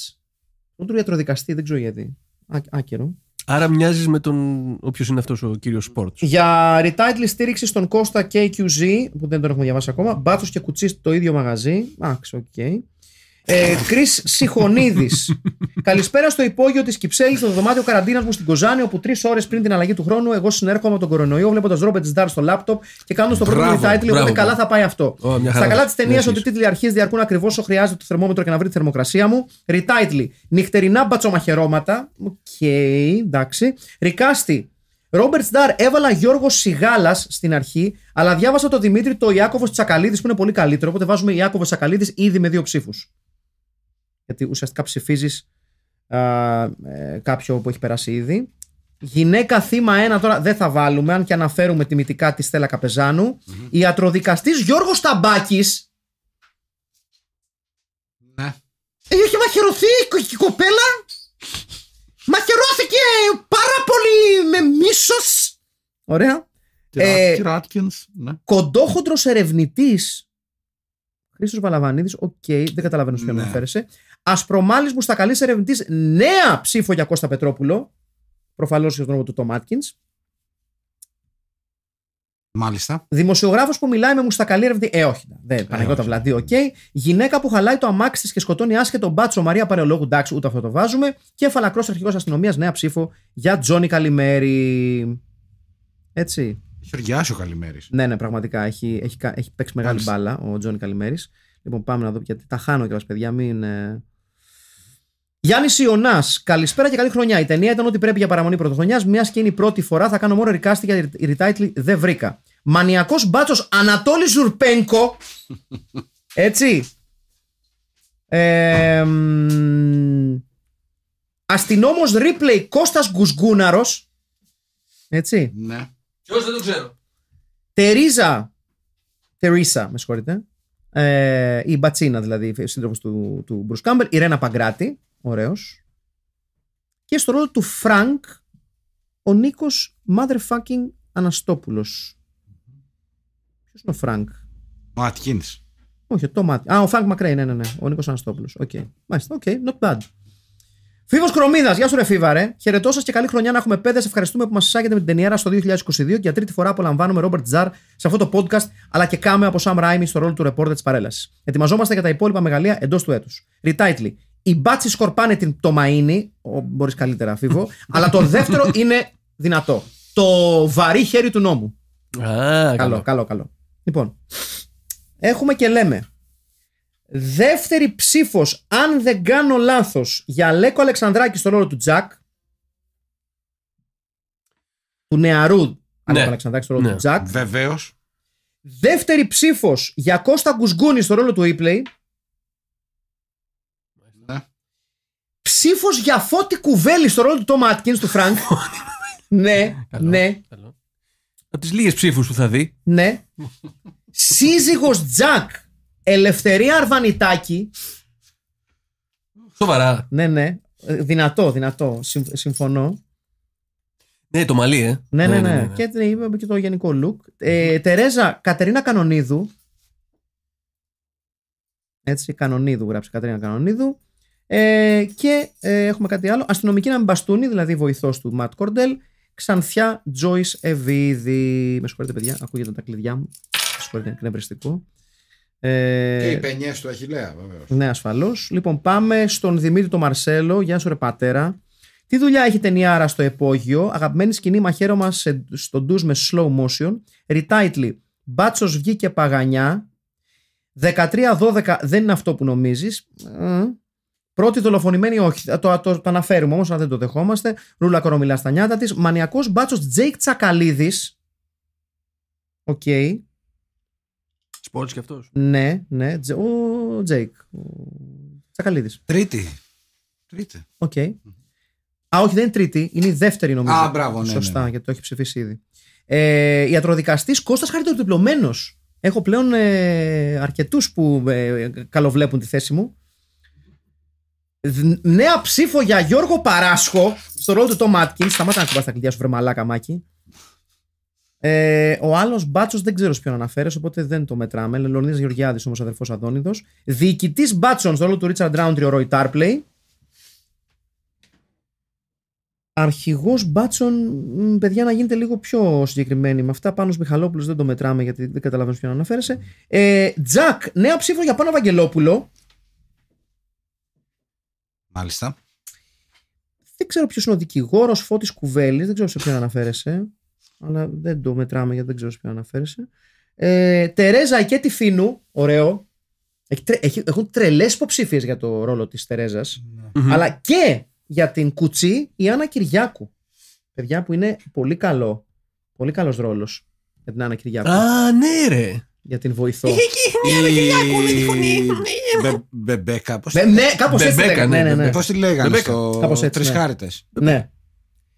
τον του γιατροδικαστή, δεν ξέρω γιατί. Άκερο. Άρα μοιάζεις με τον. Όποιος είναι αυτός ο κύριος Σπορτ. Για retitle στήριξη στον Κώστα KQZ, που δεν τον έχουμε διαβάσει ακόμα. Μπάθο και κουτσί το ίδιο μαγαζί. Άξ, οκ. Ε, Κρυ Σιχονίδη. Καλησπέρα στο υπόγειο της Κυψέλης, στο δωμάτιο καραντίνας μου στην Κοζάνη, όπου τρεις ώρες πριν την αλλαγή του χρόνου εγώ συνέρχομαι με τον κορονοϊό, βλέποντα Ρόμπερτ Ντάρ στο λάπτοπ και κάνω το πρώτο title, οπότε καλά θα πάει αυτό. Oh, Στα καλά της ταινία, ότι οι τίτλοι αρχής διαρκούν ακριβώς όσο χρειάζεται το θερμόμετρο και να βρει τη θερμοκρασία μου. Retitle. Νυχτερινά μπατσομαχαιρώματα. Οκ, okay, εντάξει. Ρικάστη. Ρόμπερτ Σντάρ έβαλα Γιώργο Σιγάλας στην αρχή, αλλά διάβασα το Δημήτρη το Ιάκοβο Τσακαλίδης που είναι πολύ καλύτερο. Οπότε βάζουμε Ιάκοβο Τσακαλίδης ήδη με δύο ψήφους γιατί ουσιαστικά ψηφίζεις ε, κάποιο που έχει περάσει ήδη. Γυναίκα θύμα 1 τώρα δεν θα βάλουμε, αν και αναφέρουμε τιμητικά τη Στέλλα Καπεζάνου. Mm-hmm. Ιατροδικαστή Γιώργο Ταμπάκη. Ναι. Ε, έχει μαχαιρωθεί η κοπέλα. Μαχαιρώθηκε πάρα πολύ με μίσος. Ωραία. Ε, ναι. Κοντόχοντρος ερευνητής. χρήστος Βαλαβανίδη, οκ, δεν καταλαβαίνω τι ποιον ναι. αναφέρεσαι. Ασπρομάλη καλής ερευνητής, νέα ψήφο για Κώστα Πετρόπουλο. Προφανώς για τον δρόμο του Τομάτκιν. Μάλιστα. Δημοσιογράφος που μιλάει με μου στα καλή ερευνητή. Ε, όχι. Ναι, δεν, Παναγιώτα ε, Βλαντή, οκ. Okay. Γυναίκα που χαλάει το αμάξι της και σκοτώνει άσχετο μπάτσο Μαρία Παρεολόγου. Εντάξει, ούτε αυτό το βάζουμε. Και φαλακρό αρχηγός αστυνομίας, νέα ψήφο για Τζόνι Καλημέρη. Έτσι. ο Καλημέρη. Ναι, ναι, πραγματικά. Έχει, έχει, έχει παίξει μεγάλη Μάλιστα. μπάλα ο Τζόνι Καλημέρη. Λοιπόν, πάμε να δω γιατί τα χάνω κιόλα, παιδιά. Μην. Ε, Γιάννης Ιωνάς, καλησπέρα και καλή χρονιά. Η ταινία ήταν ότι πρέπει για παραμονή πρωτοχρονιάς, μιας και είναι η πρώτη φορά θα κάνω μόνο recast για retitle, δεν βρήκα. Μανιακός μπάτσος Ανατόλη Ζουρπέγκο. Έτσι. Ε, Αστυνόμο Replay Κώστας Γκουσγκούναρος. Έτσι. Ναι. Ποιος δεν το ξέρω. Τερίζα. Τερίσα, με συγχωρείτε. Ε, η Μπατσίνα δηλαδή, σύντροφος του, του Μπρουσκάμπελ. Η Ρένα Παγκράτη. Ωραίος. Και στο ρόλο του Φρανκ, ο Νίκος Motherfucking Αναστόπουλος. Ποιος είναι ο Φρανκ? Ο Ατκίνης. Όχι, το μάτι. Α, ο Φρανκ Μακρέι, ναι, ναι, ναι. Ο Νίκος Αναστόπουλος. Οκ. Okay. Μάλιστα, οκ, okay, not bad. Φίβος Κρομίδα, γεια σου, ρε Φίβα, Χαιρετώ σας και καλή χρονιά να έχουμε πέδε. Ευχαριστούμε που μας εισάγετε με την ταινία στο 2022 και για τρίτη φορά απολαμβάνουμε Ρόμπερτ Τζαρ σε αυτό το podcast, αλλά και κάμε από Σαμ Ράιμι στο ρόλο του ρεπόρτερ της παρέλασης. Ετοιμαζόμαστε για τα υπόλοιπα μεγαλεία εντός του έτους. Ριτάιτλι. Η μπάτσι σκορπάνε την, το μαΐνι, μπορείς καλύτερα φίβο, αλλά το δεύτερο είναι δυνατό. Το βαρύ χέρι του νόμου. Α, καλό, καλό, καλό, Λοιπόν, έχουμε και λέμε. Δεύτερη ψήφος, αν δεν κάνω λάθος, για Λέκο Αλεξανδράκη στο ρόλο του Τζακ. Του νεαρού ναι. Λέκο Αλεξανδράκη στο ρόλο του ναι. Τζακ. Βεβαίως. Δεύτερη ψήφος για Κώστα Γκουσγκούνη στο ρόλο του Ήπλεϊ. ψήφος για φώτη κουβέλη στο ρόλο του Τόμα Άτκιν του Φρανκ. ναι, ναι. Από τις λίγες ψήφους που θα δει. Ναι. Σύζυγος Τζακ. Ελευθερία Αρβανιτάκη. Σοβαρά. Ναι, ναι. Ε, δυνατό, δυνατό. Συμφωνώ. Ναι, το μαλλί, ε. Ναι, ναι, ναι. ναι. ναι, ναι και, και το γενικό look. Ε, Τερέζα Κατερίνα Κανονίδου. Έτσι, Κανονίδου γράψει Κατερίνα Κανονίδου. Ε, και ε, έχουμε κάτι άλλο. Αστυνομική να μπαστούνι, δηλαδή βοηθός του Ματ Κορντέλ. Ξανθιά Τζόις Εβίδη. Με συγχωρείτε, παιδιά, ακούγεται τα κλειδιά μου. Με συγχωρείτε, είναι κνευριστικό Ε, και οι πενιές του Αχηλέα, βεβαίως. Ναι, ασφαλώς. Λοιπόν, πάμε στον Δημήτρη το Μαρσέλο. Γεια σου, ρε πατέρα. Τι δουλειά έχει ταινιάρα στο επόγειο. Αγαπημένη σκηνή μαχαίρωμα στο ντουζ με slow motion. Retitle. Μπάτσος βγήκε παγανιά. 13-12 δεν είναι αυτό που νομίζεις. Ε, Πρώτη δολοφονημένη, όχι. Το, το, αναφέρουμε όμως, αν δεν το δεχόμαστε. Ρούλα Κορομιλά στα νιάτα της. Μανιακός μπάτσος Τζέικ Τσακαλίδης. Οκ. Okay. Σπόρτ κι αυτός. Ναι, ναι. Τζε, ο Τζέικ. Τσακαλίδης. Τρίτη. Τρίτη. Οκ. Α, όχι, δεν είναι τρίτη. Είναι η δεύτερη νομίζω. Α, μπράβο, ναι, Σωστά, ναι, ναι. γιατί το έχει ψηφίσει ήδη. Ε, ιατροδικαστής Κώστας Χαριτοδιπλωμένο. Έχω πλέον ε, αρκετούς που ε, καλοβλέπουν τη θέση μου. Νέα ψήφο για Γιώργο Παράσχο στο ρόλο του Τόμ Άτκιν. Σταμάτα να κουμπάς τα κλειδιά σου, βρε μαλάκα, μάκι Ε, ο άλλος μπάτσος δεν ξέρω ποιον αναφέρε, οπότε δεν το μετράμε. Λεωνίδας Γεωργιάδης, όμως αδερφός Αδόνιδος. Διοικητής μπάτσον στο ρόλο του Ρίτσαρντ Ράουντρι, ο Ρόι Τάρπλεϊ. Αρχηγός μπάτσον, παιδιά, να γίνετε λίγο πιο συγκεκριμένοι με αυτά. Πάνω Μιχαλόπουλο δεν το μετράμε γιατί δεν καταλαβαίνω ποιον αναφέρεσαι. Ε, Τζακ, νέα ψήφο για πάνω Βαγγελόπουλο. Μάλιστα. Δεν ξέρω ποιος είναι ο δικηγόρος Φώτης Κουβέλης, δεν ξέρω σε ποιον αναφέρεσαι. Αλλά δεν το μετράμε γιατί δεν ξέρω σε ποιον αναφέρεσαι. Ε, Τερέζα τη Φίνου, ωραίο. Έχει, έχει, έχουν τρελές υποψήφιες για το ρόλο της τερεζα ναι. Αλλά και για την Κουτσή η Άννα Κυριάκου. Παιδιά που είναι πολύ καλό. Πολύ καλός ρόλος για την Άννα Κυριάκου. Α, ναι, ρε για την βοηθό. Μπεμπέκα, πώς ναι, ναι, ναι, τη λέγανε. Κάπω Πώ τη λέγανε Τρει χάρτε. Ναι.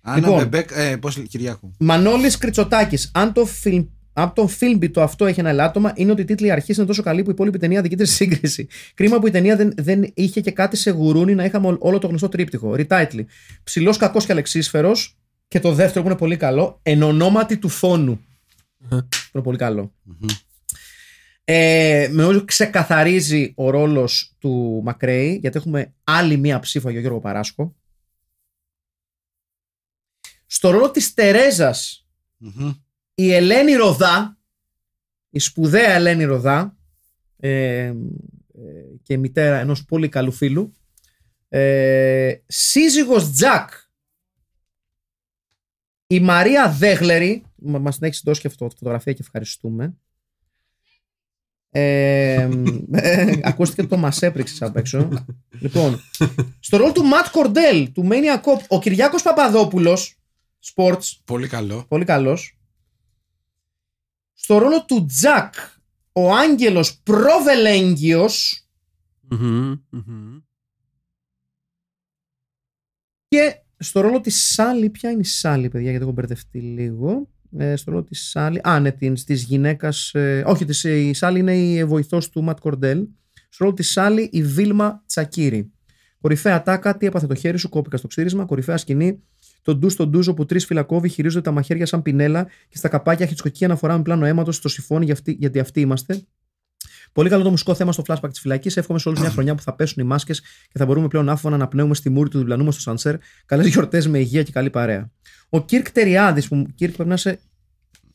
Άννα λοιπόν. Μπεμπέκα, ε, πώς Κυριάκου. Μανώλης Κριτσοτάκη. Αν το φιλμ από τον Φίλμπι το αυτό έχει ένα ελάττωμα είναι ότι οι τίτλοι αρχής είναι τόσο καλοί που η υπόλοιπη ταινία τη σύγκριση. Κρίμα που η ταινία δεν, δεν είχε και κάτι σε γουρούνι να είχαμε όλο το γνωστό τρίπτυχο. Ριτάιτλι. Ψηλός κακός και αλεξίσφαιρος. Και το δεύτερο που είναι πολύ καλό. Εν ονόματι του φόνου. πολύ ε, με όλο ξεκαθαρίζει ο ρόλος του Μακρέη, γιατί έχουμε άλλη μία ψήφα για τον Γιώργο Παράσκο. Στο ρόλο της τερεζα mm-hmm. η Ελένη Ροδά, η σπουδαία Ελένη Ροδά, ε, ε, και μητέρα ενός πολύ καλού φίλου, ε, σύζυγος Τζακ, η Μαρία Δέγλερη, μας την έχει δώσει και αυτό φωτογραφία και ευχαριστούμε, ε, ακούστηκε το μας έπρεξε απ' έξω. λοιπόν, στο ρόλο του Ματ Κορντέλ, του Mania Cop, ο Κυριάκος Παπαδόπουλος, sports. Πολύ καλό. Πολύ καλός. Στο ρόλο του Τζακ, ο αγγελος προβελεγγυο Και στο ρόλο της Σάλι, ποια είναι η Σάλι, παιδιά, γιατί έχω μπερδευτεί λίγο. Ε, στο λέω της Σάλη. Α, ναι, της γυναίκας. Ε, όχι, της, ε, η Σάλη είναι η ε, βοηθός του Ματ Κορντέλ. Στο ρόλο της Σάλη η Βίλμα Τσακύρη. Κορυφαία τάκα, τι έπαθε το χέρι σου, κόπηκα στο ξύρισμα. Κορυφαία σκηνή, τον ντου στον ντουζο Που τρεις φυλακόβοι χειρίζονται τα μαχαίρια σαν πινέλα και στα καπάκια έχει σκοκία αναφορά με πλάνο αίματος στο σιφόν γιατί αυτοί είμαστε. Πολύ καλό το μουσικό θέμα στο flashback της φυλακής. Εύχομαι σε όλους μια χρονιά που θα πέσουν οι μάσκες και θα μπορούμε πλέον άφωνα να πνέουμε στη μούρη του διπλανού μα στο Σανσέρ. Καλές γιορτές με υγεία και καλή παρέα. Ο Κίρκ Τεριάδης, που Κίρκ πρέπει να είσαι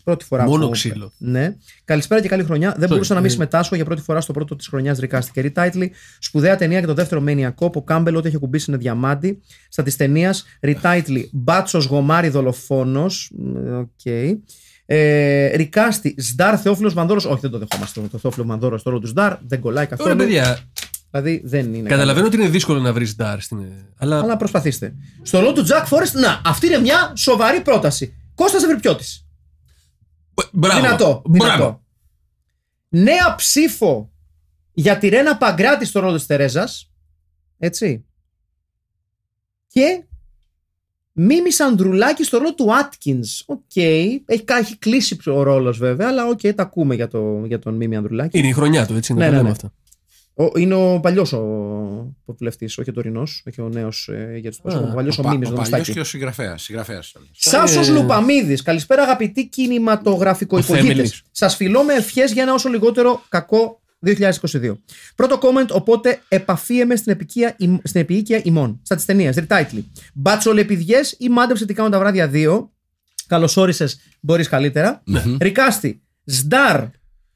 πρώτη φορά. Μόνο που... ξύλο. Ναι. Καλησπέρα και καλή χρονιά. Δεν μπορούσα να μην ε. συμμετάσχω για πρώτη φορά στο πρώτο της χρονιάς ρικάστηκε. Ριτάιτλι, σπουδαία ταινία και το δεύτερο μενιακό που ο Κάμπελ ό,τι έχει κουμπίσει είναι διαμάντι. Στα της ταινίας Ριτάιτλι, μπάτσος γομάρι δολοφόνος. Ε, οκ. Okay. Ε, Ρικάστη, Σντάρ, Θεόφιλος Μανδόρο. Όχι, δεν το δεχόμαστε το Θεόφιλο Μανδόρο στο ρόλο του Σντάρ. Δεν κολλάει καθόλου. Ωραία, παιδιά. Δηλαδή δεν είναι. Καταλαβαίνω ότι είναι δύσκολο να βρεις Σντάρ στην. Αλλά... αλλά προσπαθήστε. Στο ρόλο του Τζακ Φόρεστ, να, αυτή είναι μια σοβαρή πρόταση. Κώστας Ευρυπιώτης. Ε, μπράβο. Δυνατό. Νέα ψήφο για τη Ρένα Παγκράτη στο ρόλο της Τερέζας. Έτσι. Και Μίμη Ανδρουλάκη στο ρόλο του Άτκιν. Οκ. Okay. Έχει, έχει κλείσει ο ρόλος βέβαια, αλλά οκ, okay, τα ακούμε για, το, για τον Μίμη Ανδρουλάκη. Είναι η χρονιά του, έτσι είναι. Ναι, ναι, ναι. είναι ο παλιός ο, βουλευτής, όχι ο τωρινός, όχι ο νέος ε, για τους Ο παλιός ο, ο, Μίμης, ο παλιό και ο συγγραφέας. συγγραφέας. Σάσος ε... Λουπαμίδης. Καλησπέρα, αγαπητοί κινηματογραφικοί Σας φιλώ με ευχές για ένα όσο λιγότερο κακό 2022. Πρώτο comment, οπότε επαφίεμαι στην, επικία, στην επίοικια ημών. Στα της ταινίας, retitle. Μπατσολεπιδιέ ή μάντεψε τι κάνω τα βράδια 2. Καλώ όρισε, μπορεί Ρικάστη, Σνταρ,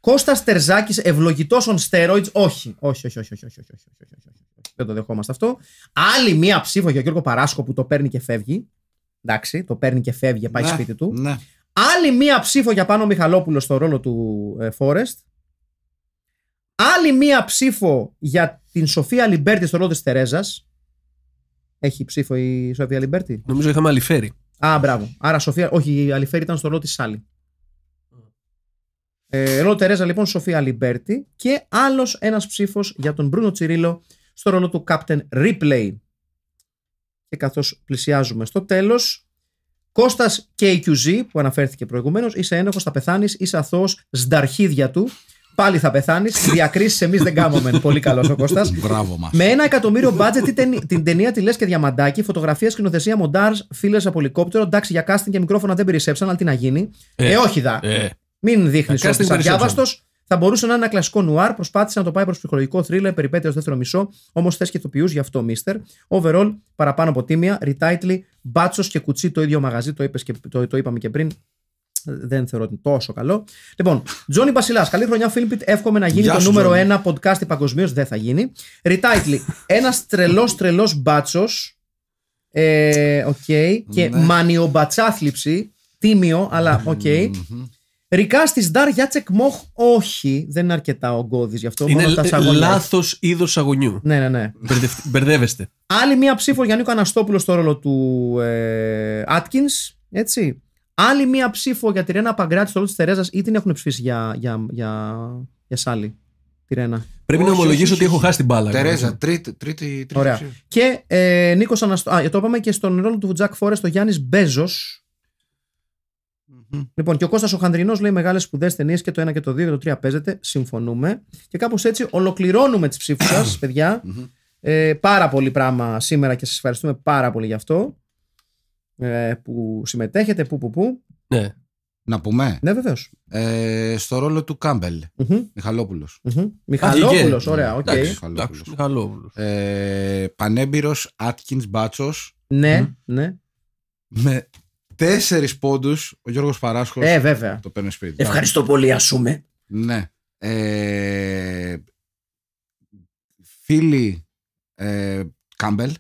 Κώστας Τερζάκης, ευλογητός on steroids. Όχι. Όχι, όχι, όχι, όχι, όχι, όχι, όχι, Δεν το δεχόμαστε αυτό. Άλλη μία ψήφο για Γιώργο Παράσκο που το παίρνει και φεύγει. Εντάξει, το παίρνει και φεύγει, πάει σπίτι του. Άλλη μία ψήφο για πάνω Μιχαλόπουλο στο ρόλο του Φόρεστ. Άλλη μία ψήφο για την Σοφία Λιμπέρτη στο ρόλο τη Τερέζας. Έχει ψήφο η Σοφία Λιμπέρτη. Νομίζω είχαμε Αλιφέρη Α, μπράβο. Άρα Σοφία, όχι, η Αλιφέρη ήταν στο ρόλο τη Σάλη. Ε, ρόλο Τερέζα λοιπόν Σοφία Λιμπέρτη και άλλος ένας ψήφος για τον Μπρούνο Τσιρίλο στο ρόλο του Captain Ripley. Και καθώς πλησιάζουμε στο τέλος, Κώστας KQZ που αναφέρθηκε προηγουμένως, είσαι ένοχος, θα πεθάνεις είσαι αθώος, σνταρχίδια του. Πάλι θα πεθάνεις. Διακρίσεις εμείς δεν κάμουμε. Πολύ καλός ο Κώστας. Μπράβο μας. Με ένα εκατομμύριο μπάτζετ την ταινία τη λες και διαμαντάκι, φωτογραφία, σκηνοθεσία, μοντάρ, φίλες από ελικόπτερο. Εντάξει, για casting και μικρόφωνα δεν περισσέψαν, αλλά τι να γίνει. Ε, ε όχι δα. Ε, Μην δείχνεις ότι είσαι Θα μπορούσε να είναι ένα κλασικό νουάρ. Προσπάθησε να το πάει προς ψυχολογικό θρύλε, περιπέτεια ω δεύτερο μισό. Όμως θες και ηθοποιούς, γι' αυτό μίστερ. Overall, παραπάνω από τίμια. Retitle, μπάτσος και κουτσί το ίδιο μαγαζί, το, είπες και, το, το είπαμε και πριν δεν θεωρώ ότι είναι τόσο καλό. Λοιπόν, Τζόνι Μπασιλά, καλή χρονιά, Φίλιππιτ. Εύχομαι να γίνει το νούμερο ένα podcast παγκοσμίως. Δεν θα γίνει. Ριτάιτλι, ένας τρελός τρελός μπάτσος. Ε, okay. Και ναι. μανιομπατσάθλιψη. Τίμιο, αλλά οκ. Okay. Ρικά τη Ντάρ Γιάτσεκ Μοχ, όχι. Δεν είναι αρκετά ογκώδη γι' αυτό. Είναι λάθος είδος αγωνιού. Ναι, ναι, ναι. Μπερδεύεστε. Άλλη μία ψήφο για Νίκο Αναστόπουλο στο ρόλο του Άτκιν. Ε, έτσι. Άλλη μία ψήφο για τη Ρένα Παγκράτη στο ρόλο της Τερέζας ή την έχουν ψηφίσει για, για, για, για Σάλι. Τη Ρένα. Πρέπει να ομολογήσω ότι έχω χάσει την μπάλα. Τερέζα, τρίτη, τρίτη, τρίτη. Και ε, Νίκος Αναστο... Α, το είπαμε και στον ρόλο του Τζακ Φόρες, το Γιάννης Μπέζος. Λοιπόν, και ο Κώστας ο Χανδρινός λέει μεγάλες σπουδές ταινίες και το 1 και το 2 και το 3 παίζεται. Συμφωνούμε. Και κάπως έτσι ολοκληρώνουμε τις ψήφους σας, παιδια Ε, πάρα πολύ πράγμα σήμερα και σας ευχαριστούμε πάρα πολύ γι' αυτό. Ε, που συμμετέχετε, που που που. Ναι. Να πούμε. Ναι, βεβαίως. Ε, στο ρόλο του Κάμπελ. Mm-hmm. Μιχαλόπουλο. Μιχαλόπουλο, ωραία, οκ. Okay. Μιχαλόπουλο. Ε, Πανέμπειρος Άτκιν Μπάτσος. Ναι, ναι. Με τέσσερις πόντους ο Γιώργος Παράσχος. Ε, βέβαια. Το παίρνει σπίτι. Ευχαριστώ πολύ, ας πούμε. Ναι. Ε, φίλοι ε, Κάμπελ.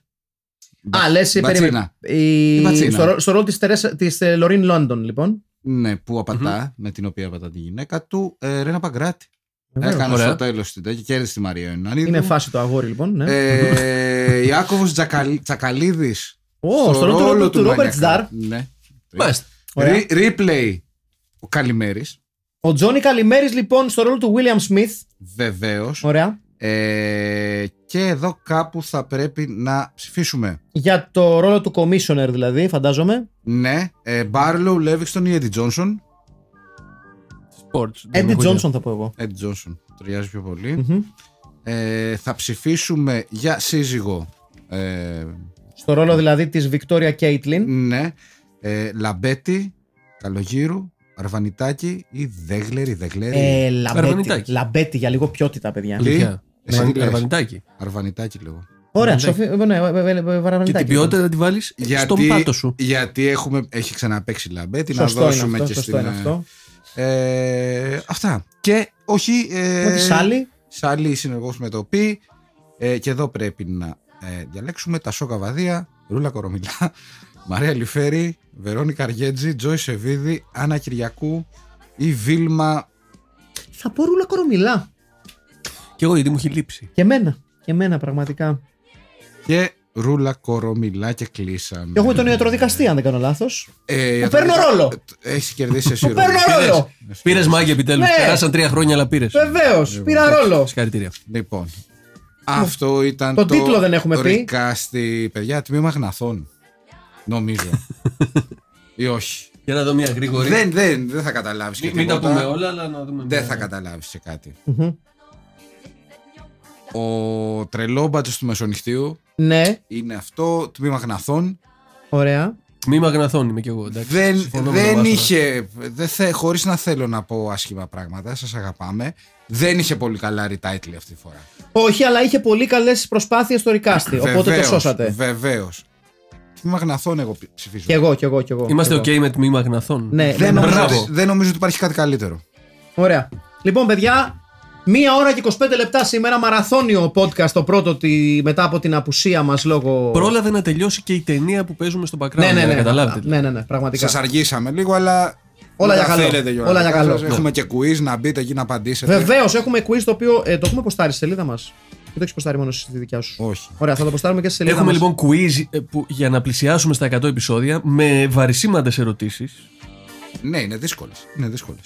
Α, Στο ρόλο τη ε, Λωρίν Λόντον, λοιπόν. Ναι, που απατα με την οποία απατά τη γυναίκα του, ε, Ρένα Παγκράτη. Έκανε ε, στο τέλος την τέτοια και κέρδισε τη Μαρία Ιωνάνη. Είναι φάση το αγόρι, λοιπόν. Ναι. Ε, Ιάκοβο Τσακαλίδη. στο ρόλο του Ρόμπερτ ναι. Σταρ. Ρίπλεϊ ο Καλημέρης. Ο Τζόνι Καλημέρης, λοιπόν, στο ρόλο του Βίλιαμ Σμιθ. Βεβαίως. Ωραία. Ε, και εδώ κάπου θα πρέπει να ψηφίσουμε. Για το ρόλο του commissioner δηλαδή, φαντάζομαι. Ναι. Μπάρλο, ε, Λέβιξτον ή Eddie Johnson Sports. Έντι Τζόνσον θα πω εγώ. Eddie Johnson Ταιριάζει πιο πολυ ε, θα ψηφίσουμε για σύζυγο. Ε, Στο ρόλο δηλαδή της Βικτόρια Κέιτλιν. Ναι. Λαμπέτη, Καλογύρου, Αρβανιτάκη ή Δέγλερη, Δέγλερη. Ε, λαμπέτη, λαμπέτη για λίγο ποιότητα, παιδιά. Εσύ αρβανιτάκι. Αρβανιτάκι λέγω. Ωραία, σοφή, ναι, Και την ποιότητα θα τη βάλει στον πάτο σου. Γιατί έχουμε, έχει ξαναπέξει λαμπέ, την να δώσουμε και στην. αυτό. αυτά. Και όχι. Ε, Σάλι. Σάλι, συνεργό με το πι. και εδώ πρέπει να διαλέξουμε τα Σόκα Βαδία, Ρούλα Κορομιλά, Μαρία Λιφέρη, Βερόνι Καργέτζη Τζόι Σεβίδη, Άννα Κυριακού ή Βίλμα. Θα πω Ρούλα Κορομιλά. Και εγώ γιατί μου έχει λείψει. Και εμένα. Και εμένα πραγματικά. Και Ρούλα κορομιλά και κλείσαμε. Έχουμε τον ιατροδικαστή, αν δεν κάνω λάθος. Ε, το παίρνω ρόλο. Έχεις κερδίσει εσύ ρόλο. Παίρνω ρόλο. Πήρες μάγκε επιτέλους. Ναι. Περάσαν τρία χρόνια, αλλά πήρες. Βεβαίως. Ε, πήρα ρόλο. Συγχαρητήρια. Λοιπόν. Αυτό ήταν το. Το τίτλο δεν έχουμε πει. Ρικάστη, παιδιά, τμήμα γναθών. Νομίζω. Ή όχι. Για να δω μια γρήγορη. Δεν, δεν, δεν θα καταλάβεις. Μην, τα πούμε όλα, αλλά να δούμε. Δεν θα καταλάβεις και κάτι. Ο τρελόμπατος του μεσονυχτίου. Ναι. Είναι αυτό. Τμήμα γναθών. Ωραία. Τμήμα γναθών είμαι κι εγώ. Εντάξει, δεν δεν είχε. Δεν θε, χωρίς να θέλω να πω άσχημα πράγματα, σας αγαπάμε. Δεν είχε πολύ καλά retitle αυτή τη φορά. Όχι, αλλά είχε πολύ καλές προσπάθειες στο ρικάστη. Οπότε το σώσατε. Βεβαίως. Τμήμα γναθών εγώ ψηφίζω. Κι εγώ, κι εγώ, κι εγώ. Είμαστε OK με τμήμα γναθών. Ναι, δεν, ναι, ναι. δεν νομίζω ότι υπάρχει κάτι καλύτερο. Ωραία. Λοιπόν, παιδιά, Μία ώρα και 25 λεπτά σήμερα ο podcast το πρώτο τη, μετά από την απουσία μας λόγω. Πρόλαβε να τελειώσει και η ταινία που παίζουμε στο background. Ναι, ναι, ναι, καταλάβετε. Ναι, ναι, ναι, πραγματικά. Σας αργήσαμε λίγο, αλλά. Όλα για καλό. Θέλετε, όλα για καλό. Έχουμε και quiz να μπείτε εκεί να απαντήσετε. Βεβαίως, έχουμε quiz το οποίο. Ε, το έχουμε ποστάρει στη σελίδα μας. Δεν το έχεις ποστάρει μόνο στη δικιά σου. Όχι. Ωραία, θα το ποστάρουμε και στη σελίδα. Έχουμε μας. λοιπόν quiz ε, που, για να πλησιάσουμε στα 100 επεισόδια με βαρισίμαντε ερωτήσεις. Ναι, είναι δύσκολες. Είναι δύσκολες.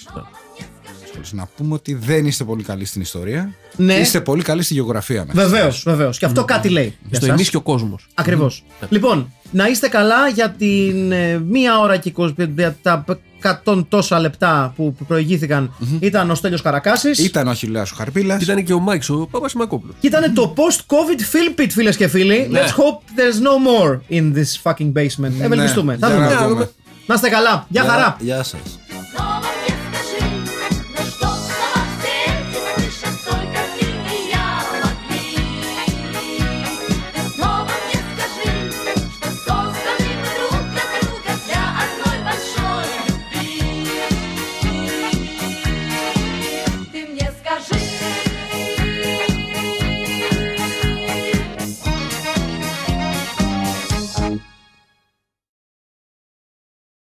Να πούμε ότι δεν είστε πολύ καλοί στην ιστορία. Ναι. Είστε πολύ καλοί στη γεωγραφία μα. Βεβαίως, βεβαίως. Και αυτό κάτι λέει. Στο εμεί και ο κόσμος. Ακριβώς. Ναι. Λοιπόν, να είστε καλά για την ε, μία ώρα και τα 100 τόσα λεπτά που προηγηθηκαν ήταν ο Στέλιος Καρακάσης. Ήταν ο Αχιλέας ο Χαρπίλα. Ήταν και ο Μάικς ο Παπασημακόπουλο. Και ηταν το post-covid film pit φίλες και φίλοι ναι. Let's hope there's no more in this fucking basement ναι. Να είστε καλά, γεια χαρά Γεια σας